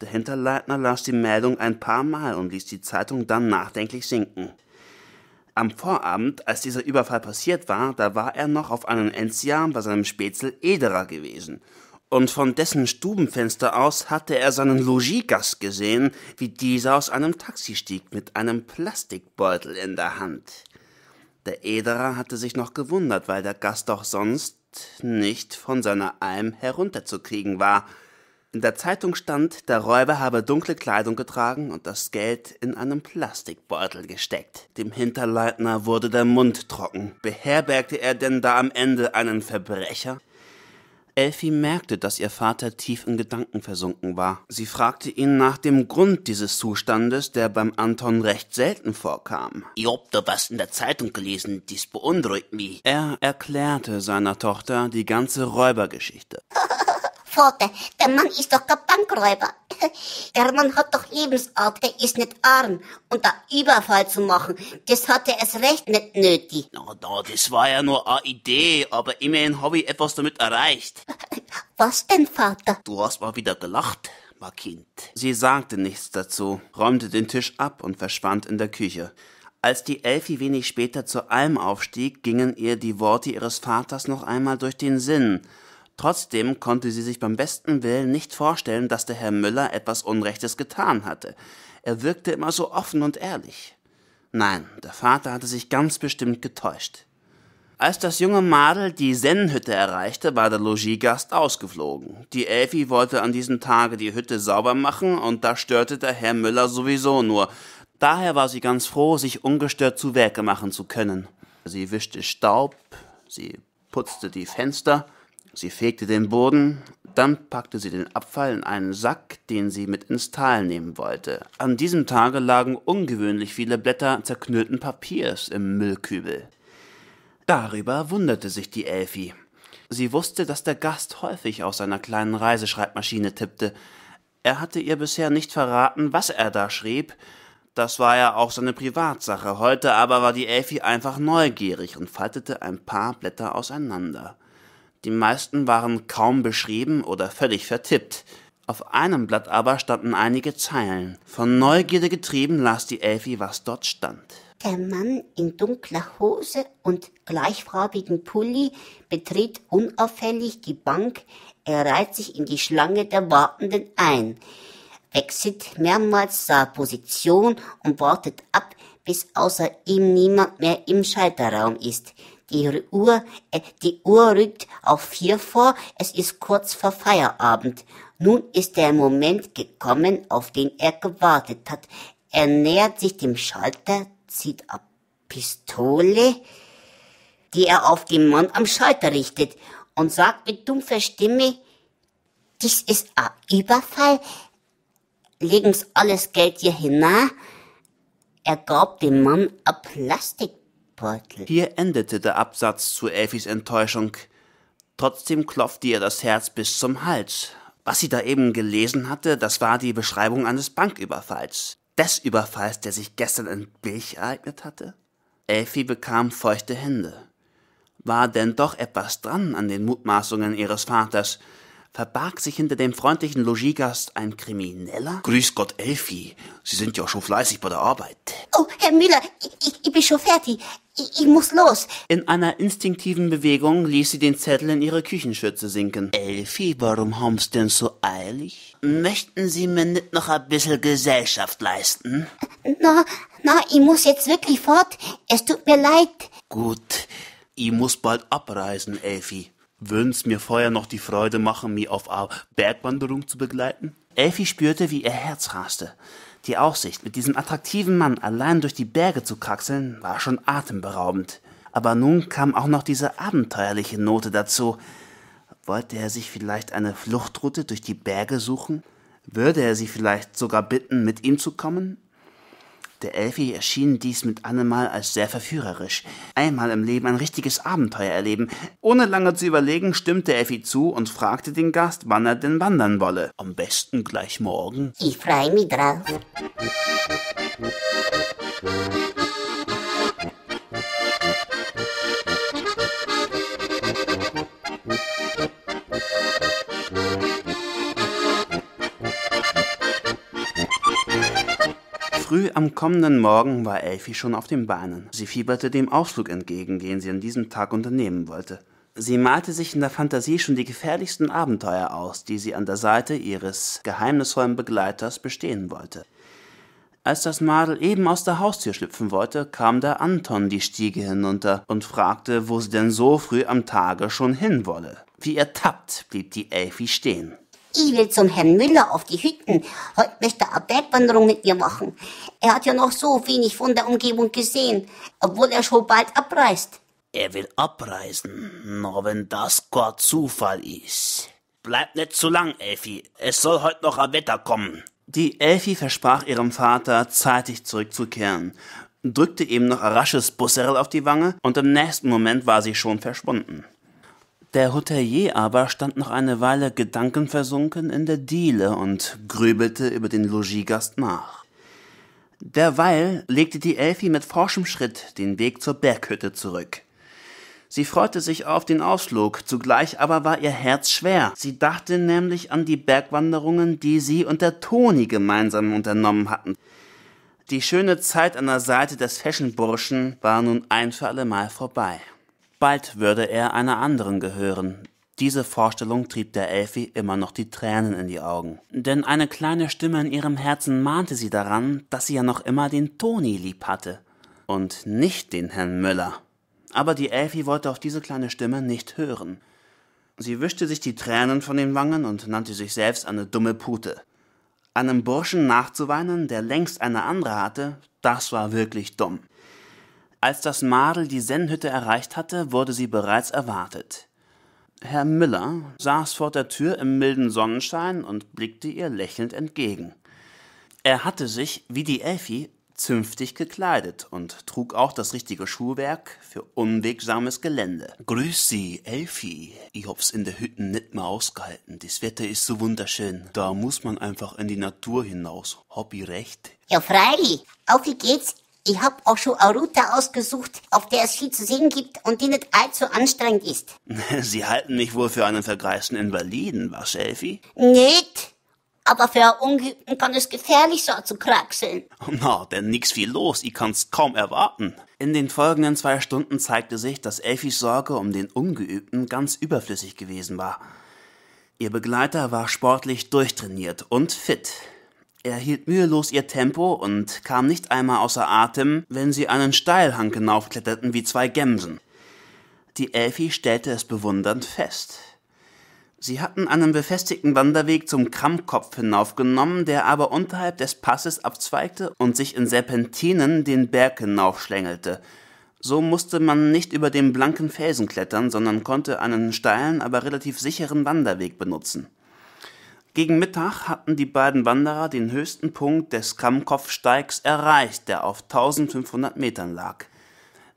Der Hinterleitner las die Meldung ein paar Mal und ließ die Zeitung dann nachdenklich sinken. Am Vorabend, als dieser Überfall passiert war, da war er noch auf einem Enzian bei seinem Spätzle Ederer gewesen und von dessen Stubenfenster aus hatte er seinen Logiegast gesehen, wie dieser aus einem Taxi stieg mit einem Plastikbeutel in der Hand. Der Ederer hatte sich noch gewundert, weil der Gast doch sonst nicht von seiner Alm herunterzukriegen war. In der Zeitung stand, der Räuber habe dunkle Kleidung getragen und das Geld in einem Plastikbeutel gesteckt. Dem Hinterleitner wurde der Mund trocken. Beherbergte er denn da am Ende einen Verbrecher? Elfie merkte, dass ihr Vater tief in Gedanken versunken war. Sie fragte ihn nach dem Grund dieses Zustandes, der beim Anton recht selten vorkam. Ich hab da was in der Zeitung gelesen, dies beunruhigt mich. Er erklärte seiner Tochter die ganze Räubergeschichte. Vater, der hm? Mann ist doch kein Bankräuber. Der Mann hat doch Lebensart, der ist nicht arm. Und da Überfall zu machen, das hatte es recht nicht nötig. Na, na, das war ja nur eine Idee, aber immerhin habe ich etwas damit erreicht. Was denn, Vater? Du hast mal wieder gelacht. mein Kind. Sie sagte nichts dazu, räumte den Tisch ab und verschwand in der Küche. Als die Elfi wenig später zur Alm aufstieg, gingen ihr die Worte ihres Vaters noch einmal durch den Sinn, Trotzdem konnte sie sich beim besten Willen nicht vorstellen, dass der Herr Müller etwas Unrechtes getan hatte. Er wirkte immer so offen und ehrlich. Nein, der Vater hatte sich ganz bestimmt getäuscht. Als das junge Madel die Sennhütte erreichte, war der Logiegast ausgeflogen. Die Elfi wollte an diesem Tage die Hütte sauber machen und da störte der Herr Müller sowieso nur. Daher war sie ganz froh, sich ungestört zu Werke machen zu können. Sie wischte Staub, sie putzte die Fenster, Sie fegte den Boden, dann packte sie den Abfall in einen Sack, den sie mit ins Tal nehmen wollte. An diesem Tage lagen ungewöhnlich viele Blätter zerknüllten Papiers im Müllkübel. Darüber wunderte sich die Elfi. Sie wusste, dass der Gast häufig aus seiner kleinen Reiseschreibmaschine tippte. Er hatte ihr bisher nicht verraten, was er da schrieb. Das war ja auch seine Privatsache. Heute aber war die Elfi einfach neugierig und faltete ein paar Blätter auseinander. Die meisten waren kaum beschrieben oder völlig vertippt. Auf einem Blatt aber standen einige Zeilen. Von Neugierde getrieben las die Elfi, was dort stand. Der Mann in dunkler Hose und gleichfarbigen Pulli betritt unauffällig die Bank. Er reiht sich in die Schlange der Wartenden ein, wechselt mehrmals seine Position und wartet ab, bis außer ihm niemand mehr im Schalterraum ist. Die Uhr, äh, die Uhr rückt auf vier vor, es ist kurz vor Feierabend. Nun ist der Moment gekommen, auf den er gewartet hat. Er nähert sich dem Schalter, zieht ab Pistole, die er auf den Mann am Schalter richtet und sagt mit dumpfer Stimme, dies ist ein Überfall, legen's alles Geld hier hinein. Er gab dem Mann ein Plastik hier endete der Absatz zu Elfis Enttäuschung. Trotzdem klopfte ihr das Herz bis zum Hals. Was sie da eben gelesen hatte, das war die Beschreibung eines Banküberfalls. Des Überfalls, der sich gestern in Bilch ereignet hatte? Elfie bekam feuchte Hände. War denn doch etwas dran an den Mutmaßungen ihres Vaters? Verbarg sich hinter dem freundlichen Logiegast ein Krimineller? Grüß Gott, Elfie. Sie sind ja schon fleißig bei der Arbeit. Oh, Herr Müller, ich, ich, ich bin schon fertig. Ich, ich, muss los. In einer instinktiven Bewegung ließ sie den Zettel in ihre Küchenschürze sinken. Elfi, warum haben's denn so eilig? Möchten Sie mir nicht noch ein bisschen Gesellschaft leisten? Na, na, ich muss jetzt wirklich fort. Es tut mir leid. Gut. Ich muss bald abreisen, Elfi. Würden's mir vorher noch die Freude machen, mich auf eine Bergwanderung zu begleiten? Elfi spürte, wie ihr Herz raste. Die Aussicht, mit diesem attraktiven Mann allein durch die Berge zu kraxeln, war schon atemberaubend. Aber nun kam auch noch diese abenteuerliche Note dazu. Wollte er sich vielleicht eine Fluchtroute durch die Berge suchen? Würde er sie vielleicht sogar bitten, mit ihm zu kommen? Der Elfi erschien dies mit allemal als sehr verführerisch. Einmal im Leben ein richtiges Abenteuer erleben. Ohne lange zu überlegen, stimmte Elfi zu und fragte den Gast, wann er denn wandern wolle. Am besten gleich morgen. Ich freue mich drauf. Früh am kommenden Morgen war Elfi schon auf den Beinen. Sie fieberte dem Ausflug entgegen, den sie an diesem Tag unternehmen wollte. Sie malte sich in der Fantasie schon die gefährlichsten Abenteuer aus, die sie an der Seite ihres geheimnisvollen Begleiters bestehen wollte. Als das Madel eben aus der Haustür schlüpfen wollte, kam der Anton die Stiege hinunter und fragte, wo sie denn so früh am Tage schon hin wolle. Wie ertappt blieb die Elfi stehen. Ich will zum Herrn Müller auf die Hütten. Heute möchte er eine Bergwanderung mit mir machen. Er hat ja noch so wenig von der Umgebung gesehen, obwohl er schon bald abreist. Er will abreisen, nur wenn das gar Zufall ist. Bleib nicht zu lang, Elfi. Es soll heute noch ein Wetter kommen. Die Elfi versprach ihrem Vater, zeitig zurückzukehren, drückte ihm noch ein rasches Busserl auf die Wange und im nächsten Moment war sie schon verschwunden. Der Hotelier aber stand noch eine Weile gedankenversunken in der Diele und grübelte über den Logiegast nach. Derweil legte die Elfi mit forschem Schritt den Weg zur Berghütte zurück. Sie freute sich auf den Ausflug, zugleich aber war ihr Herz schwer. Sie dachte nämlich an die Bergwanderungen, die sie und der Toni gemeinsam unternommen hatten. Die schöne Zeit an der Seite des Fashionburschen war nun ein für allemal vorbei. Bald würde er einer anderen gehören. Diese Vorstellung trieb der Elfi immer noch die Tränen in die Augen. Denn eine kleine Stimme in ihrem Herzen mahnte sie daran, dass sie ja noch immer den Toni lieb hatte. Und nicht den Herrn Müller. Aber die Elfi wollte auf diese kleine Stimme nicht hören. Sie wischte sich die Tränen von den Wangen und nannte sich selbst eine dumme Pute. Einem Burschen nachzuweinen, der längst eine andere hatte, das war wirklich dumm. Als das Madel die Sennhütte erreicht hatte, wurde sie bereits erwartet. Herr Müller saß vor der Tür im milden Sonnenschein und blickte ihr lächelnd entgegen. Er hatte sich, wie die Elfi, zünftig gekleidet und trug auch das richtige Schuhwerk für unwegsames Gelände. Grüß Sie, Elfi. Ich hab's in der Hütte nicht mehr ausgehalten. Das Wetter ist so wunderschön. Da muss man einfach in die Natur hinaus. Hab ich recht? Ja, freilich. Auf wie geht's ich habe auch schon eine Route ausgesucht, auf der es viel zu sehen gibt und die nicht allzu anstrengend ist. Sie halten mich wohl für einen vergreisten Invaliden, was, Elfi? Nicht. Aber für einen Ungeübten kann es gefährlich sein zu kraxeln. Oh, na, no, denn nix viel los, ich kann's kaum erwarten. In den folgenden zwei Stunden zeigte sich, dass Elfis Sorge um den Ungeübten ganz überflüssig gewesen war. Ihr Begleiter war sportlich durchtrainiert und fit. Er hielt mühelos ihr Tempo und kam nicht einmal außer Atem, wenn sie einen Steilhang hinaufkletterten wie zwei Gämsen. Die Elfi stellte es bewundernd fest. Sie hatten einen befestigten Wanderweg zum Krammkopf hinaufgenommen, der aber unterhalb des Passes abzweigte und sich in Serpentinen den Berg hinaufschlängelte. So musste man nicht über den blanken Felsen klettern, sondern konnte einen steilen, aber relativ sicheren Wanderweg benutzen. Gegen Mittag hatten die beiden Wanderer den höchsten Punkt des Kammkopfsteigs erreicht, der auf 1500 Metern lag.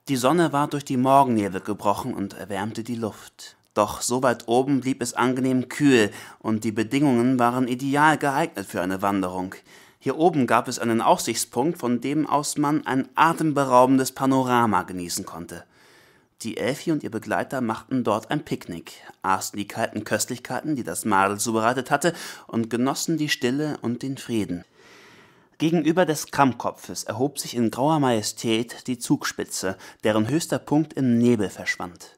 Die Sonne war durch die Morgennebel gebrochen und erwärmte die Luft. Doch so weit oben blieb es angenehm kühl und die Bedingungen waren ideal geeignet für eine Wanderung. Hier oben gab es einen Aussichtspunkt, von dem aus man ein atemberaubendes Panorama genießen konnte. Die Elfi und ihr Begleiter machten dort ein Picknick, aßen die kalten Köstlichkeiten, die das Madel zubereitet hatte, und genossen die Stille und den Frieden. Gegenüber des Kammkopfes erhob sich in grauer Majestät die Zugspitze, deren höchster Punkt im Nebel verschwand.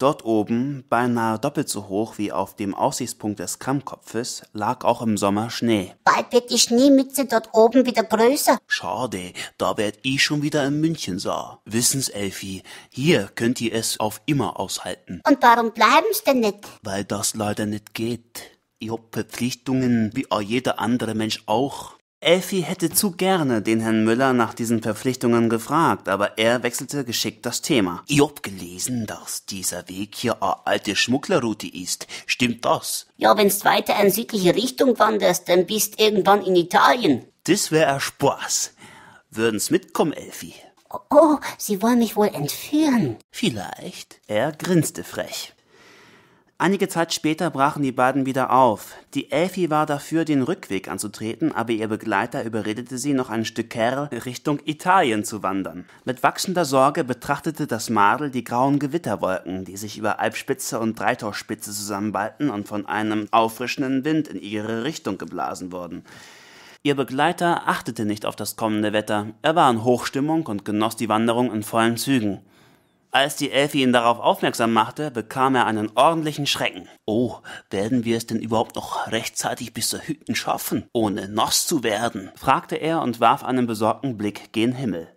Dort oben, beinahe doppelt so hoch wie auf dem Aussichtspunkt des Kammkopfes, lag auch im Sommer Schnee. Bald wird die Schneemütze dort oben wieder größer. Schade, da werd ich schon wieder in München sah. Wissens, Elfi, hier könnt ihr es auf immer aushalten. Und warum bleiben's denn nicht? Weil das leider nicht geht. Ich hab Verpflichtungen, wie auch jeder andere Mensch auch. Elfi hätte zu gerne den Herrn Müller nach diesen Verpflichtungen gefragt, aber er wechselte geschickt das Thema. Ich hab gelesen, dass dieser Weg hier eine alte Schmugglerroute ist. Stimmt das? Ja, wenn's weiter in südliche Richtung wanderst, dann bist irgendwann in Italien. Das wär a Spaß. Würden's mitkommen, Elfi? Oh, oh, Sie wollen mich wohl entführen. Vielleicht. Er grinste frech. Einige Zeit später brachen die beiden wieder auf. Die Elfi war dafür, den Rückweg anzutreten, aber ihr Begleiter überredete sie, noch ein Stück Kerl Richtung Italien zu wandern. Mit wachsender Sorge betrachtete das Madel die grauen Gewitterwolken, die sich über Alpspitze und Dreitorspitze zusammenballten und von einem auffrischenden Wind in ihre Richtung geblasen wurden. Ihr Begleiter achtete nicht auf das kommende Wetter. Er war in Hochstimmung und genoss die Wanderung in vollen Zügen. Als die Elfi ihn darauf aufmerksam machte, bekam er einen ordentlichen Schrecken. Oh, werden wir es denn überhaupt noch rechtzeitig bis zur Hütten schaffen, ohne nass zu werden? fragte er und warf einen besorgten Blick gen Himmel.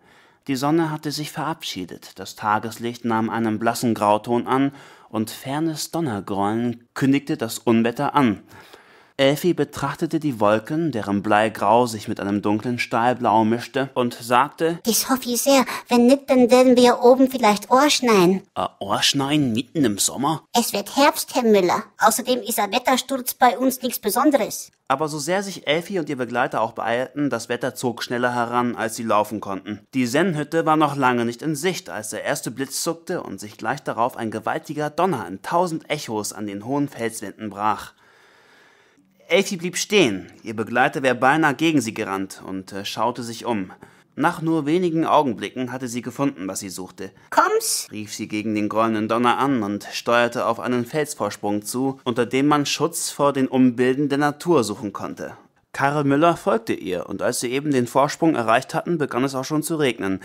Die Sonne hatte sich verabschiedet, das Tageslicht nahm einen blassen Grauton an, und fernes Donnergrollen kündigte das Unwetter an. Elfi betrachtete die Wolken, deren Bleigrau sich mit einem dunklen Stahlblau mischte, und sagte, Das hoffe ich sehr. Wenn nicht, dann werden wir oben vielleicht Ohrschneien. Äh, Ohrschneien mitten im Sommer? Es wird Herbst, Herr Müller. Außerdem ist ein Wettersturz bei uns nichts Besonderes. Aber so sehr sich Elfi und ihr Begleiter auch beeilten, das Wetter zog schneller heran, als sie laufen konnten. Die Sennhütte war noch lange nicht in Sicht, als der erste Blitz zuckte und sich gleich darauf ein gewaltiger Donner in tausend Echos an den hohen Felswänden brach. Elfi blieb stehen, ihr Begleiter wäre beinahe gegen sie gerannt und äh, schaute sich um. Nach nur wenigen Augenblicken hatte sie gefunden, was sie suchte. Komm's! rief sie gegen den grollenden Donner an und steuerte auf einen Felsvorsprung zu, unter dem man Schutz vor den Umbilden der Natur suchen konnte. Karl Müller folgte ihr, und als sie eben den Vorsprung erreicht hatten, begann es auch schon zu regnen.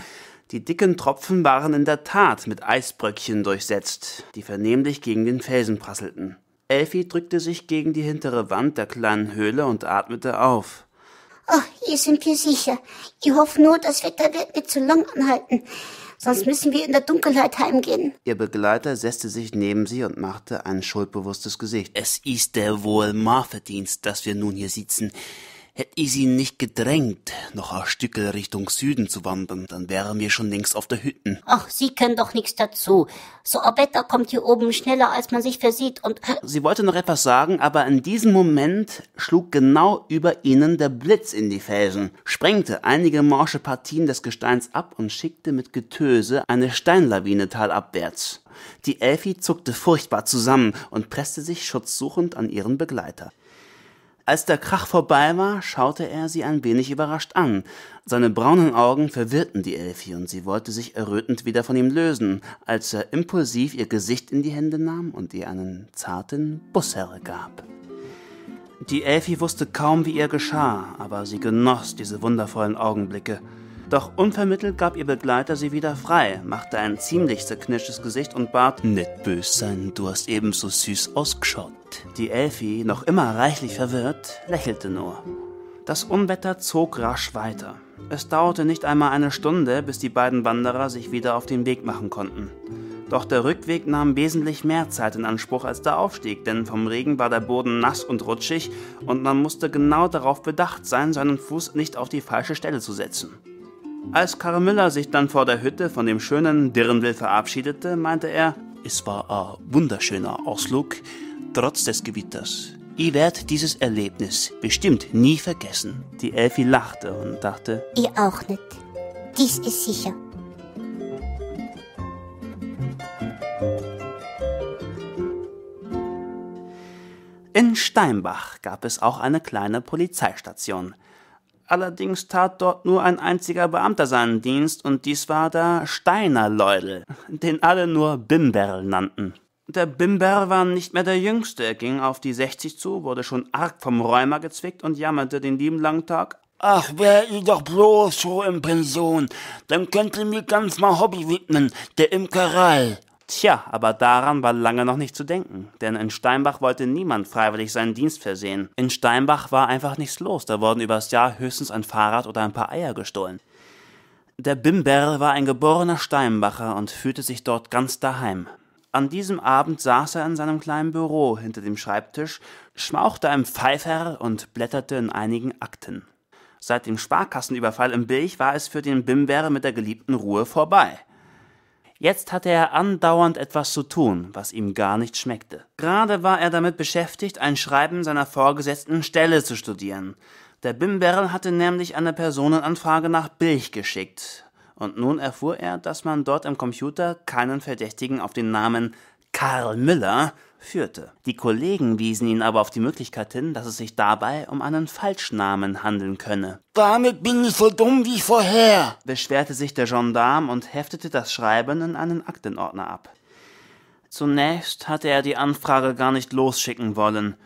Die dicken Tropfen waren in der Tat mit Eisbröckchen durchsetzt, die vernehmlich gegen den Felsen prasselten. Elfi drückte sich gegen die hintere Wand der kleinen Höhle und atmete auf. Oh, hier sind wir sicher. Ich hoffe nur, das Wetter wird nicht zu lang anhalten. Sonst müssen wir in der Dunkelheit heimgehen. Ihr Begleiter setzte sich neben sie und machte ein schuldbewusstes Gesicht. Es ist der wohl Marverdienst, dass wir nun hier sitzen. Hätte ich sie nicht gedrängt, noch ein Stück Richtung Süden zu wandern, dann wären wir schon längst auf der Hütten. Ach, Sie können doch nichts dazu. So ein Wetter kommt hier oben schneller, als man sich versieht und... Sie wollte noch etwas sagen, aber in diesem Moment schlug genau über ihnen der Blitz in die Felsen, sprengte einige morsche Partien des Gesteins ab und schickte mit Getöse eine Steinlawine talabwärts. Die Elfi zuckte furchtbar zusammen und presste sich schutzsuchend an ihren Begleiter. Als der Krach vorbei war, schaute er sie ein wenig überrascht an. Seine braunen Augen verwirrten die Elfie und sie wollte sich errötend wieder von ihm lösen, als er impulsiv ihr Gesicht in die Hände nahm und ihr einen zarten Busser gab. Die Elfie wusste kaum, wie ihr geschah, aber sie genoss diese wundervollen Augenblicke. Doch unvermittelt gab ihr Begleiter sie wieder frei, machte ein ziemlich zerknirschtes Gesicht und bat, Nicht bös sein, du hast ebenso süß ausgeschaut. Gesicht, die Elfi, noch immer reichlich verwirrt, lächelte nur. Das Unwetter zog rasch weiter. Es dauerte nicht einmal eine Stunde, bis die beiden Wanderer sich wieder auf den Weg machen konnten. Doch der Rückweg nahm wesentlich mehr Zeit in Anspruch als der Aufstieg, denn vom Regen war der Boden nass und rutschig und man musste genau darauf bedacht sein, seinen Fuß nicht auf die falsche Stelle zu setzen. Als Karamilla sich dann vor der Hütte von dem schönen Dirrenwill verabschiedete, meinte er, es war ein wunderschöner Ausflug, trotz des Gewitters. Ich werde dieses Erlebnis bestimmt nie vergessen. Die Elfi lachte und dachte, ihr auch nicht. Dies ist sicher. In Steinbach gab es auch eine kleine Polizeistation. Allerdings tat dort nur ein einziger Beamter seinen Dienst und dies war der Steinerleudel, den alle nur Bimberl nannten. Der Bimber war nicht mehr der Jüngste, er ging auf die 60 zu, wurde schon arg vom Rheuma gezwickt und jammerte den lieben langen Tag. Ach, wär ich doch bloß so in Pension, dann könnte ich mir ganz mal Hobby widmen, der Imkerei. Tja, aber daran war lange noch nicht zu denken, denn in Steinbach wollte niemand freiwillig seinen Dienst versehen. In Steinbach war einfach nichts los, da wurden übers Jahr höchstens ein Fahrrad oder ein paar Eier gestohlen. Der Bimber war ein geborener Steinbacher und fühlte sich dort ganz daheim. An diesem Abend saß er in seinem kleinen Büro hinter dem Schreibtisch, schmauchte einen Pfeifer und blätterte in einigen Akten. Seit dem Sparkassenüberfall im Bilch war es für den Bimber mit der geliebten Ruhe vorbei. Jetzt hatte er andauernd etwas zu tun, was ihm gar nicht schmeckte. Gerade war er damit beschäftigt, ein Schreiben seiner vorgesetzten Stelle zu studieren. Der Bimberl hatte nämlich eine Personenanfrage nach Bilch geschickt, und nun erfuhr er, dass man dort im Computer keinen Verdächtigen auf den Namen Karl Müller führte. Die Kollegen wiesen ihn aber auf die Möglichkeit hin, dass es sich dabei um einen Falschnamen handeln könne. Damit bin ich so dumm wie vorher, beschwerte sich der Gendarm und heftete das Schreiben in einen Aktenordner ab. Zunächst hatte er die Anfrage gar nicht losschicken wollen,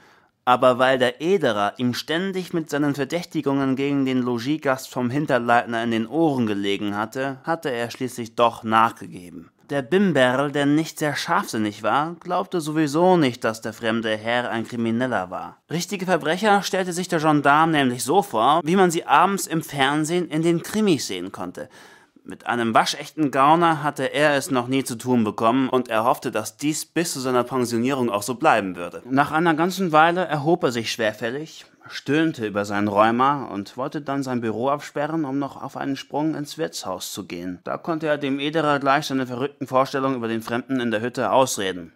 aber weil der Ederer ihm ständig mit seinen Verdächtigungen gegen den Logiegast vom Hinterleitner in den Ohren gelegen hatte, hatte er schließlich doch nachgegeben. Der Bimberl, der nicht sehr scharfsinnig war, glaubte sowieso nicht, dass der fremde Herr ein Krimineller war. Richtige Verbrecher stellte sich der Gendarm nämlich so vor, wie man sie abends im Fernsehen in den Krimis sehen konnte – mit einem waschechten Gauner hatte er es noch nie zu tun bekommen und er hoffte, dass dies bis zu seiner Pensionierung auch so bleiben würde. Nach einer ganzen Weile erhob er sich schwerfällig, stöhnte über seinen Rheuma und wollte dann sein Büro absperren, um noch auf einen Sprung ins Wirtshaus zu gehen. Da konnte er dem Ederer gleich seine verrückten Vorstellungen über den Fremden in der Hütte ausreden.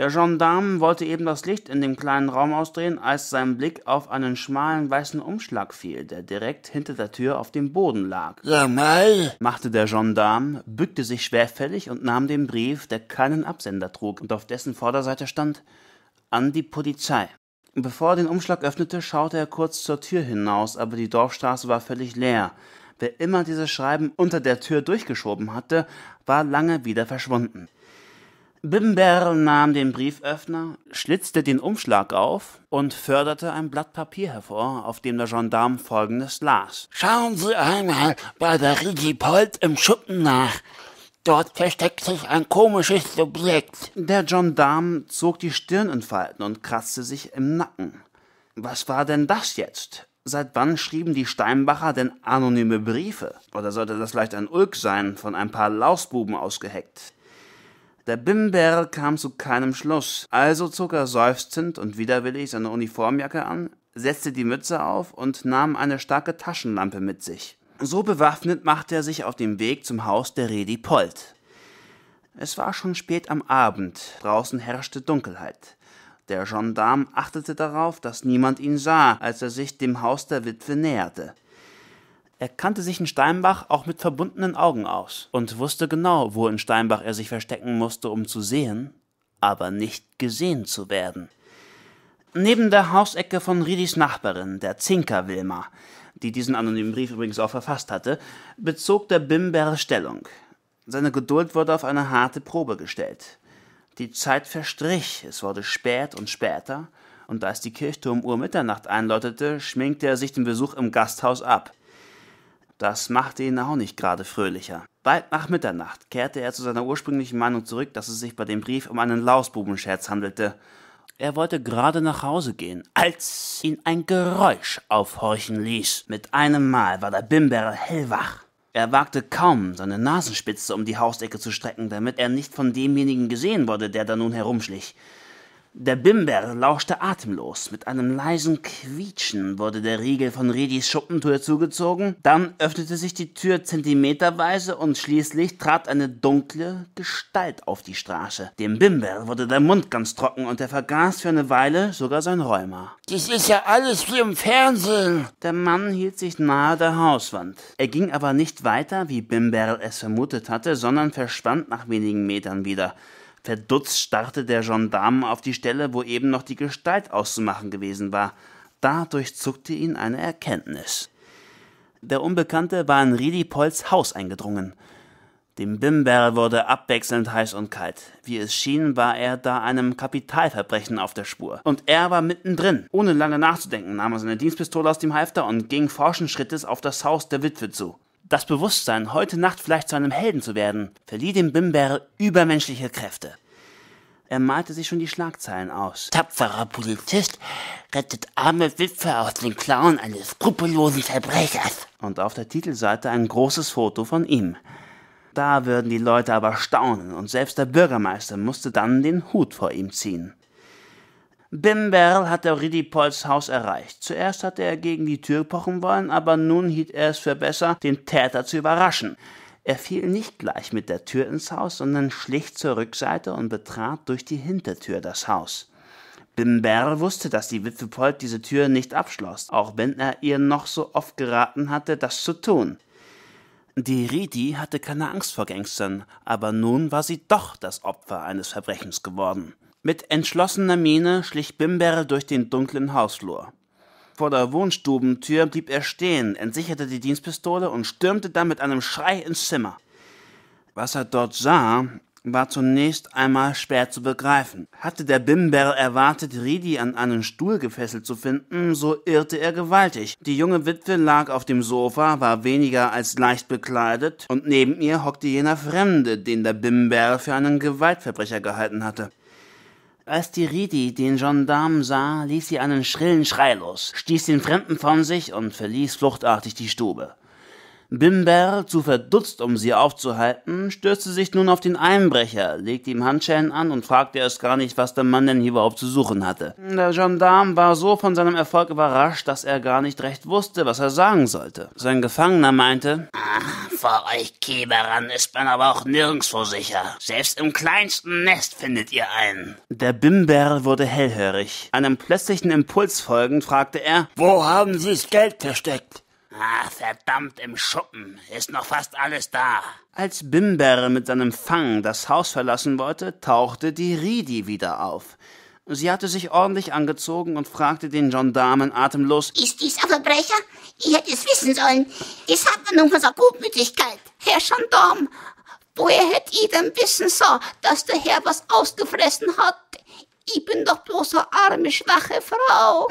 Der Gendarm wollte eben das Licht in dem kleinen Raum ausdrehen, als sein Blick auf einen schmalen weißen Umschlag fiel, der direkt hinter der Tür auf dem Boden lag. Jamal, machte der Gendarm, bückte sich schwerfällig und nahm den Brief, der keinen Absender trug und auf dessen Vorderseite stand, an die Polizei. Bevor er den Umschlag öffnete, schaute er kurz zur Tür hinaus, aber die Dorfstraße war völlig leer. Wer immer dieses Schreiben unter der Tür durchgeschoben hatte, war lange wieder verschwunden. Bimberl nahm den Brieföffner, schlitzte den Umschlag auf und förderte ein Blatt Papier hervor, auf dem der Gendarm folgendes las. Schauen Sie einmal bei der Rigipold im Schuppen nach. Dort versteckt sich ein komisches Subjekt. Der Gendarm zog die Stirn in Falten und kratzte sich im Nacken. Was war denn das jetzt? Seit wann schrieben die Steinbacher denn anonyme Briefe? Oder sollte das vielleicht ein Ulk sein, von ein paar Lausbuben ausgeheckt? Der Bimber kam zu keinem Schluss, also zog er seufzend und widerwillig seine Uniformjacke an, setzte die Mütze auf und nahm eine starke Taschenlampe mit sich. So bewaffnet machte er sich auf den Weg zum Haus der Redi Pold. Es war schon spät am Abend, draußen herrschte Dunkelheit. Der Gendarm achtete darauf, dass niemand ihn sah, als er sich dem Haus der Witwe näherte. Er kannte sich in Steinbach auch mit verbundenen Augen aus und wusste genau, wo in Steinbach er sich verstecken musste, um zu sehen, aber nicht gesehen zu werden. Neben der Hausecke von Riedis Nachbarin, der Zinker Wilma, die diesen anonymen Brief übrigens auch verfasst hatte, bezog der Bimber Stellung. Seine Geduld wurde auf eine harte Probe gestellt. Die Zeit verstrich, es wurde spät und später, und als die Kirchturmuhr Mitternacht einläutete, schminkte er sich den Besuch im Gasthaus ab. Das machte ihn auch nicht gerade fröhlicher. Bald nach Mitternacht kehrte er zu seiner ursprünglichen Meinung zurück, dass es sich bei dem Brief um einen Lausbubenscherz handelte. Er wollte gerade nach Hause gehen, als ihn ein Geräusch aufhorchen ließ. Mit einem Mal war der Bimberl hellwach. Er wagte kaum, seine Nasenspitze um die Hausdecke zu strecken, damit er nicht von demjenigen gesehen wurde, der da nun herumschlich. Der Bimber lauschte atemlos. Mit einem leisen Quietschen wurde der Riegel von Redis Schuppentür zugezogen. Dann öffnete sich die Tür zentimeterweise und schließlich trat eine dunkle Gestalt auf die Straße. Dem Bimber wurde der Mund ganz trocken und er vergaß für eine Weile sogar sein Rheuma. Das ist ja alles wie im Fernsehen. Der Mann hielt sich nahe der Hauswand. Er ging aber nicht weiter, wie Bimberl es vermutet hatte, sondern verschwand nach wenigen Metern wieder. Verdutzt starrte der Gendarm auf die Stelle, wo eben noch die Gestalt auszumachen gewesen war. Da durchzuckte ihn eine Erkenntnis. Der Unbekannte war in Riedipols Haus eingedrungen. Dem Bimberl wurde abwechselnd heiß und kalt. Wie es schien, war er da einem Kapitalverbrechen auf der Spur. Und er war mittendrin. Ohne lange nachzudenken, nahm er seine Dienstpistole aus dem Halfter und ging forschen Schrittes auf das Haus der Witwe zu. Das Bewusstsein, heute Nacht vielleicht zu einem Helden zu werden, verlieh dem Bimber übermenschliche Kräfte. Er malte sich schon die Schlagzeilen aus. Tapferer Polizist rettet arme Witwe aus den Klauen eines skrupellosen Verbrechers. Und auf der Titelseite ein großes Foto von ihm. Da würden die Leute aber staunen und selbst der Bürgermeister musste dann den Hut vor ihm ziehen. Bimberl hatte Riedipols Haus erreicht. Zuerst hatte er gegen die Tür pochen wollen, aber nun hielt er es für besser, den Täter zu überraschen. Er fiel nicht gleich mit der Tür ins Haus, sondern schlich zur Rückseite und betrat durch die Hintertür das Haus. Bimberl wusste, dass die Witwe Polt diese Tür nicht abschloss, auch wenn er ihr noch so oft geraten hatte, das zu tun. Die Ridi hatte keine Angst vor Gangstern, aber nun war sie doch das Opfer eines Verbrechens geworden. Mit entschlossener Miene schlich Bimberl durch den dunklen Hausflur. Vor der Wohnstubentür blieb er stehen, entsicherte die Dienstpistole und stürmte dann mit einem Schrei ins Zimmer. Was er dort sah, war zunächst einmal schwer zu begreifen. Hatte der Bimberl erwartet, Ridi an einen Stuhl gefesselt zu finden, so irrte er gewaltig. Die junge Witwe lag auf dem Sofa, war weniger als leicht bekleidet, und neben ihr hockte jener Fremde, den der Bimberl für einen Gewaltverbrecher gehalten hatte. Als die Ridi den Gendarm sah, ließ sie einen schrillen Schrei los, stieß den Fremden von sich und verließ fluchtartig die Stube. Bimber, zu verdutzt, um sie aufzuhalten, stürzte sich nun auf den Einbrecher, legte ihm Handschellen an und fragte erst gar nicht, was der Mann denn hier überhaupt zu suchen hatte. Der Gendarm war so von seinem Erfolg überrascht, dass er gar nicht recht wusste, was er sagen sollte. Sein Gefangener meinte, Ach, vor euch Käberern ist man aber auch nirgendswo sicher. Selbst im kleinsten Nest findet ihr einen. Der Bimber wurde hellhörig. Einem plötzlichen Impuls folgend fragte er, Wo haben Sie's Geld versteckt? Ah, verdammt im Schuppen, ist noch fast alles da. Als Bimbeere mit seinem Fang das Haus verlassen wollte, tauchte die Ridi wieder auf. Sie hatte sich ordentlich angezogen und fragte den Gendarmen atemlos: Ist dies ein Verbrecher? Ich hätte es wissen sollen. Das hat man um unsere Gutmütigkeit. Herr Gendarm, woher hätte ich denn wissen sollen, dass der Herr was ausgefressen hat? Ich bin doch bloß eine arme, schwache Frau.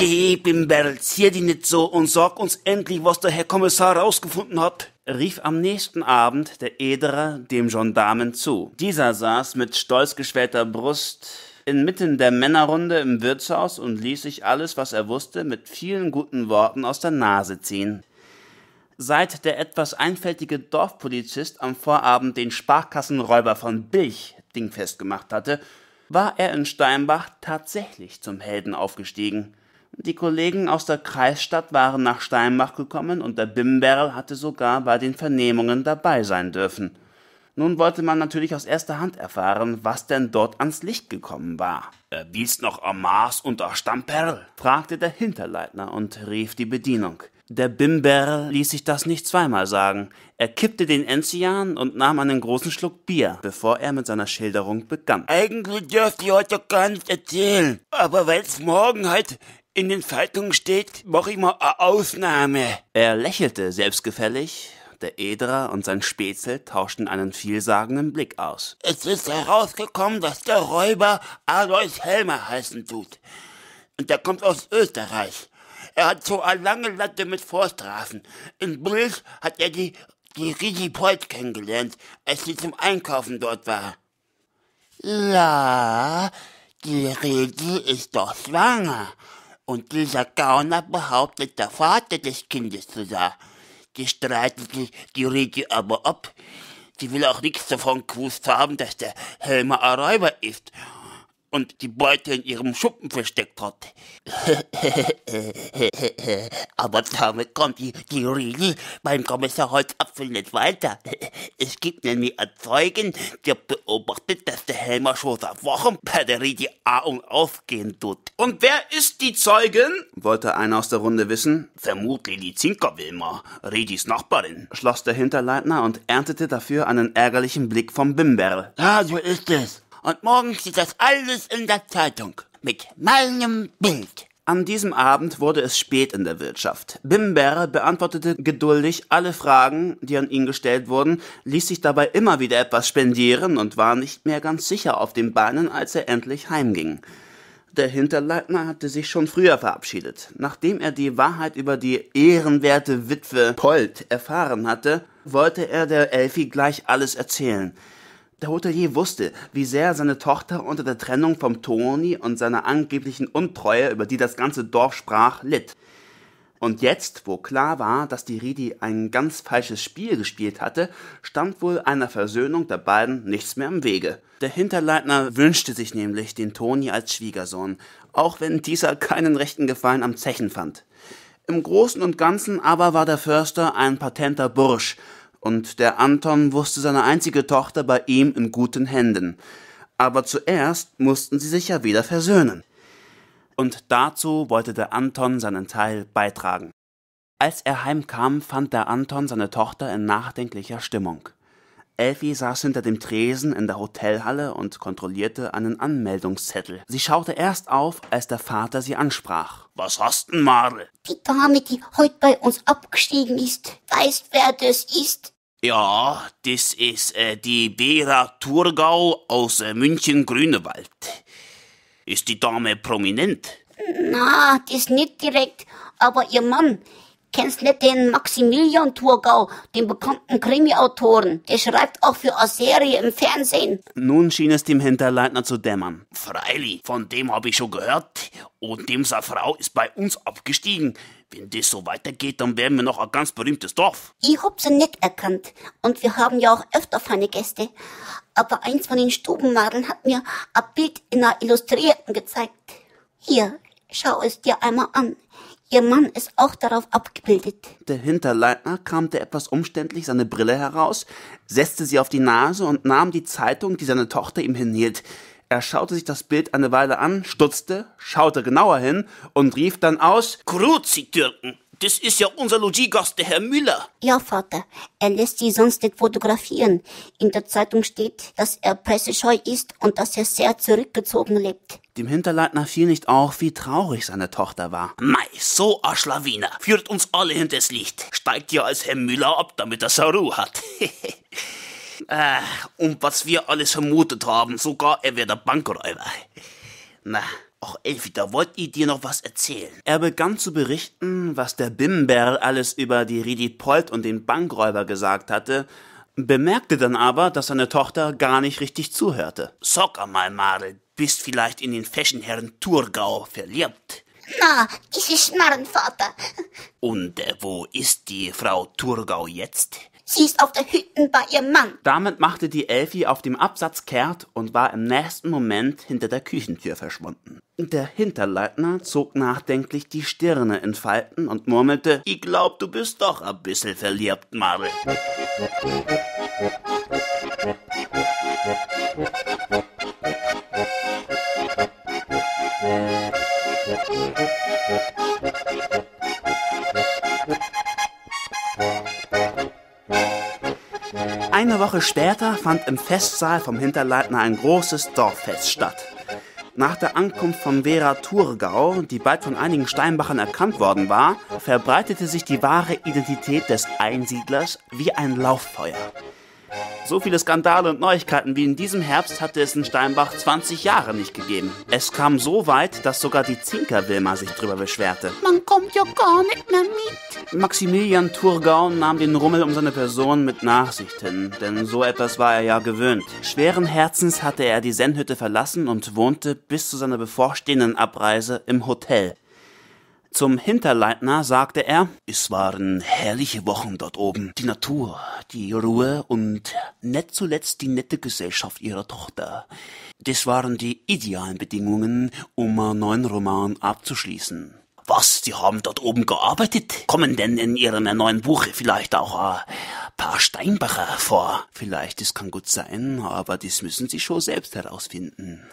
Geh, Bimberl, zieh die nicht so und sag uns endlich, was der Herr Kommissar rausgefunden hat rief am nächsten Abend der Ederer dem Gendarmen zu. Dieser saß mit stolz geschwellter Brust inmitten der Männerrunde im Wirtshaus und ließ sich alles, was er wusste, mit vielen guten Worten aus der Nase ziehen. Seit der etwas einfältige Dorfpolizist am Vorabend den Sparkassenräuber von Bilch dingfest gemacht hatte, war er in Steinbach tatsächlich zum Helden aufgestiegen. Die Kollegen aus der Kreisstadt waren nach Steinbach gekommen, und der Bimberl hatte sogar bei den Vernehmungen dabei sein dürfen. Nun wollte man natürlich aus erster Hand erfahren, was denn dort ans Licht gekommen war. Er wies noch am Mars und der Stamperl, fragte der Hinterleitner und rief die Bedienung. Der Bimberl ließ sich das nicht zweimal sagen. Er kippte den Enzian und nahm einen großen Schluck Bier, bevor er mit seiner Schilderung begann. Eigentlich dürft ihr heute gar nicht erzählen, aber weil's morgen halt in den Zeitungen steht, mache ich mal eine Ausnahme. Er lächelte selbstgefällig. Der Ederer und sein Spätzle tauschten einen vielsagenden Blick aus. Es ist herausgekommen, dass der Räuber Alois Helmer heißen tut. Und der kommt aus Österreich. Er hat so eine lange Latte mit Vorstrafen. In Brühl hat er die, die Rigi Poit kennengelernt, als sie zum Einkaufen dort war. Ja, die Rigi ist doch schwanger und dieser Gauner behauptet, der Vater des Kindes zu sein. Die streitete die Regi aber ab. Sie will auch nichts davon gewusst haben, dass der Helmer ein Räuber ist und die Beute in ihrem Schuppen versteckt hat. Aber damit kommt die Theorie beim Kommissar Holzapfel nicht weiter. Es gibt nämlich einen Zeugen, der beobachtet, dass der Helmer schon seit Wochen Batterie die A und ausgehen tut. Und wer ist die Zeugin? wollte einer aus der Runde wissen. Vermutlich die Zinker Wilma, Redis Nachbarin, schloss der Hinterleitner und erntete dafür einen ärgerlichen Blick vom Bimberl. Ja, so ist es und morgen steht das alles in der Zeitung. Mit meinem Bild. An diesem Abend wurde es spät in der Wirtschaft. Bimber beantwortete geduldig alle Fragen, die an ihn gestellt wurden, ließ sich dabei immer wieder etwas spendieren und war nicht mehr ganz sicher auf den Beinen, als er endlich heimging. Der Hinterleitner hatte sich schon früher verabschiedet. Nachdem er die Wahrheit über die ehrenwerte Witwe Polt erfahren hatte, wollte er der Elfi gleich alles erzählen. Der Hotelier wusste, wie sehr seine Tochter unter der Trennung vom Toni und seiner angeblichen Untreue, über die das ganze Dorf sprach, litt. Und jetzt, wo klar war, dass die Ridi ein ganz falsches Spiel gespielt hatte, stand wohl einer Versöhnung der beiden nichts mehr im Wege. Der Hinterleitner wünschte sich nämlich den Toni als Schwiegersohn, auch wenn dieser keinen rechten Gefallen am Zechen fand. Im Großen und Ganzen aber war der Förster ein patenter Bursch, und der Anton wusste seine einzige Tochter bei ihm in guten Händen. Aber zuerst mussten sie sich ja wieder versöhnen. Und dazu wollte der Anton seinen Teil beitragen. Als er heimkam, fand der Anton seine Tochter in nachdenklicher Stimmung. Elfi saß hinter dem Tresen in der Hotelhalle und kontrollierte einen Anmeldungszettel. Sie schaute erst auf, als der Vater sie ansprach. Was hast denn, Marl? Die Dame, die heute bei uns abgestiegen ist. Weißt, wer das ist? Ja, das ist äh, die Vera Thurgau aus äh, München-Grünewald. Ist die Dame prominent? Na, das nicht direkt, aber ihr Mann, Kennst nicht den Maximilian Thurgau, den bekannten Krimi-Autoren? Der schreibt auch für eine Serie im Fernsehen. Nun schien es dem Hinterleitner zu dämmern. Freilich, von dem habe ich schon gehört. Und dem seine Frau ist bei uns abgestiegen. Wenn das so weitergeht, dann werden wir noch ein ganz berühmtes Dorf. Ich hab sie nicht erkannt. Und wir haben ja auch öfter feine Gäste. Aber eins von den Stubenmadeln hat mir ein Bild in einer Illustrierten gezeigt. Hier, schau es dir einmal an. Ihr Mann ist auch darauf abgebildet. Der Hinterleitner kramte etwas umständlich seine Brille heraus, setzte sie auf die Nase und nahm die Zeitung, die seine Tochter ihm hinhielt. Er schaute sich das Bild eine Weile an, stutzte, schaute genauer hin und rief dann aus: Kruzitürken! Das ist ja unser Logiegast, der Herr Müller. Ja, Vater. Er lässt sie sonst nicht fotografieren. In der Zeitung steht, dass er pressescheu ist und dass er sehr zurückgezogen lebt. Dem Hinterleitner fiel nicht auf, wie traurig seine Tochter war. Mei, so a Schlawiner. Führt uns alle hinters Licht. Steigt ja als Herr Müller ab, damit er seine Ruhe hat. äh, und was wir alles vermutet haben, sogar er wäre der Bankräuber. Na, Och, Elfi, da wollt ich dir noch was erzählen. Er begann zu berichten, was der Bimber alles über die Riedipold und den Bankräuber gesagt hatte, bemerkte dann aber, dass seine Tochter gar nicht richtig zuhörte. Sock einmal, Madel, bist vielleicht in den Fäschenherrn Thurgau verliebt? Na, ich ist Narrenvater. Und äh, wo ist die Frau Thurgau jetzt? Sie ist auf der Hütten bei ihrem Mann. Damit machte die Elfi auf dem Absatz kehrt und war im nächsten Moment hinter der Küchentür verschwunden. Der Hinterleitner zog nachdenklich die Stirne in Falten und murmelte, ich glaub, du bist doch ein bisschen verliebt, Mare. Eine Woche später fand im Festsaal vom Hinterleitner ein großes Dorffest statt. Nach der Ankunft von Vera Thurgau, die bald von einigen Steinbachern erkannt worden war, verbreitete sich die wahre Identität des Einsiedlers wie ein Lauffeuer. So viele Skandale und Neuigkeiten wie in diesem Herbst hatte es in Steinbach 20 Jahre nicht gegeben. Es kam so weit, dass sogar die Zinker-Wilma sich drüber beschwerte. Man kommt ja gar nicht mehr mit. Maximilian Thurgau nahm den Rummel um seine Person mit Nachsicht hin, denn so etwas war er ja gewöhnt. Schweren Herzens hatte er die Sennhütte verlassen und wohnte bis zu seiner bevorstehenden Abreise im Hotel. Zum Hinterleitner sagte er, es waren herrliche Wochen dort oben. Die Natur, die Ruhe und nicht zuletzt die nette Gesellschaft ihrer Tochter. Das waren die idealen Bedingungen, um einen neuen Roman abzuschließen. Was, Sie haben dort oben gearbeitet? Kommen denn in Ihrem neuen Buch vielleicht auch ein paar Steinbacher vor? Vielleicht, das kann gut sein, aber das müssen Sie schon selbst herausfinden.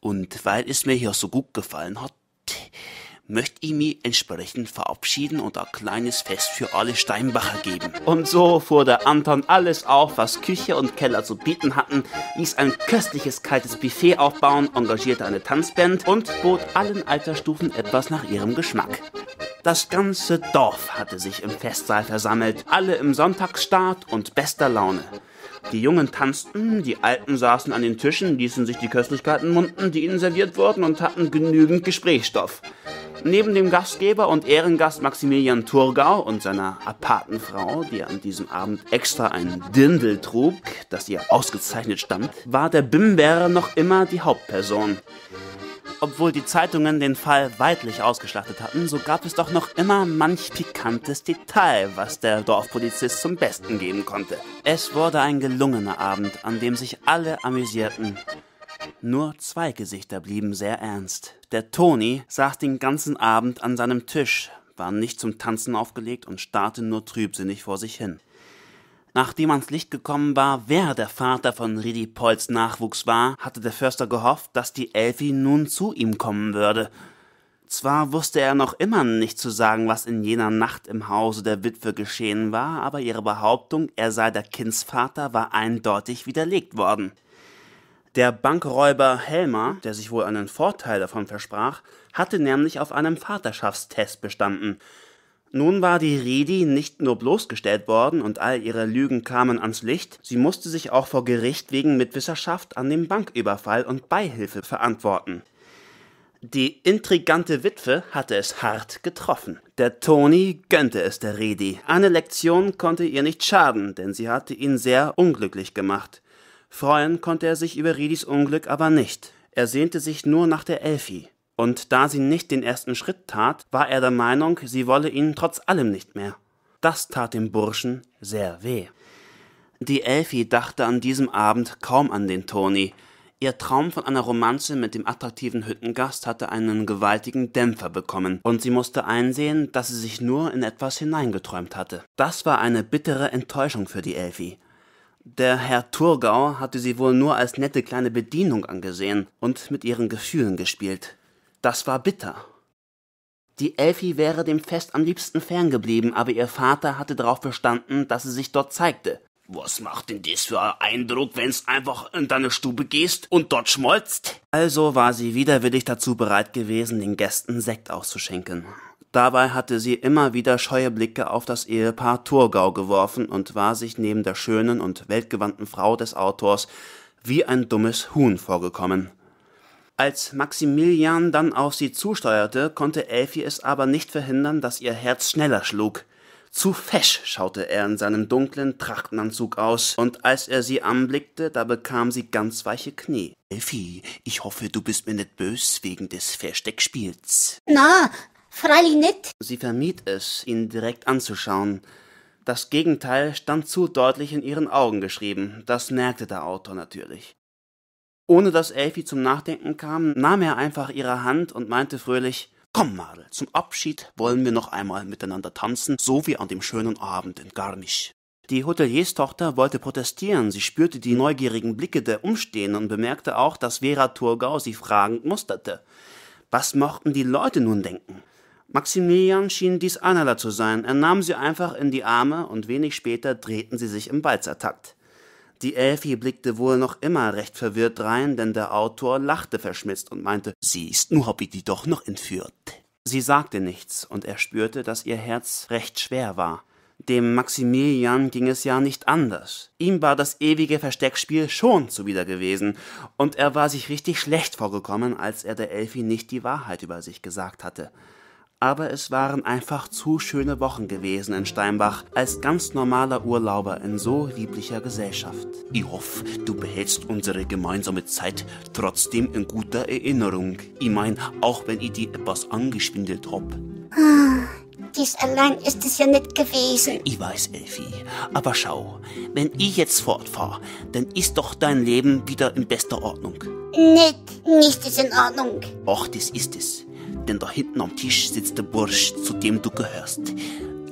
Und weil es mir hier so gut gefallen hat, möchte ich mich entsprechend verabschieden und ein kleines Fest für alle Steinbacher geben. Und so fuhr der Anton alles auf, was Küche und Keller zu bieten hatten, ließ ein köstliches kaltes Buffet aufbauen, engagierte eine Tanzband und bot allen Altersstufen etwas nach ihrem Geschmack. Das ganze Dorf hatte sich im Festsaal versammelt, alle im Sonntagsstaat und bester Laune. Die Jungen tanzten, die Alten saßen an den Tischen, ließen sich die Köstlichkeiten munden, die ihnen serviert wurden und hatten genügend Gesprächsstoff. Neben dem Gastgeber und Ehrengast Maximilian Thurgau und seiner Frau, die an diesem Abend extra ein Dindel trug, das ihr ausgezeichnet stand, war der Bimbeerer noch immer die Hauptperson. Obwohl die Zeitungen den Fall weitlich ausgeschlachtet hatten, so gab es doch noch immer manch pikantes Detail, was der Dorfpolizist zum Besten geben konnte. Es wurde ein gelungener Abend, an dem sich alle amüsierten. Nur zwei Gesichter blieben sehr ernst. Der Toni saß den ganzen Abend an seinem Tisch, war nicht zum Tanzen aufgelegt und starrte nur trübsinnig vor sich hin. Nachdem ans Licht gekommen war, wer der Vater von Ridi Pols Nachwuchs war, hatte der Förster gehofft, dass die Elfi nun zu ihm kommen würde. Zwar wusste er noch immer nicht zu sagen, was in jener Nacht im Hause der Witwe geschehen war, aber ihre Behauptung, er sei der Kindsvater, war eindeutig widerlegt worden. Der Bankräuber Helmer, der sich wohl einen Vorteil davon versprach, hatte nämlich auf einem Vaterschaftstest bestanden. Nun war die Redi nicht nur bloßgestellt worden und all ihre Lügen kamen ans Licht, sie musste sich auch vor Gericht wegen Mitwisserschaft an dem Banküberfall und Beihilfe verantworten. Die intrigante Witwe hatte es hart getroffen. Der Toni gönnte es der Redi. Eine Lektion konnte ihr nicht schaden, denn sie hatte ihn sehr unglücklich gemacht. Freuen konnte er sich über Ridis Unglück aber nicht. Er sehnte sich nur nach der Elfi. Und da sie nicht den ersten Schritt tat, war er der Meinung, sie wolle ihn trotz allem nicht mehr. Das tat dem Burschen sehr weh. Die Elfi dachte an diesem Abend kaum an den Toni. Ihr Traum von einer Romanze mit dem attraktiven Hüttengast hatte einen gewaltigen Dämpfer bekommen, und sie musste einsehen, dass sie sich nur in etwas hineingeträumt hatte. Das war eine bittere Enttäuschung für die Elfi. Der Herr Thurgau hatte sie wohl nur als nette kleine Bedienung angesehen und mit ihren Gefühlen gespielt. Das war bitter. Die Elfi wäre dem Fest am liebsten ferngeblieben, aber ihr Vater hatte darauf bestanden, dass sie sich dort zeigte. Was macht denn das für einen Eindruck, wenn's einfach in deine Stube gehst und dort schmolzt? Also war sie widerwillig dazu bereit gewesen, den Gästen Sekt auszuschenken. Dabei hatte sie immer wieder scheue Blicke auf das Ehepaar Thurgau geworfen und war sich neben der schönen und weltgewandten Frau des Autors wie ein dummes Huhn vorgekommen. Als Maximilian dann auf sie zusteuerte, konnte Elfi es aber nicht verhindern, dass ihr Herz schneller schlug. Zu fesch schaute er in seinem dunklen Trachtenanzug aus, und als er sie anblickte, da bekam sie ganz weiche Knie. Elfi, ich hoffe, du bist mir nicht bös wegen des Versteckspiels. Na, Freilich nicht. Sie vermied es, ihn direkt anzuschauen. Das Gegenteil stand zu deutlich in ihren Augen geschrieben. Das merkte der Autor natürlich. Ohne dass Elfi zum Nachdenken kam, nahm er einfach ihre Hand und meinte fröhlich, Komm, Madel, zum Abschied wollen wir noch einmal miteinander tanzen, so wie an dem schönen Abend in Garmisch. Die Hotelierstochter wollte protestieren, sie spürte die neugierigen Blicke der Umstehenden und bemerkte auch, dass Vera Thurgau sie fragend musterte. Was mochten die Leute nun denken? Maximilian schien dies einerlei zu sein, er nahm sie einfach in die Arme, und wenig später drehten sie sich im Walzertakt. Die Elfi blickte wohl noch immer recht verwirrt drein, denn der Autor lachte verschmitzt und meinte, sie ist nur hab ich die doch noch entführt. Sie sagte nichts, und er spürte, dass ihr Herz recht schwer war. Dem Maximilian ging es ja nicht anders. Ihm war das ewige Versteckspiel schon zuwider gewesen, und er war sich richtig schlecht vorgekommen, als er der Elfi nicht die Wahrheit über sich gesagt hatte aber es waren einfach zu schöne Wochen gewesen in Steinbach als ganz normaler Urlauber in so lieblicher Gesellschaft. Ich hoffe, du behältst unsere gemeinsame Zeit trotzdem in guter Erinnerung. Ich mein, auch wenn ich dir etwas angeschwindelt hab. Ah, dies allein ist es ja nicht gewesen. Ich weiß, Elfi. Aber schau, wenn ich jetzt fortfahre, dann ist doch dein Leben wieder in bester Ordnung. Nicht, nicht ist in Ordnung. Och, das ist es denn da hinten am Tisch sitzt der Bursch, zu dem du gehörst.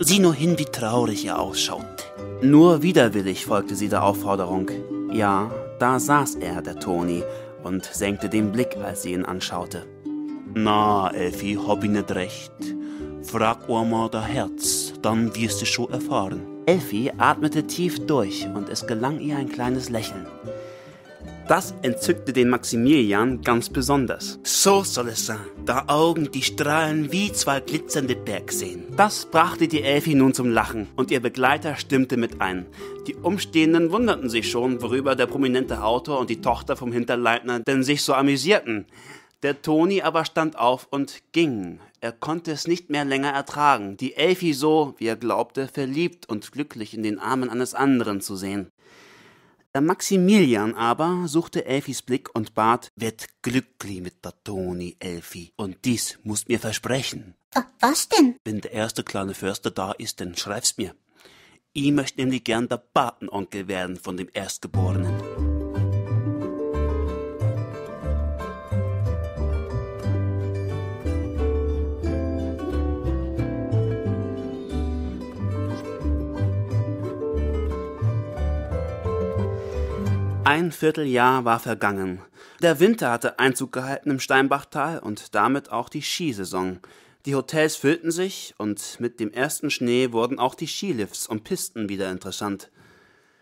Sieh nur hin, wie traurig er ausschaut. Nur widerwillig folgte sie der Aufforderung. Ja, da saß er, der Toni, und senkte den Blick, als sie ihn anschaute. Na, Elfi, hab ich nicht recht. Frag Oma der Herz, dann wirst du schon erfahren. Elfi atmete tief durch und es gelang ihr ein kleines Lächeln. Das entzückte den Maximilian ganz besonders. So soll es sein. Da Augen, die strahlen wie zwei glitzernde Bergseen. Das brachte die Elfi nun zum Lachen und ihr Begleiter stimmte mit ein. Die Umstehenden wunderten sich schon, worüber der prominente Autor und die Tochter vom Hinterleitner denn sich so amüsierten. Der Toni aber stand auf und ging. Er konnte es nicht mehr länger ertragen, die Elfi so, wie er glaubte, verliebt und glücklich in den Armen eines anderen zu sehen. Maximilian aber suchte Elfis Blick und bat, werd glückli mit der Toni, Elfi, und dies musst mir versprechen. Was denn? Wenn der erste kleine Förster da ist, dann schreib's mir. Ich möchte nämlich gern der Patenonkel werden von dem Erstgeborenen. Ein Vierteljahr war vergangen. Der Winter hatte Einzug gehalten im Steinbachtal und damit auch die Skisaison. Die Hotels füllten sich und mit dem ersten Schnee wurden auch die Skilifts und Pisten wieder interessant.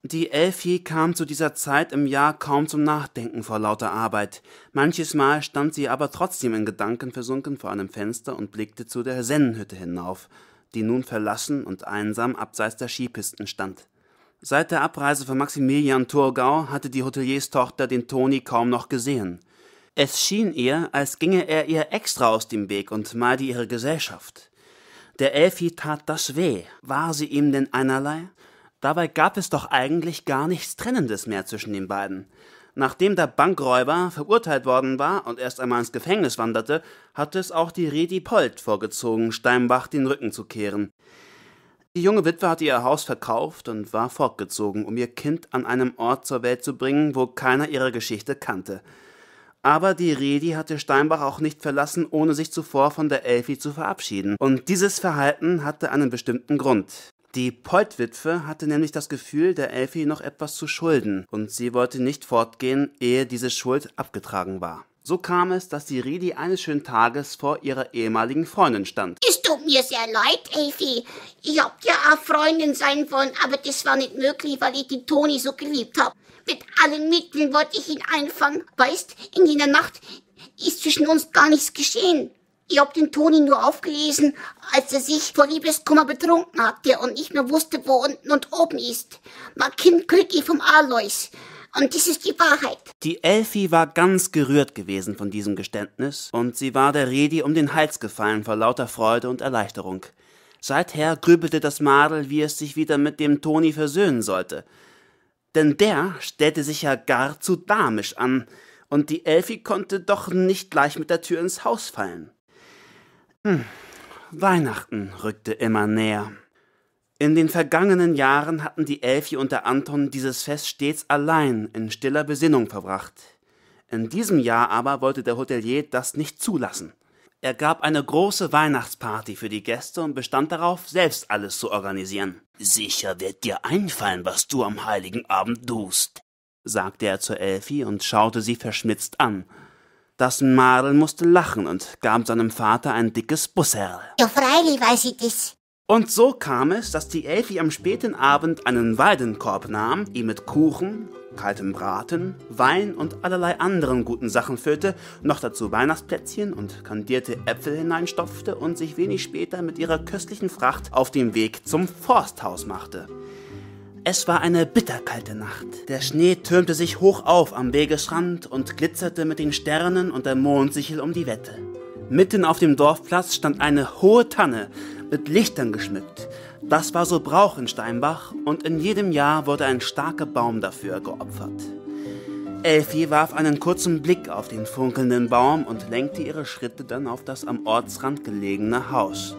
Die Elfie kam zu dieser Zeit im Jahr kaum zum Nachdenken vor lauter Arbeit. Manches Mal stand sie aber trotzdem in Gedanken versunken vor einem Fenster und blickte zu der Sennenhütte hinauf, die nun verlassen und einsam abseits der Skipisten stand. Seit der Abreise von Maximilian Thurgau hatte die Hotelierstochter den Toni kaum noch gesehen. Es schien ihr, als ginge er ihr extra aus dem Weg und malte ihre Gesellschaft. Der Elfi tat das weh. War sie ihm denn einerlei? Dabei gab es doch eigentlich gar nichts Trennendes mehr zwischen den beiden. Nachdem der Bankräuber verurteilt worden war und erst einmal ins Gefängnis wanderte, hatte es auch die Redi Pold vorgezogen, Steinbach den Rücken zu kehren. Die junge Witwe hatte ihr Haus verkauft und war fortgezogen, um ihr Kind an einem Ort zur Welt zu bringen, wo keiner ihre Geschichte kannte. Aber die Redi hatte Steinbach auch nicht verlassen, ohne sich zuvor von der Elfi zu verabschieden. Und dieses Verhalten hatte einen bestimmten Grund. Die Poltwitwe hatte nämlich das Gefühl, der Elfi noch etwas zu schulden, und sie wollte nicht fortgehen, ehe diese Schuld abgetragen war. So kam es, dass die Redi eines schönen Tages vor ihrer ehemaligen Freundin stand. Es tut mir sehr leid, Elfi. Ich hab ja auch Freundin sein wollen, aber das war nicht möglich, weil ich den Toni so geliebt hab. Mit allen Mitteln wollte ich ihn einfangen. Weißt, in jener Nacht ist zwischen uns gar nichts geschehen. Ich hab den Toni nur aufgelesen, als er sich vor Liebeskummer betrunken hatte und nicht mehr wusste, wo unten und oben ist. Mein Kind krieg ich vom Alois und das ist die Wahrheit. Die Elfi war ganz gerührt gewesen von diesem Geständnis und sie war der Redi um den Hals gefallen vor lauter Freude und Erleichterung. Seither grübelte das Madel, wie es sich wieder mit dem Toni versöhnen sollte. Denn der stellte sich ja gar zu damisch an, und die Elfi konnte doch nicht gleich mit der Tür ins Haus fallen. Hm. Weihnachten rückte immer näher. In den vergangenen Jahren hatten die Elfi und der Anton dieses Fest stets allein in stiller Besinnung verbracht. In diesem Jahr aber wollte der Hotelier das nicht zulassen. Er gab eine große Weihnachtsparty für die Gäste und bestand darauf, selbst alles zu organisieren. Sicher wird dir einfallen, was du am heiligen Abend tust, sagte er zur Elfi und schaute sie verschmitzt an. Das Madel musste lachen und gab seinem Vater ein dickes Busserl. Ja, freilich weiß ich das. Und so kam es, dass die Elfi am späten Abend einen Weidenkorb nahm, ihn mit Kuchen, kaltem Braten, Wein und allerlei anderen guten Sachen füllte, noch dazu Weihnachtsplätzchen und kandierte Äpfel hineinstopfte und sich wenig später mit ihrer köstlichen Fracht auf den Weg zum Forsthaus machte. Es war eine bitterkalte Nacht. Der Schnee türmte sich hoch auf am Wegesrand und glitzerte mit den Sternen und der Mondsichel um die Wette. Mitten auf dem Dorfplatz stand eine hohe Tanne, mit Lichtern geschmückt. Das war so Brauch in Steinbach und in jedem Jahr wurde ein starker Baum dafür geopfert. Elfie warf einen kurzen Blick auf den funkelnden Baum und lenkte ihre Schritte dann auf das am Ortsrand gelegene Haus.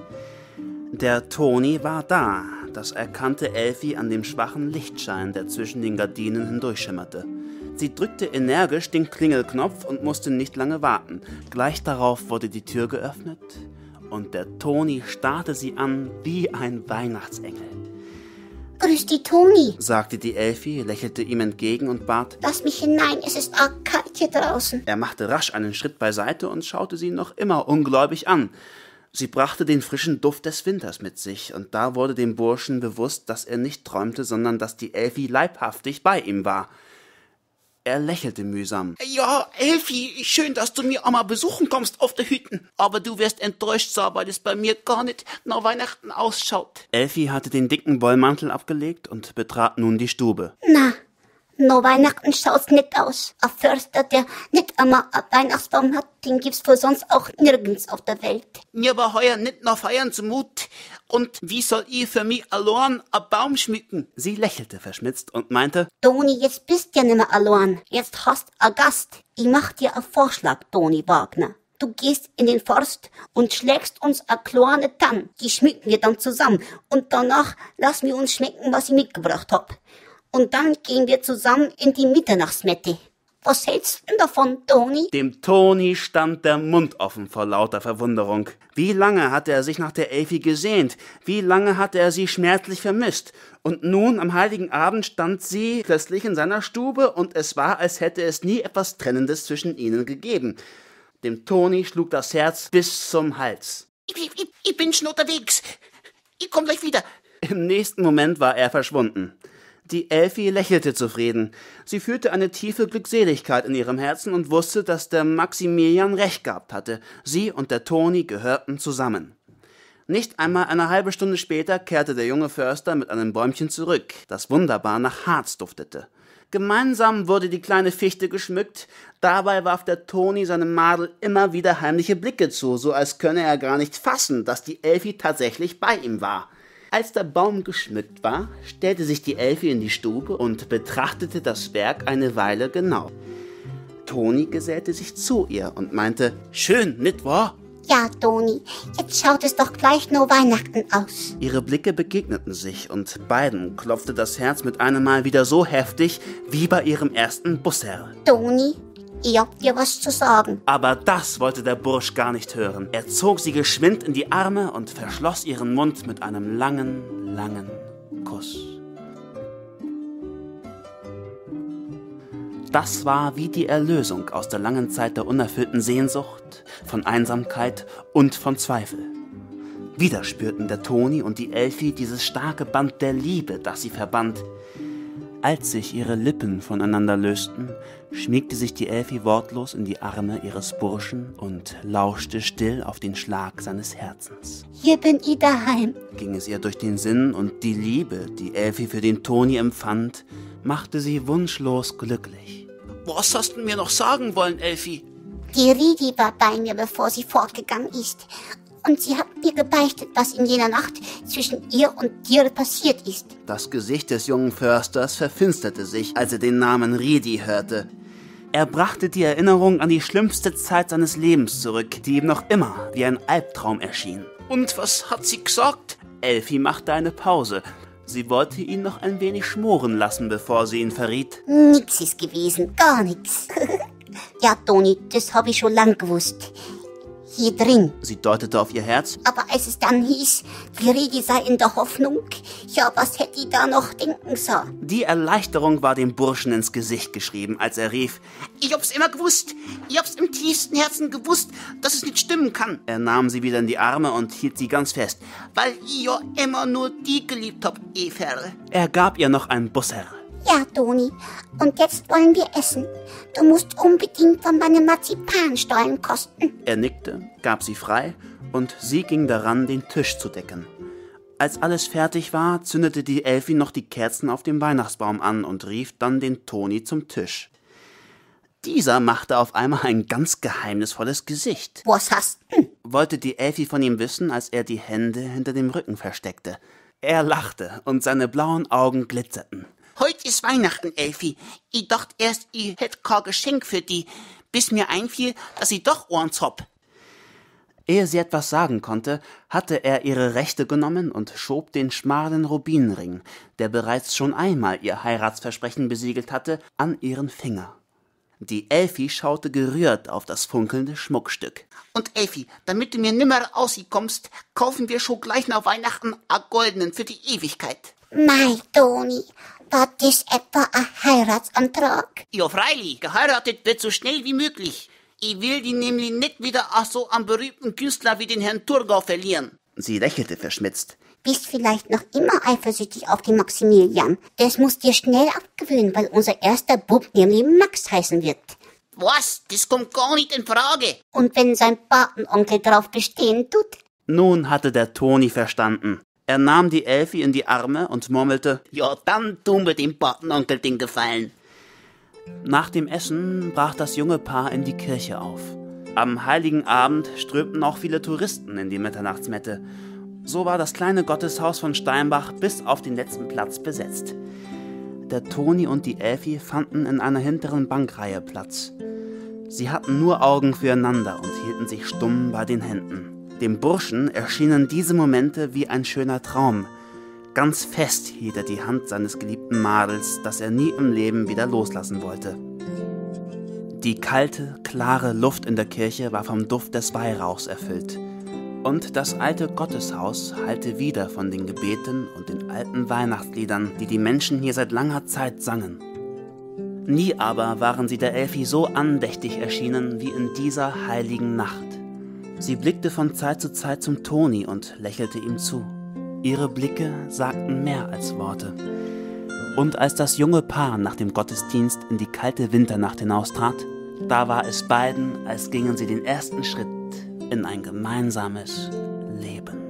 Der Toni war da, das erkannte Elfie an dem schwachen Lichtschein, der zwischen den Gardinen hindurchschimmerte. Sie drückte energisch den Klingelknopf und musste nicht lange warten. Gleich darauf wurde die Tür geöffnet und der Toni starrte sie an wie ein Weihnachtsengel. Grüß die Toni, sagte die Elfi, lächelte ihm entgegen und bat, Lass mich hinein, es ist arg kalt hier draußen. Er machte rasch einen Schritt beiseite und schaute sie noch immer ungläubig an. Sie brachte den frischen Duft des Winters mit sich, und da wurde dem Burschen bewusst, dass er nicht träumte, sondern dass die Elfi leibhaftig bei ihm war. Er lächelte mühsam. Ja, Elfi, schön, dass du mir einmal besuchen kommst auf der Hütten. Aber du wirst enttäuscht sein, weil es bei mir gar nicht nach Weihnachten ausschaut. Elfi hatte den dicken Wollmantel abgelegt und betrat nun die Stube. Na, No Weihnachten schaut's nicht aus. Ein Förster, der nicht einmal ein Weihnachtsbaum hat, den gibt's wohl sonst auch nirgends auf der Welt. Mir war heuer nicht noch Feiern zumut. Und wie soll ich für mich allein ein Baum schmücken? Sie lächelte verschmitzt und meinte, Doni, jetzt bist ja nimmer allein. Jetzt hast a Gast. Ich mach dir a Vorschlag, Doni Wagner. Du gehst in den Forst und schlägst uns a kleine Tann. Die schmücken wir dann zusammen. Und danach lassen wir uns schmecken, was ich mitgebracht hab und dann gehen wir zusammen in die Mitternachtsmette. Was hältst du denn davon, Toni? Dem Toni stand der Mund offen vor lauter Verwunderung. Wie lange hatte er sich nach der Elfi gesehnt? Wie lange hatte er sie schmerzlich vermisst? Und nun, am heiligen Abend, stand sie plötzlich in seiner Stube und es war, als hätte es nie etwas Trennendes zwischen ihnen gegeben. Dem Toni schlug das Herz bis zum Hals. Ich, ich, ich bin schon unterwegs. Ich komme gleich wieder. Im nächsten Moment war er verschwunden. Die Elfi lächelte zufrieden. Sie fühlte eine tiefe Glückseligkeit in ihrem Herzen und wusste, dass der Maximilian recht gehabt hatte. Sie und der Toni gehörten zusammen. Nicht einmal eine halbe Stunde später kehrte der junge Förster mit einem Bäumchen zurück, das wunderbar nach Harz duftete. Gemeinsam wurde die kleine Fichte geschmückt, dabei warf der Toni seinem Madel immer wieder heimliche Blicke zu, so als könne er gar nicht fassen, dass die Elfi tatsächlich bei ihm war. Als der Baum geschmückt war, stellte sich die Elfe in die Stube und betrachtete das Werk eine Weile genau. Toni gesellte sich zu ihr und meinte, schön, nicht wahr? Ja, Toni, jetzt schaut es doch gleich nur Weihnachten aus. Ihre Blicke begegneten sich und beiden klopfte das Herz mit einem Mal wieder so heftig wie bei ihrem ersten Busserl. Toni, Ihr habt ihr was zu sagen. Aber das wollte der Bursch gar nicht hören. Er zog sie geschwind in die Arme und verschloss ihren Mund mit einem langen, langen Kuss. Das war wie die Erlösung aus der langen Zeit der unerfüllten Sehnsucht, von Einsamkeit und von Zweifel. Wieder spürten der Toni und die Elfi dieses starke Band der Liebe, das sie verband, als sich ihre Lippen voneinander lösten, schmiegte sich die Elfi wortlos in die Arme ihres Burschen und lauschte still auf den Schlag seines Herzens. Hier bin ich daheim, ging es ihr durch den Sinn und die Liebe, die Elfi für den Toni empfand, machte sie wunschlos glücklich. Was hast du mir noch sagen wollen, Elfi? Die Ridi war bei mir, bevor sie fortgegangen ist und sie hat mir gebeichtet, was in jener Nacht zwischen ihr und dir passiert ist. Das Gesicht des jungen Försters verfinsterte sich, als er den Namen Ridi hörte. Er brachte die Erinnerung an die schlimmste Zeit seines Lebens zurück, die ihm noch immer wie ein Albtraum erschien. Und was hat sie gesagt? Elfi machte eine Pause. Sie wollte ihn noch ein wenig schmoren lassen, bevor sie ihn verriet. Nix ist gewesen, gar nichts. ja, Toni, das habe ich schon lang gewusst hier drin. Sie deutete auf ihr Herz. Aber als es dann hieß, die sei in der Hoffnung, ja, was hätte ich da noch denken sollen? Die Erleichterung war dem Burschen ins Gesicht geschrieben, als er rief, ich hab's immer gewusst, ich hab's im tiefsten Herzen gewusst, dass es nicht stimmen kann. Er nahm sie wieder in die Arme und hielt sie ganz fest, weil ich ja immer nur die geliebt hab, Eferl. Er gab ihr noch einen Busser. Ja, Toni. Und jetzt wollen wir essen. Du musst unbedingt von meinem Marzipanstollen kosten. Er nickte, gab sie frei und sie ging daran, den Tisch zu decken. Als alles fertig war, zündete die Elfi noch die Kerzen auf dem Weihnachtsbaum an und rief dann den Toni zum Tisch. Dieser machte auf einmal ein ganz geheimnisvolles Gesicht. Was hast du? wollte die Elfi von ihm wissen, als er die Hände hinter dem Rücken versteckte. Er lachte und seine blauen Augen glitzerten. Heut ist Weihnachten, Elfi. Ich dacht erst, ich hätt kein Geschenk für die, bis mir einfiel, dass ich doch Ohren hab. Ehe sie etwas sagen konnte, hatte er ihre Rechte genommen und schob den schmalen Rubinring, der bereits schon einmal ihr Heiratsversprechen besiegelt hatte, an ihren Finger. Die Elfi schaute gerührt auf das funkelnde Schmuckstück. Und Elfi, damit du mir nimmer auskommst, kaufen wir schon gleich nach Weihnachten a goldenen für die Ewigkeit. Mei, Toni, war dies etwa ein Heiratsantrag? Ja, freilich. Geheiratet wird so schnell wie möglich. Ich will die nämlich nicht wieder auch so am berühmten Künstler wie den Herrn Turgau verlieren. Sie lächelte verschmitzt. Bist vielleicht noch immer eifersüchtig auf den Maximilian. Das musst dir schnell abgewöhnen, weil unser erster Bub nämlich Max heißen wird. Was? Das kommt gar nicht in Frage. Und wenn sein Patenonkel drauf bestehen tut? Nun hatte der Toni verstanden. Er nahm die Elfi in die Arme und murmelte, Ja, dann tun wir dem Patenonkel den Gefallen. Nach dem Essen brach das junge Paar in die Kirche auf. Am heiligen Abend strömten auch viele Touristen in die Mitternachtsmette. So war das kleine Gotteshaus von Steinbach bis auf den letzten Platz besetzt. Der Toni und die Elfi fanden in einer hinteren Bankreihe Platz. Sie hatten nur Augen füreinander und hielten sich stumm bei den Händen. Dem Burschen erschienen diese Momente wie ein schöner Traum. Ganz fest hielt er die Hand seines geliebten Madels, das er nie im Leben wieder loslassen wollte. Die kalte, klare Luft in der Kirche war vom Duft des Weihrauchs erfüllt. Und das alte Gotteshaus hallte wieder von den Gebeten und den alten Weihnachtsliedern, die die Menschen hier seit langer Zeit sangen. Nie aber waren sie der Elfi so andächtig erschienen wie in dieser heiligen Nacht. Sie blickte von Zeit zu Zeit zum Toni und lächelte ihm zu. Ihre Blicke sagten mehr als Worte. Und als das junge Paar nach dem Gottesdienst in die kalte Winternacht hinaustrat, da war es beiden, als gingen sie den ersten Schritt in ein gemeinsames Leben.